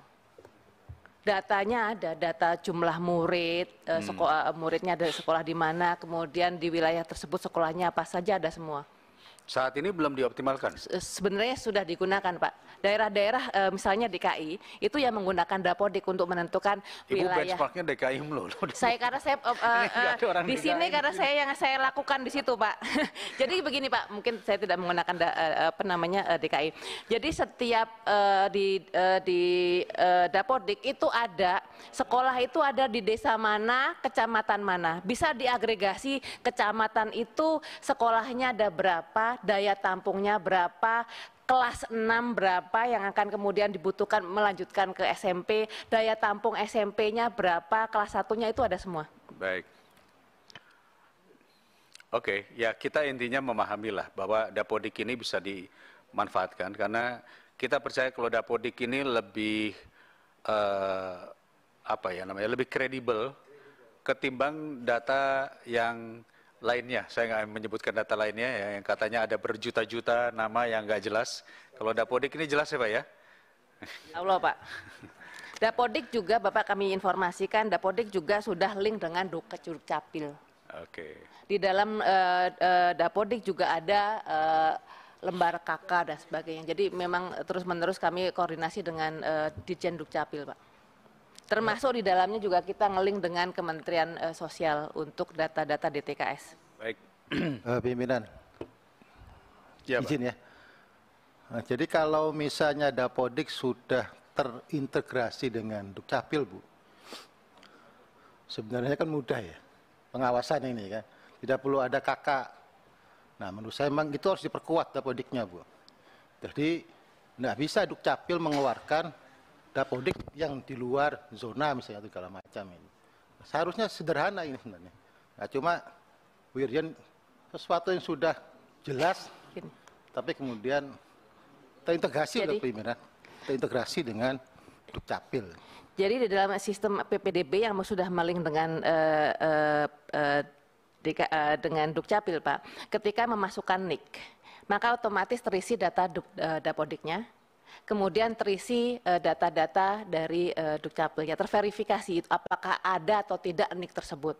datanya ada data jumlah murid eh, hmm. sekolah eh, muridnya dari sekolah di mana kemudian di wilayah tersebut sekolahnya apa saja ada semua saat ini belum dioptimalkan. Sebenarnya sudah digunakan, Pak. Daerah-daerah e, misalnya DKI itu yang menggunakan dapodik untuk menentukan Ibu wilayah. Ibu benchmarknya DKI melulu. *laughs* Saya karena saya e, e, di sini karena saya yang saya lakukan di situ, Pak. *laughs* Jadi begini, Pak, mungkin saya tidak menggunakan da, e, apa namanya e, DKI. Jadi setiap e, di e, di e, dapodik itu ada sekolah itu ada di desa mana, kecamatan mana. Bisa diagregasi kecamatan itu sekolahnya ada berapa, daya tampungnya berapa, kelas 6 berapa yang akan kemudian dibutuhkan melanjutkan ke SMP, daya tampung SMP-nya berapa, kelas satunya itu ada semua. Baik. Oke, okay, ya kita intinya memahamilah bahwa dapodik ini bisa dimanfaatkan karena kita percaya kalau dapodik ini lebih uh, apa ya namanya lebih kredibel ketimbang data yang lainnya, saya nggak menyebutkan data lainnya ya, yang katanya ada berjuta-juta nama yang nggak jelas. Kalau Dapodik ini jelas ya Pak ya? Allah Pak. *laughs* Dapodik juga Bapak kami informasikan, Dapodik juga sudah link dengan Duket Capil. Oke. Di dalam uh, uh, Dapodik juga ada uh, lembar kakak dan sebagainya. Jadi memang terus-menerus kami koordinasi dengan uh, Dijen Dukcapil Pak. Termasuk di dalamnya juga kita ngeling dengan Kementerian eh, Sosial untuk data-data DTKS. Baik. *clears throat* Eh, pimpinan. Ya, Izin ya. Nah, jadi kalau misalnya Dapodik sudah terintegrasi dengan Dukcapil, Bu. Sebenarnya kan mudah ya pengawasan ini kan. Tidak perlu ada kakak. Nah, menurut saya memang itu harus diperkuat Dapodiknya, Bu. Jadi tidak bisa Dukcapil mengeluarkan dapodik yang di luar zona misalnya segala macam ini. Seharusnya sederhana ini sebenarnya. Nah, cuma Wirjen sesuatu yang sudah jelas, tapi kemudian terintegrasi Jadi, oleh pimpinan, terintegrasi dengan dukcapil. Jadi di dalam sistem PPDB yang sudah maling dengan uh, eh, uh, eh, uh, eh, di, uh, dengan dukcapil, Pak, ketika memasukkan nik, maka otomatis terisi data uh, dapodiknya kemudian terisi eh, data-data dari eh, Dukcapilnya, terverifikasi apakah ada atau tidak nik tersebut.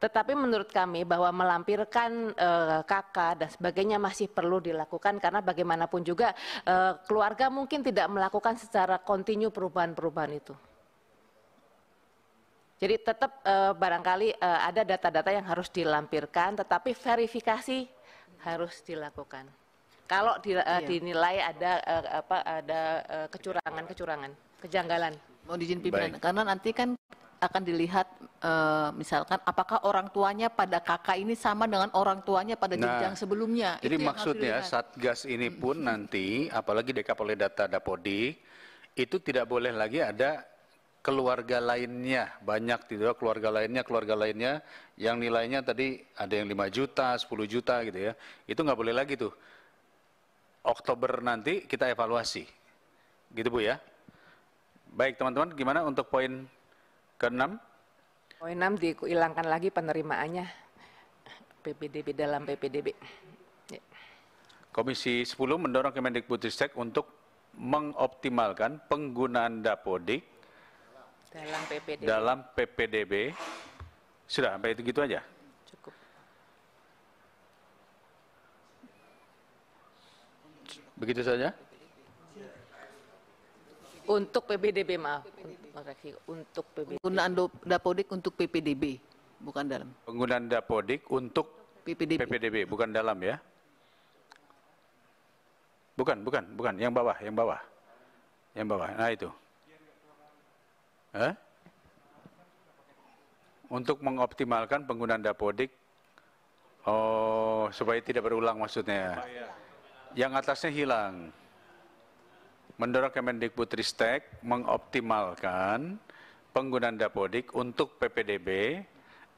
Tetapi menurut kami bahwa melampirkan e, eh, kakak dan sebagainya masih perlu dilakukan karena bagaimanapun juga e, keluarga mungkin tidak melakukan secara kontinu perubahan-perubahan itu. Jadi tetap e, barangkali e, ada data-data yang harus dilampirkan, tetapi verifikasi harus dilakukan kalau di, eh, iya. dinilai ada eh, apa ada kecurangan-kecurangan, eh, kejanggalan. mau izin pimpinan Baik. karena nanti kan akan dilihat uh, misalkan apakah orang tuanya pada kakak ini sama dengan orang tuanya pada nah, jenjang sebelumnya. Jadi maksudnya satgas ini hmm. pun nanti apalagi dekap oleh data Dapodi itu tidak boleh lagi ada keluarga lainnya banyak tidak gitu ya, keluarga lainnya keluarga lainnya yang nilainya tadi ada yang 5 juta 10 juta gitu ya itu nggak boleh lagi tuh Oktober nanti kita evaluasi. Gitu Bu ya. Baik teman-teman, gimana untuk poin ke-6? Poin 6 dihilangkan lagi penerimaannya PPDB dalam PPDB. Ya. Komisi 10 mendorong Kemendikbudristek untuk mengoptimalkan penggunaan dapodik dalam PPDB. Dalam PPDB. Sudah, sampai itu gitu aja. Begitu saja? Untuk PPDB maaf, PPDB. untuk PPDB. Penggunaan dapodik untuk PPDB, bukan dalam. Penggunaan dapodik untuk PPDB, PPDB bukan dalam ya? Bukan, bukan, bukan. Yang bawah, yang bawah. Yang bawah, nah itu. Eh? Untuk mengoptimalkan penggunaan dapodik, oh supaya tidak berulang maksudnya. Ya yang atasnya hilang. Mendorong Kemendikbud Ristek mengoptimalkan penggunaan dapodik untuk PPDB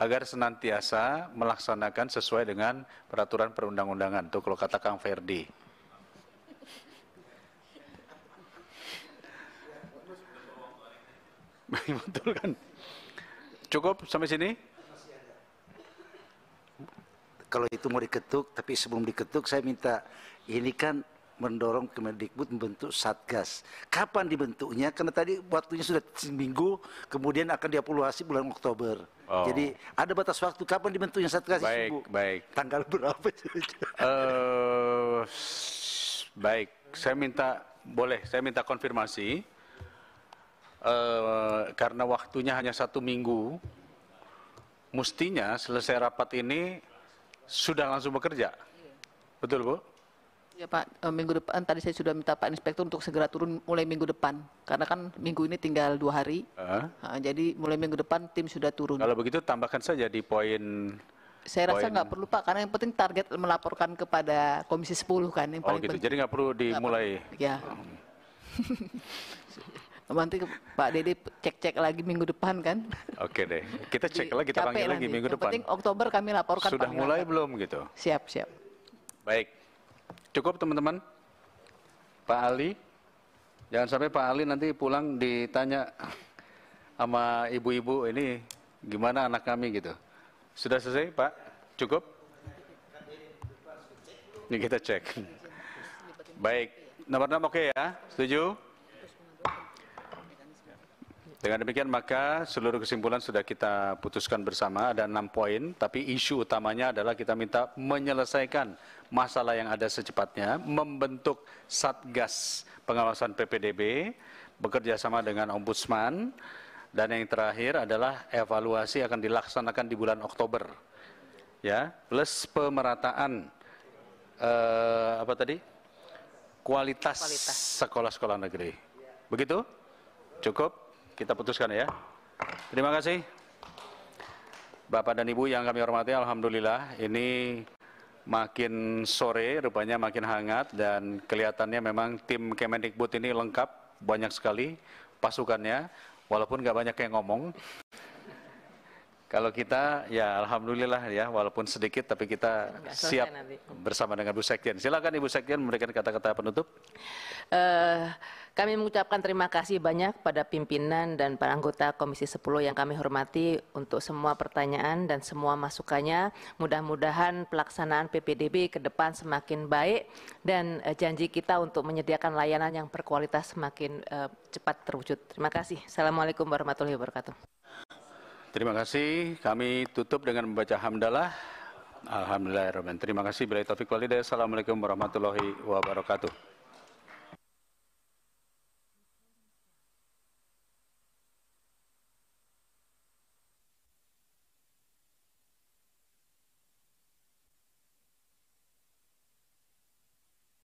agar senantiasa melaksanakan sesuai dengan peraturan perundang-undangan. Itu kalau kata Kang Ferdi. *laughs* Betul kan? Cukup sampai sini? kalau itu mau diketuk, tapi sebelum diketuk saya minta ini kan mendorong Kemendikbud membentuk satgas. Kapan dibentuknya? Karena tadi waktunya sudah seminggu, kemudian akan dievaluasi bulan Oktober. Oh. Jadi ada batas waktu kapan dibentuknya satgas? Baik, Ibu? baik. Tanggal berapa? uh, *laughs* baik, saya minta boleh, saya minta konfirmasi uh, karena waktunya hanya satu minggu. Mestinya selesai rapat ini sudah langsung bekerja? Iya. Betul, Bu? Ya Pak, eh, minggu depan tadi saya sudah minta Pak Inspektur untuk segera turun mulai minggu depan karena kan minggu ini tinggal dua hari, uh. jadi mulai minggu depan tim sudah turun. Kalau begitu tambahkan saja di poin. Saya rasa nggak perlu Pak, karena yang penting target melaporkan kepada Komisi 10 kan yang oh, paling oh, gitu. penting. Jadi nggak perlu dimulai. Ya. Hmm. Gak *laughs* nanti Pak Dede cek-cek lagi minggu depan kan. Oke deh, kita cek lagi, kita panggil lagi minggu depan. penting Oktober kami laporkan. Sudah mulai belum gitu? Siap, siap. Baik, cukup teman-teman. Pak Ali, jangan sampai Pak Ali nanti pulang ditanya sama ibu-ibu ini gimana anak kami gitu. Sudah selesai Pak? Cukup? Ini kita cek. Baik, nomor enam oke ya? Setuju? Dengan demikian maka seluruh kesimpulan sudah kita putuskan bersama ada enam poin, tapi isu utamanya adalah kita minta menyelesaikan masalah yang ada secepatnya, membentuk satgas pengawasan PPDB, bekerja sama dengan ombudsman, dan yang terakhir adalah evaluasi akan dilaksanakan di bulan Oktober, ya plus pemerataan eh, apa tadi kualitas sekolah-sekolah negeri, begitu? Cukup? kita putuskan ya. Terima kasih. Bapak dan Ibu yang kami hormati, Alhamdulillah ini makin sore rupanya makin hangat dan kelihatannya memang tim Kemendikbud ini lengkap, banyak sekali pasukannya, walaupun nggak banyak yang ngomong. Kalau kita ya alhamdulillah ya walaupun sedikit tapi kita siap nanti. bersama dengan Bu Sekjen. Silakan Ibu Sekjen memberikan kata-kata penutup. Uh, kami mengucapkan terima kasih banyak pada pimpinan dan para anggota Komisi 10 yang kami hormati untuk semua pertanyaan dan semua masukannya. Mudah-mudahan pelaksanaan PPDB ke depan semakin baik dan uh, janji kita untuk menyediakan layanan yang berkualitas semakin uh, cepat terwujud. Terima kasih. Assalamualaikum warahmatullahi wabarakatuh. Terima kasih. Kami tutup dengan membaca hamdalah. Alhamdulillah. Terima kasih. Bila taufiq Assalamualaikum warahmatullahi wabarakatuh.